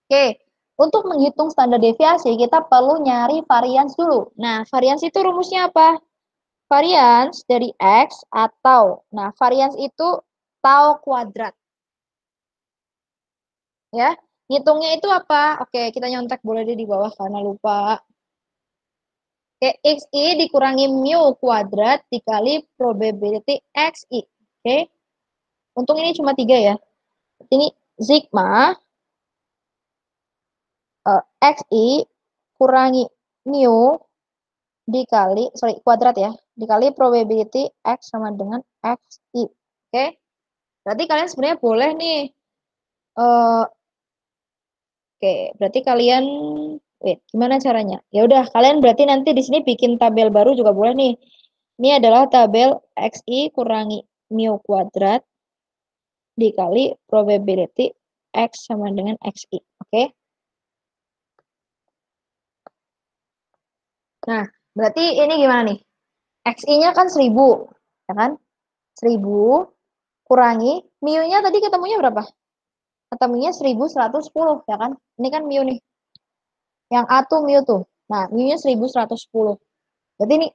Oke, untuk menghitung standar deviasi kita perlu nyari varians dulu. Nah, varians itu rumusnya apa? Varians dari X atau. Nah, varians itu tau kuadrat. Ya, Ngitungnya itu apa? Oke, kita nyontek boleh deh di bawah karena lupa. Oke, XI dikurangi mu kuadrat dikali probability XI. Oke. Untung ini cuma tiga ya. Ini sigma uh, eh, XI kurangi mu dikali, sorry, kuadrat ya. Dikali probability X sama dengan XI. Oke. Berarti kalian sebenarnya boleh nih uh, Oke, berarti kalian wait, gimana caranya? Ya udah, kalian berarti nanti di sini bikin tabel baru juga boleh nih. Ini adalah tabel xi kurangi mu kuadrat dikali probability x sama dengan xi, oke? Nah, berarti ini gimana nih? xi-nya kan 1000, ya kan? 1000 kurangi mu-nya tadi ketemunya berapa? ketemunya 1110 ya kan? Ini kan mu nih. Yang A tuh mu tuh. Nah, mu-nya 1110. Berarti ini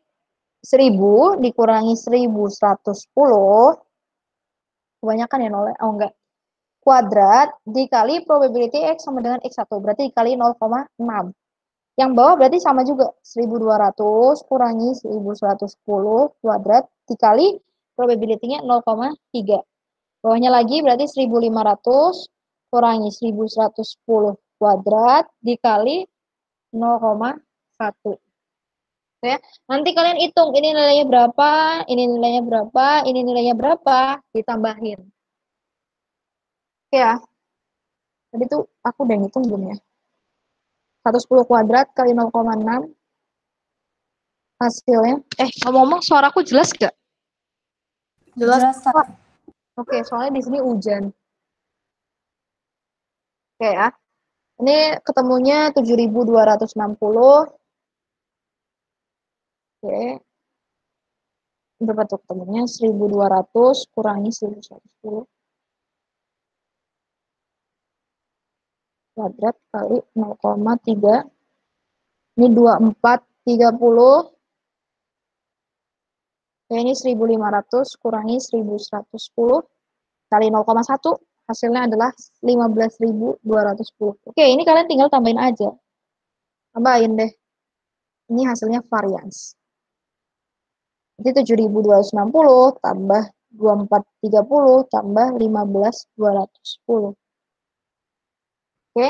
1000 dikurangi 1110 kebanyakan ya nol. Oh enggak. Kuadrat dikali probability X sama dengan X1. Berarti dikali 0,6. Yang bawah berarti sama juga. 1200 kurangi 1110 kuadrat dikali probability-nya 0,3. Bawahnya lagi berarti 1500 kurangi 1110 kuadrat dikali 0,1. Gitu ya. Nanti kalian hitung ini nilainya berapa, ini nilainya berapa, ini nilainya berapa, ditambahin. Oke gitu ya. Tadi tuh aku udah ngitung belum ya? 110 kuadrat kali 0,6 hasilnya. Eh, ngomong-ngomong suaraku jelas gak? Jelas, jelas Oke, soalnya di sini hujan. Oke ya. Ini ketemunya 7260. Oke. Berapa tuh ketemunya? 1200 kurangi 1110. Kuadrat kali 0,3. Ini 2430. Oke, ini 1500 kurangi 1110 kali 0,1 hasilnya adalah 15.210. Oke, ini kalian tinggal tambahin aja. Tambahin deh. Ini hasilnya variance. Jadi 7.260 tambah 2430 tambah 15.210. Oke.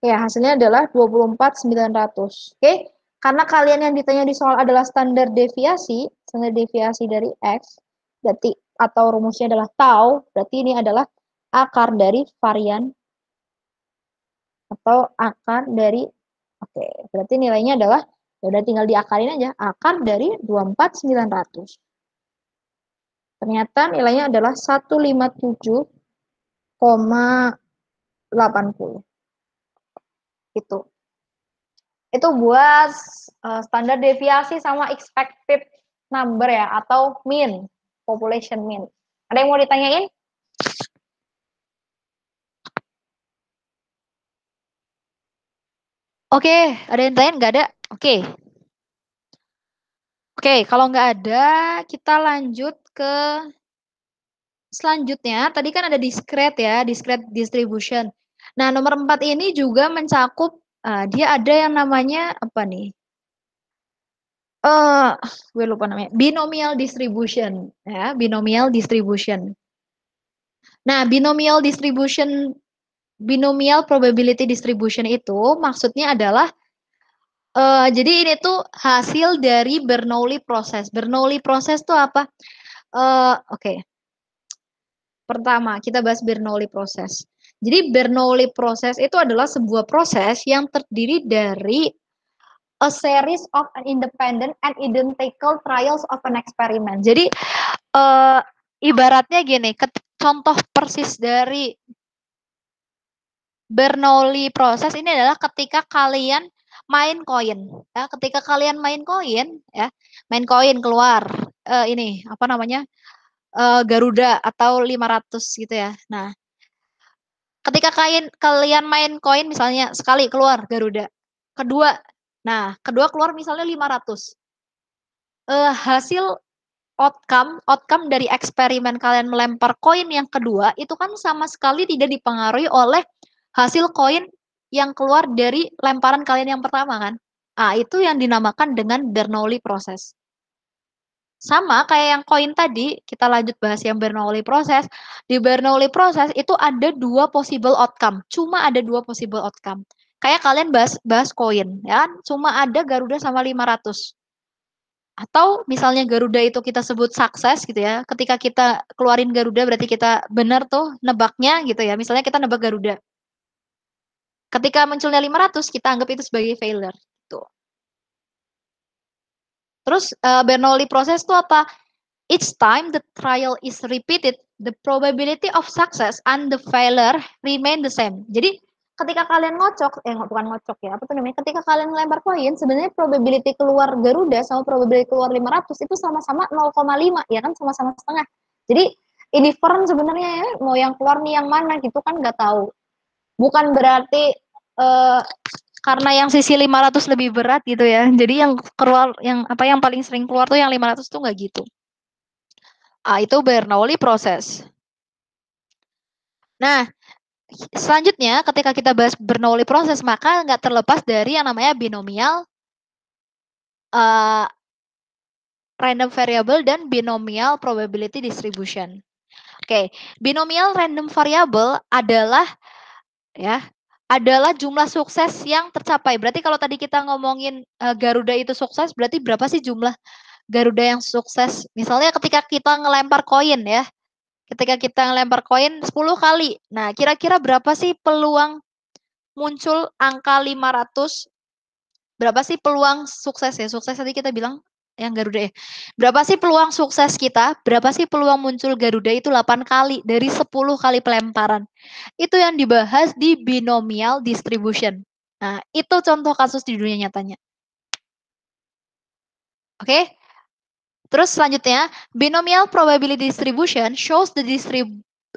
Ya, hasilnya adalah 24.900. Oke. Karena kalian yang ditanya di soal adalah standar deviasi, standar deviasi dari X, berarti atau rumusnya adalah tau, berarti ini adalah akar dari varian atau akar dari oke, okay, berarti nilainya adalah ya udah tinggal diakarin aja, akar dari 24900. Ternyata nilainya adalah 157,80. Itu. Itu buat uh, standar deviasi sama expected number ya atau mean population mean. Ada yang mau ditanyain? Oke, okay, ada yang tanya? Nggak ada? Oke. Okay. Oke, okay, kalau nggak ada, kita lanjut ke selanjutnya. Tadi kan ada discrete ya, discrete distribution. Nah, nomor empat ini juga mencakup, uh, dia ada yang namanya apa nih? uh, gue lupa namanya, binomial distribution ya, binomial distribution. Nah, binomial distribution binomial probability distribution itu maksudnya adalah uh, jadi ini tuh hasil dari Bernoulli proses. Bernoulli proses tuh apa? Uh, oke. Okay. Pertama, kita bahas Bernoulli proses. Jadi Bernoulli proses itu adalah sebuah proses yang terdiri dari a series of an independent and identical trials of an experiment. Jadi uh, ibaratnya gini, contoh persis dari Bernoulli proses ini adalah ketika kalian main koin, ya, ketika kalian main koin, ya, main koin keluar uh, ini apa namanya uh, Garuda atau 500 gitu ya. Nah, ketika kalian kalian main koin misalnya sekali keluar Garuda, kedua Nah, kedua keluar misalnya 500. Uh, eh, hasil outcome outcome dari eksperimen kalian melempar koin yang kedua itu kan sama sekali tidak dipengaruhi oleh hasil koin yang keluar dari lemparan kalian yang pertama kan. Ah, itu yang dinamakan dengan Bernoulli proses. Sama kayak yang koin tadi, kita lanjut bahas yang Bernoulli proses. Di Bernoulli proses itu ada dua possible outcome, cuma ada dua possible outcome. Kayak kalian bahas bahas koin, ya kan? Cuma ada Garuda sama 500. Atau misalnya Garuda itu kita sebut sukses gitu ya. Ketika kita keluarin Garuda berarti kita benar tuh nebaknya gitu ya. Misalnya kita nebak Garuda. Ketika munculnya 500, kita anggap itu sebagai failure. Gitu. Terus uh, Bernoulli proses tuh apa? Each time the trial is repeated, the probability of success and the failure remain the same. Jadi ketika kalian ngocok, eh bukan ngocok ya, apa tuh namanya? Ketika kalian ngelempar koin, sebenarnya probability keluar Garuda sama probability keluar 500 itu sama-sama 0,5 ya kan sama-sama setengah. Jadi indifferent sebenarnya ya, mau yang keluar nih yang mana gitu kan nggak tahu. Bukan berarti uh, karena yang sisi 500 lebih berat gitu ya. Jadi yang keluar yang apa yang paling sering keluar tuh yang 500 tuh nggak gitu. Ah, itu Bernoulli proses. Nah, selanjutnya ketika kita bahas Bernoulli proses maka nggak terlepas dari yang namanya binomial uh, random variable dan binomial probability distribution. Oke, okay. binomial random variable adalah ya adalah jumlah sukses yang tercapai. Berarti kalau tadi kita ngomongin uh, Garuda itu sukses, berarti berapa sih jumlah Garuda yang sukses? Misalnya ketika kita ngelempar koin ya, ketika kita ngelempar koin 10 kali. Nah, kira-kira berapa sih peluang muncul angka 500? Berapa sih peluang sukses ya? Sukses tadi kita bilang yang Garuda ya. Berapa sih peluang sukses kita? Berapa sih peluang muncul Garuda itu 8 kali dari 10 kali pelemparan. Itu yang dibahas di binomial distribution. Nah, itu contoh kasus di dunia nyatanya. Oke, okay? Terus selanjutnya, binomial probability distribution shows the distrib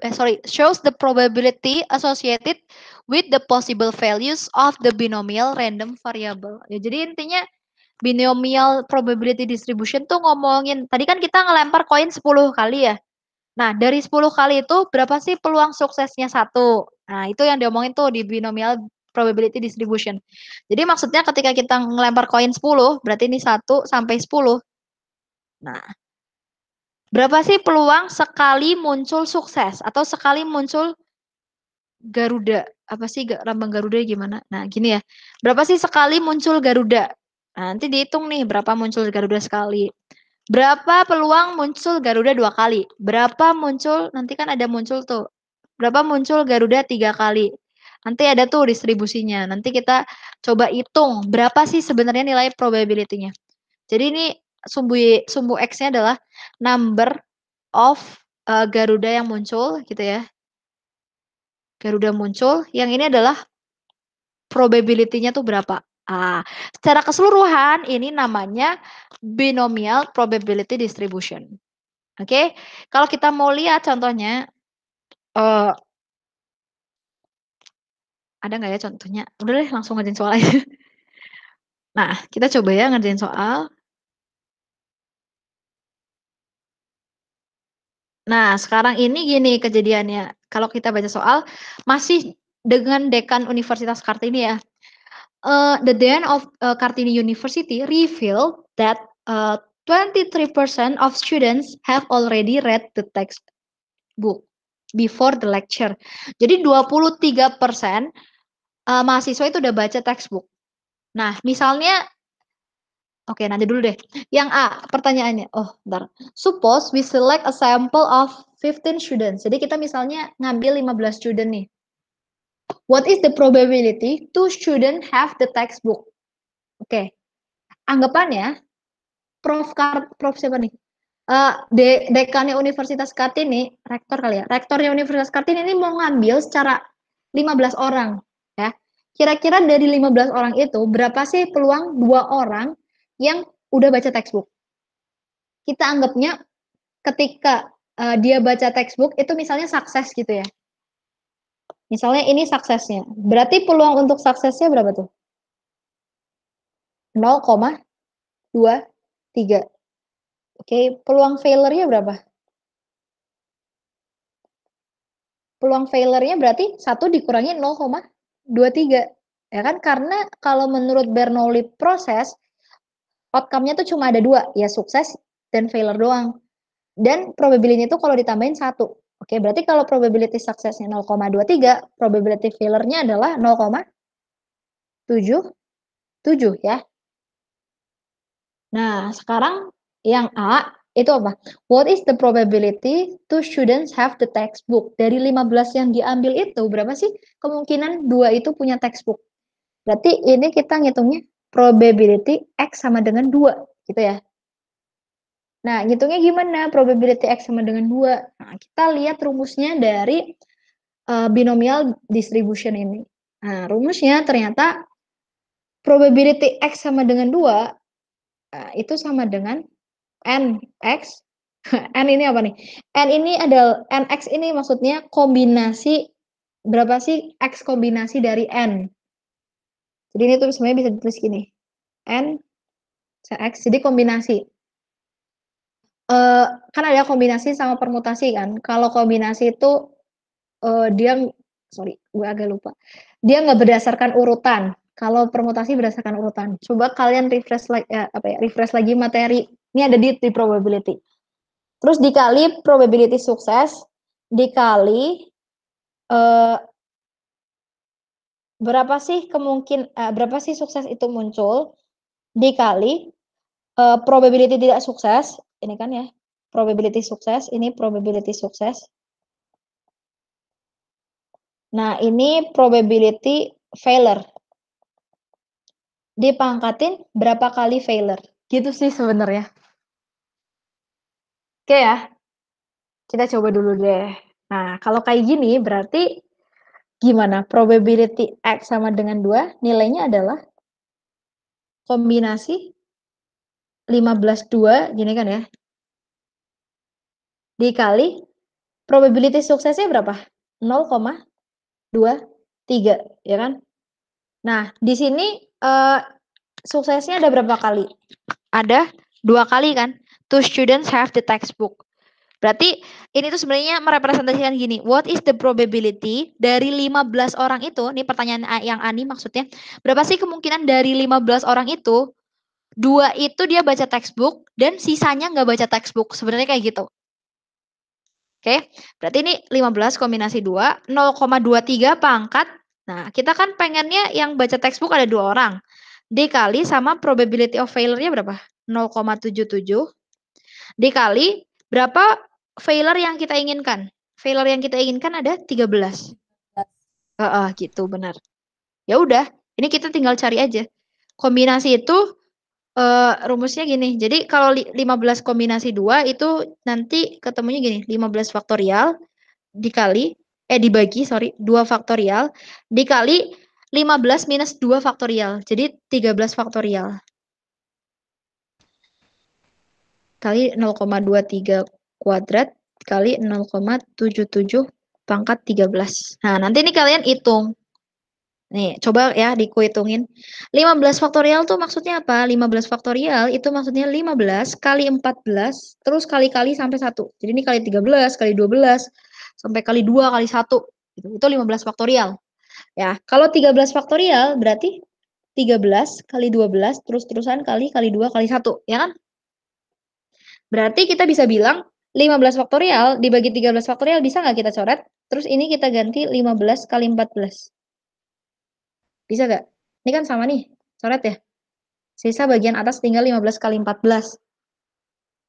eh, sorry, shows the probability associated with the possible values of the binomial random variable. Ya, jadi intinya binomial probability distribution tuh ngomongin, tadi kan kita ngelempar koin 10 kali ya. Nah, dari 10 kali itu berapa sih peluang suksesnya satu? Nah, itu yang diomongin tuh di binomial probability distribution. Jadi maksudnya ketika kita ngelempar koin 10, berarti ini 1 sampai 10. Nah, berapa sih peluang sekali muncul sukses atau sekali muncul Garuda? Apa sih lambang Garuda gimana? Nah, gini ya. Berapa sih sekali muncul Garuda? Nah, nanti dihitung nih berapa muncul Garuda sekali. Berapa peluang muncul Garuda dua kali? Berapa muncul, nanti kan ada muncul tuh. Berapa muncul Garuda tiga kali? Nanti ada tuh distribusinya. Nanti kita coba hitung berapa sih sebenarnya nilai probability-nya. Jadi ini sumbu sumbu x-nya adalah number of uh, Garuda yang muncul gitu ya. Garuda muncul, yang ini adalah probability-nya tuh berapa. Ah, secara keseluruhan ini namanya binomial probability distribution. Oke, okay? kalau kita mau lihat contohnya, uh, ada nggak ya contohnya? Udah deh langsung ngerjain soal aja. Nah, kita coba ya ngerjain soal. Nah, sekarang ini gini kejadiannya, kalau kita baca soal, masih dengan dekan Universitas Kartini ya. Uh, the dean of uh, Kartini University revealed that uh, eh, 23% of students have already read the textbook before the lecture. Jadi 23% uh, mahasiswa itu udah baca textbook. Nah, misalnya Oke, nanti dulu deh. Yang A, pertanyaannya. Oh, bentar. Suppose we select a sample of 15 students. Jadi kita misalnya ngambil 15 student nih. What is the probability two students have the textbook? Oke. Okay. Anggapannya Prof Kar Prof siapa nih? Uh, de dekannya Universitas Kartini, rektor kali ya. Rektornya Universitas Kartini ini mau ngambil secara 15 orang, ya. Kira-kira dari 15 orang itu berapa sih peluang dua orang yang udah baca textbook. Kita anggapnya ketika uh, dia baca textbook itu misalnya sukses gitu ya. Misalnya ini suksesnya. Berarti peluang untuk suksesnya berapa tuh? 0,23. Oke, okay. peluang failure-nya berapa? Peluang failure-nya berarti 1 dikurangi 0,23. Ya kan? Karena kalau menurut Bernoulli proses, outcome-nya tuh cuma ada dua, ya sukses dan failure doang. Dan probability itu kalau ditambahin satu. Oke, berarti kalau probability suksesnya 0,23, probability failure-nya adalah 0,77 ya. Nah, sekarang yang A itu apa? What is the probability two students have the textbook? Dari 15 yang diambil itu, berapa sih kemungkinan dua itu punya textbook? Berarti ini kita ngitungnya probability X sama dengan 2 gitu ya. Nah, ngitungnya gimana? Probability X sama dengan 2. Nah, kita lihat rumusnya dari uh, binomial distribution ini. Nah, rumusnya ternyata probability X sama dengan 2 uh, eh, itu sama dengan NX. N ini apa nih? N ini adalah NX ini maksudnya kombinasi berapa sih X kombinasi dari N? Jadi ini tuh sebenarnya bisa ditulis gini. N CX, jadi kombinasi. E, kan ada kombinasi sama permutasi kan. Kalau kombinasi itu e, dia, sorry, gue agak lupa. Dia nggak berdasarkan urutan. Kalau permutasi berdasarkan urutan. Coba kalian refresh lagi, ya, eh, apa ya, refresh lagi materi. Ini ada di, di probability. Terus dikali probability sukses dikali berapa sih kemungkin uh, berapa sih sukses itu muncul dikali uh, probability tidak sukses ini kan ya probability sukses ini probability sukses nah ini probability failure dipangkatin berapa kali failure gitu sih sebenarnya oke ya kita coba dulu deh nah kalau kayak gini berarti gimana probability X sama dengan dua nilainya adalah kombinasi 15 2 gini kan ya dikali probability suksesnya berapa 0,23 ya kan nah di sini uh, suksesnya ada berapa kali ada dua kali kan two students have the textbook Berarti ini tuh sebenarnya merepresentasikan gini, what is the probability dari 15 orang itu, ini pertanyaan yang Ani maksudnya, berapa sih kemungkinan dari 15 orang itu, dua itu dia baca textbook, dan sisanya nggak baca textbook, sebenarnya kayak gitu. Oke, okay? berarti ini 15 kombinasi 2, 0,23 pangkat. Nah, kita kan pengennya yang baca textbook ada dua orang. Dikali sama probability of failure-nya berapa? 0,77. Dikali berapa failure yang kita inginkan. Failure yang kita inginkan ada 13. Heeh, uh, uh, gitu benar. Ya udah, ini kita tinggal cari aja. Kombinasi itu uh, rumusnya gini. Jadi kalau 15 kombinasi 2 itu nanti ketemunya gini, 15 faktorial dikali eh dibagi sorry 2 faktorial dikali 15 minus 2 faktorial. Jadi 13 faktorial. Kali 0,23 kuadrat kali 0,77 pangkat 13. Nah, nanti ini kalian hitung. Nih, coba ya dikuitungin. 15 faktorial tuh maksudnya apa? 15 faktorial itu maksudnya 15 kali 14 terus kali-kali sampai 1. Jadi ini kali 13, kali 12, sampai kali 2, kali 1. Gitu. Itu, 15 faktorial. Ya, kalau 13 faktorial berarti 13 kali 12 terus-terusan kali kali 2 kali 1, ya kan? Berarti kita bisa bilang 15 faktorial dibagi 13 faktorial bisa nggak kita coret? Terus ini kita ganti 15 kali 14. Bisa nggak? Ini kan sama nih, coret ya. Sisa bagian atas tinggal 15 kali 14.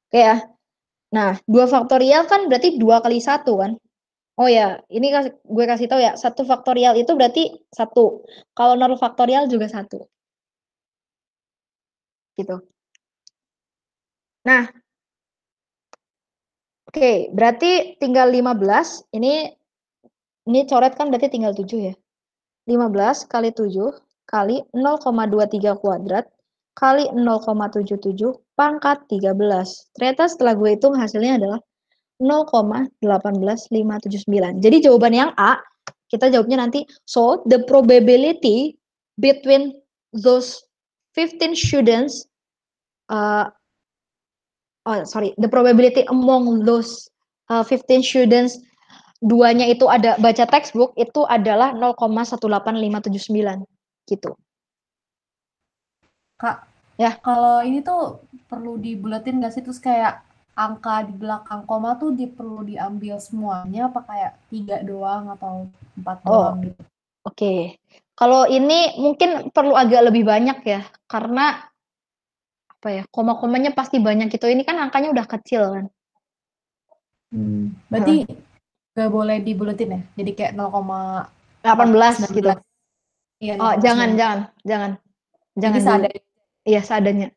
Oke ya. Nah, 2 faktorial kan berarti 2 kali 1 kan? Oh ya, ini gue kasih tahu ya, 1 faktorial itu berarti 1. Kalau 0 faktorial juga 1. Gitu. Nah, Oke, berarti tinggal 15. Ini ini coret kan berarti tinggal 7 ya. 15 kali 7 kali 0,23 kuadrat kali 0,77 pangkat 13. Ternyata setelah gue hitung hasilnya adalah 0,18579. Jadi jawaban yang A, kita jawabnya nanti, so the probability between those 15 students uh, oh sorry the probability among those uh, 15 students duanya itu ada baca textbook itu adalah 0,18579 gitu. Kak, ya. Kalau ini tuh perlu dibuletin nggak sih terus kayak angka di belakang koma tuh di, perlu diambil semuanya apa kayak tiga doang atau empat oh, doang gitu. Oke. Okay. Kalau ini mungkin perlu agak lebih banyak ya karena apa ya koma-komanya pasti banyak gitu ini kan angkanya udah kecil kan hmm. berarti nah. nggak boleh dibuletin ya jadi kayak 0,18 19. gitu iya, oh jangan jangan jangan jangan jadi seadanya iya seadanya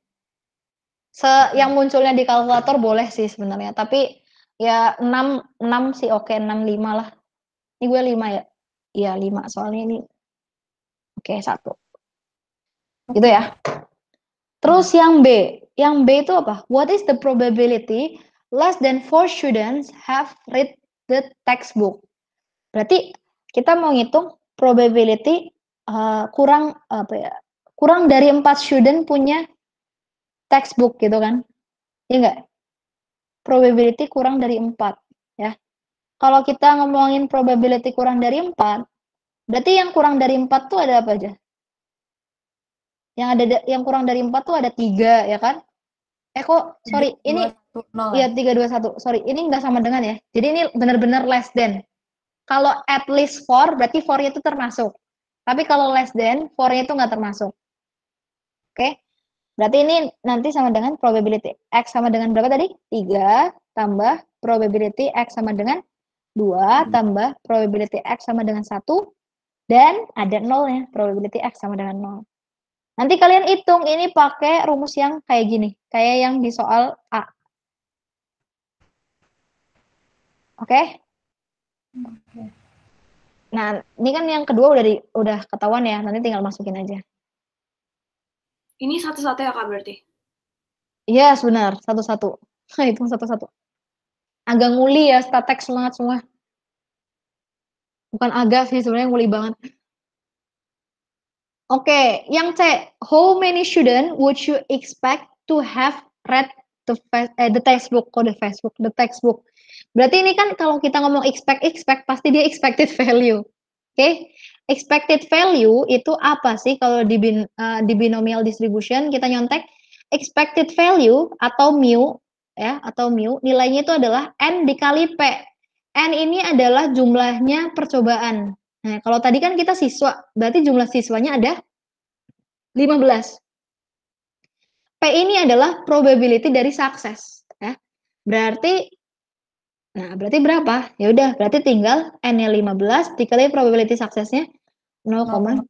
Se yang munculnya di kalkulator boleh sih sebenarnya tapi ya 6 6 sih oke okay, 6 5 lah ini gue 5 ya iya 5 soalnya ini oke okay, satu gitu ya Terus hmm. yang B, yang B itu apa? What is the probability less than four students have read the textbook? Berarti kita mau ngitung probability uh, kurang apa ya? Kurang dari empat student punya textbook gitu kan? Iya enggak? Probability kurang dari empat ya. Kalau kita ngomongin probability kurang dari empat, berarti yang kurang dari empat tuh ada apa aja? Yang ada yang kurang dari empat tuh ada tiga ya kan? Eh kok sorry ini iya ya? tiga dua satu sorry ini nggak sama dengan ya. Jadi ini benar-benar less than. Kalau at least four berarti fournya itu termasuk. Tapi kalau less than fournya itu nggak termasuk. Oke? Okay? Berarti ini nanti sama dengan probability X sama dengan berapa tadi? Tiga tambah probability X sama dengan dua hmm. tambah probability X sama dengan satu dan ada nolnya, probability X sama dengan nol. Nanti kalian hitung ini pakai rumus yang kayak gini, kayak yang di soal A. Oke? Okay? Nah, ini kan yang kedua udah di, udah ketahuan ya, nanti tinggal masukin aja. Ini satu-satu ya Kak berarti? Yes, benar, satu-satu. Hitung satu-satu. Agak nguli ya, statek semangat semua. Bukan agak sih, sebenarnya nguli banget okay, yang C, how many student would you expect to have read the eh, the textbook kode oh, the Facebook, the textbook. Berarti ini kan kalau kita ngomong expect expect pasti dia expected value. Oke. Okay? Expected value itu apa sih kalau di bin, uh, di binomial distribution kita nyontek expected value atau mu ya atau mu nilainya itu adalah n dikali p. N ini adalah jumlahnya percobaan. Nah, kalau tadi kan kita siswa, berarti jumlah siswanya ada 15. P ini adalah probability dari sukses. Ya. Berarti, nah berarti berapa? Ya udah, berarti tinggal N-nya 15, dikali probability suksesnya 0,23.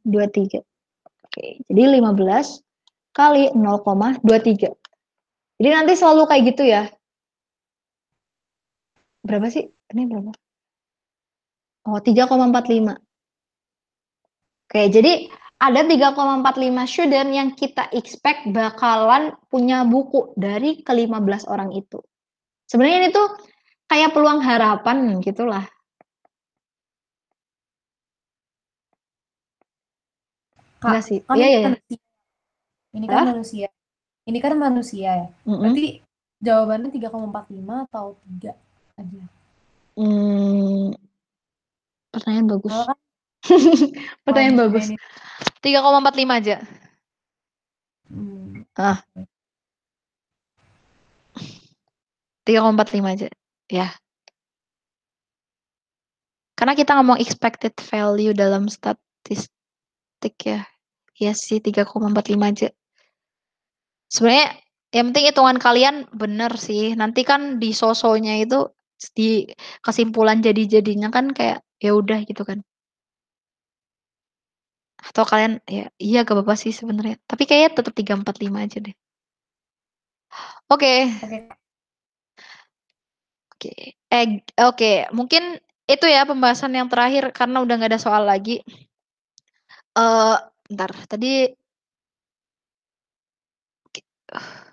Oke, jadi 15 kali 0,23. Jadi nanti selalu kayak gitu ya. Berapa sih? Ini berapa? Oh, 3,45. Oke, jadi ada 3,45 student yang kita expect bakalan punya buku dari ke-15 orang itu. Sebenarnya ini tuh kayak peluang harapan gitulah. Kak, Enggak sih. Kan iya, iya. iya. Kan ini kan Hah? manusia. Ini kan manusia ya. Mm -hmm. Berarti jawabannya 3,45 atau 3 aja. Hmm, Pertanyaan bagus. Pertanyaan oh, bagus. 3,45 aja. Hmm. Ah. Tiga koma empat lima aja. Ya. Karena kita ngomong expected value dalam statistik ya. Ya sih 3,45 aja. Sebenarnya yang penting hitungan kalian bener sih. Nanti kan di sosonya itu di kesimpulan jadi-jadinya kan kayak Ya udah gitu kan. Atau kalian, ya iya gak apa-apa sih sebenarnya, tapi kayaknya tetap tiga empat lima aja deh. Oke. Oke, Oke, eh, oke mungkin itu ya pembahasan yang terakhir karena udah nggak ada soal lagi. uh, bentar tadi ah.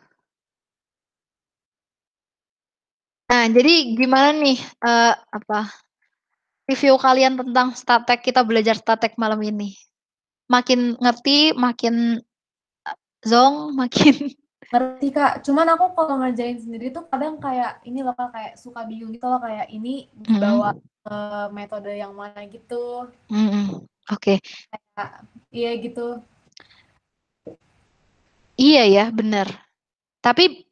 Nah jadi gimana nih, uh, apa review kalian tentang statek kita belajar statek malam ini. Makin ngerti, makin eh, zong, makin ngerti kak. Cuman aku kalau ngerjain sendiri tuh kadang kayak ini loh kayak suka bingung gitu loh kayak ini dibawa mm -hmm. ke metode yang mana gitu. Mm -hmm. Oke. Okay. iya gitu. Iya ya, bener. Tapi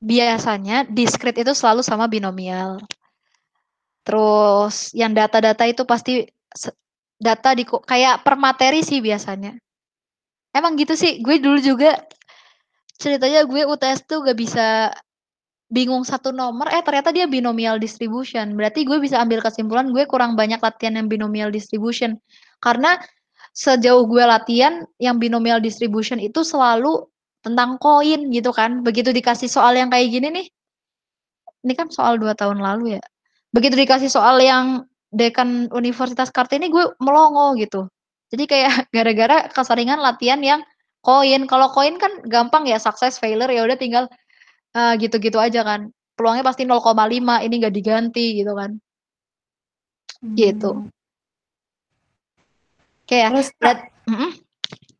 biasanya diskrit itu selalu sama binomial. Terus yang data-data itu pasti data di kayak per materi sih biasanya. Emang gitu sih, gue dulu juga ceritanya gue UTS tuh gak bisa bingung satu nomor, eh ternyata dia binomial distribution. Berarti gue bisa ambil kesimpulan gue kurang banyak latihan yang binomial distribution. Karena sejauh gue latihan yang binomial distribution itu selalu tentang koin gitu kan. Begitu dikasih soal yang kayak gini nih. Ini kan soal dua tahun lalu ya begitu dikasih soal yang dekan Universitas Kartini gue melongo gitu. Jadi kayak gara-gara keseringan latihan yang koin. Kalau koin kan gampang ya sukses failure ya udah tinggal gitu gitu-gitu aja kan. Peluangnya pasti 0,5 ini nggak diganti gitu kan. Gitu. Hmm. Gitu. Oke okay, ya. Terus that, mm -hmm.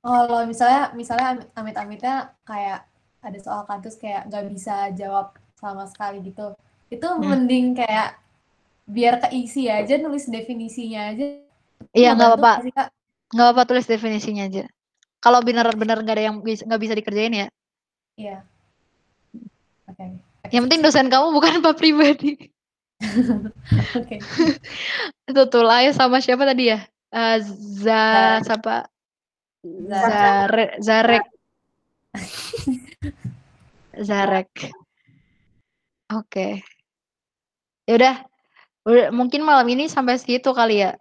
kalau misalnya misalnya amit-amitnya kayak ada soal kampus kayak nggak bisa jawab sama sekali gitu. Itu hmm. mending kayak biar keisi aja nulis definisinya aja iya nggak apa-apa nggak apa-apa tulis definisinya aja kalau bener-bener nggak ada yang nggak bisa dikerjain ya iya oke okay. yang penting dosen kamu bukan pak pribadi oke okay. itu tuh lah ya, sama siapa tadi ya uh, za siapa Zare, Zarek. Zarek. Oke. Okay. Yaudah, mungkin malam ini sampai situ kali ya.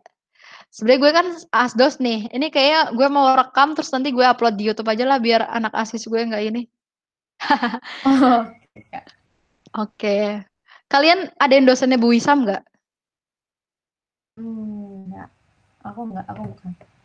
Sebenarnya gue kan asdos nih. Ini kayaknya gue mau rekam terus nanti gue upload di YouTube aja lah biar anak asis gue nggak ini. oh, Oke. Okay. Kalian ada yang dosennya Bu Wisam nggak? Hmm, enggak. Aku nggak, aku bukan.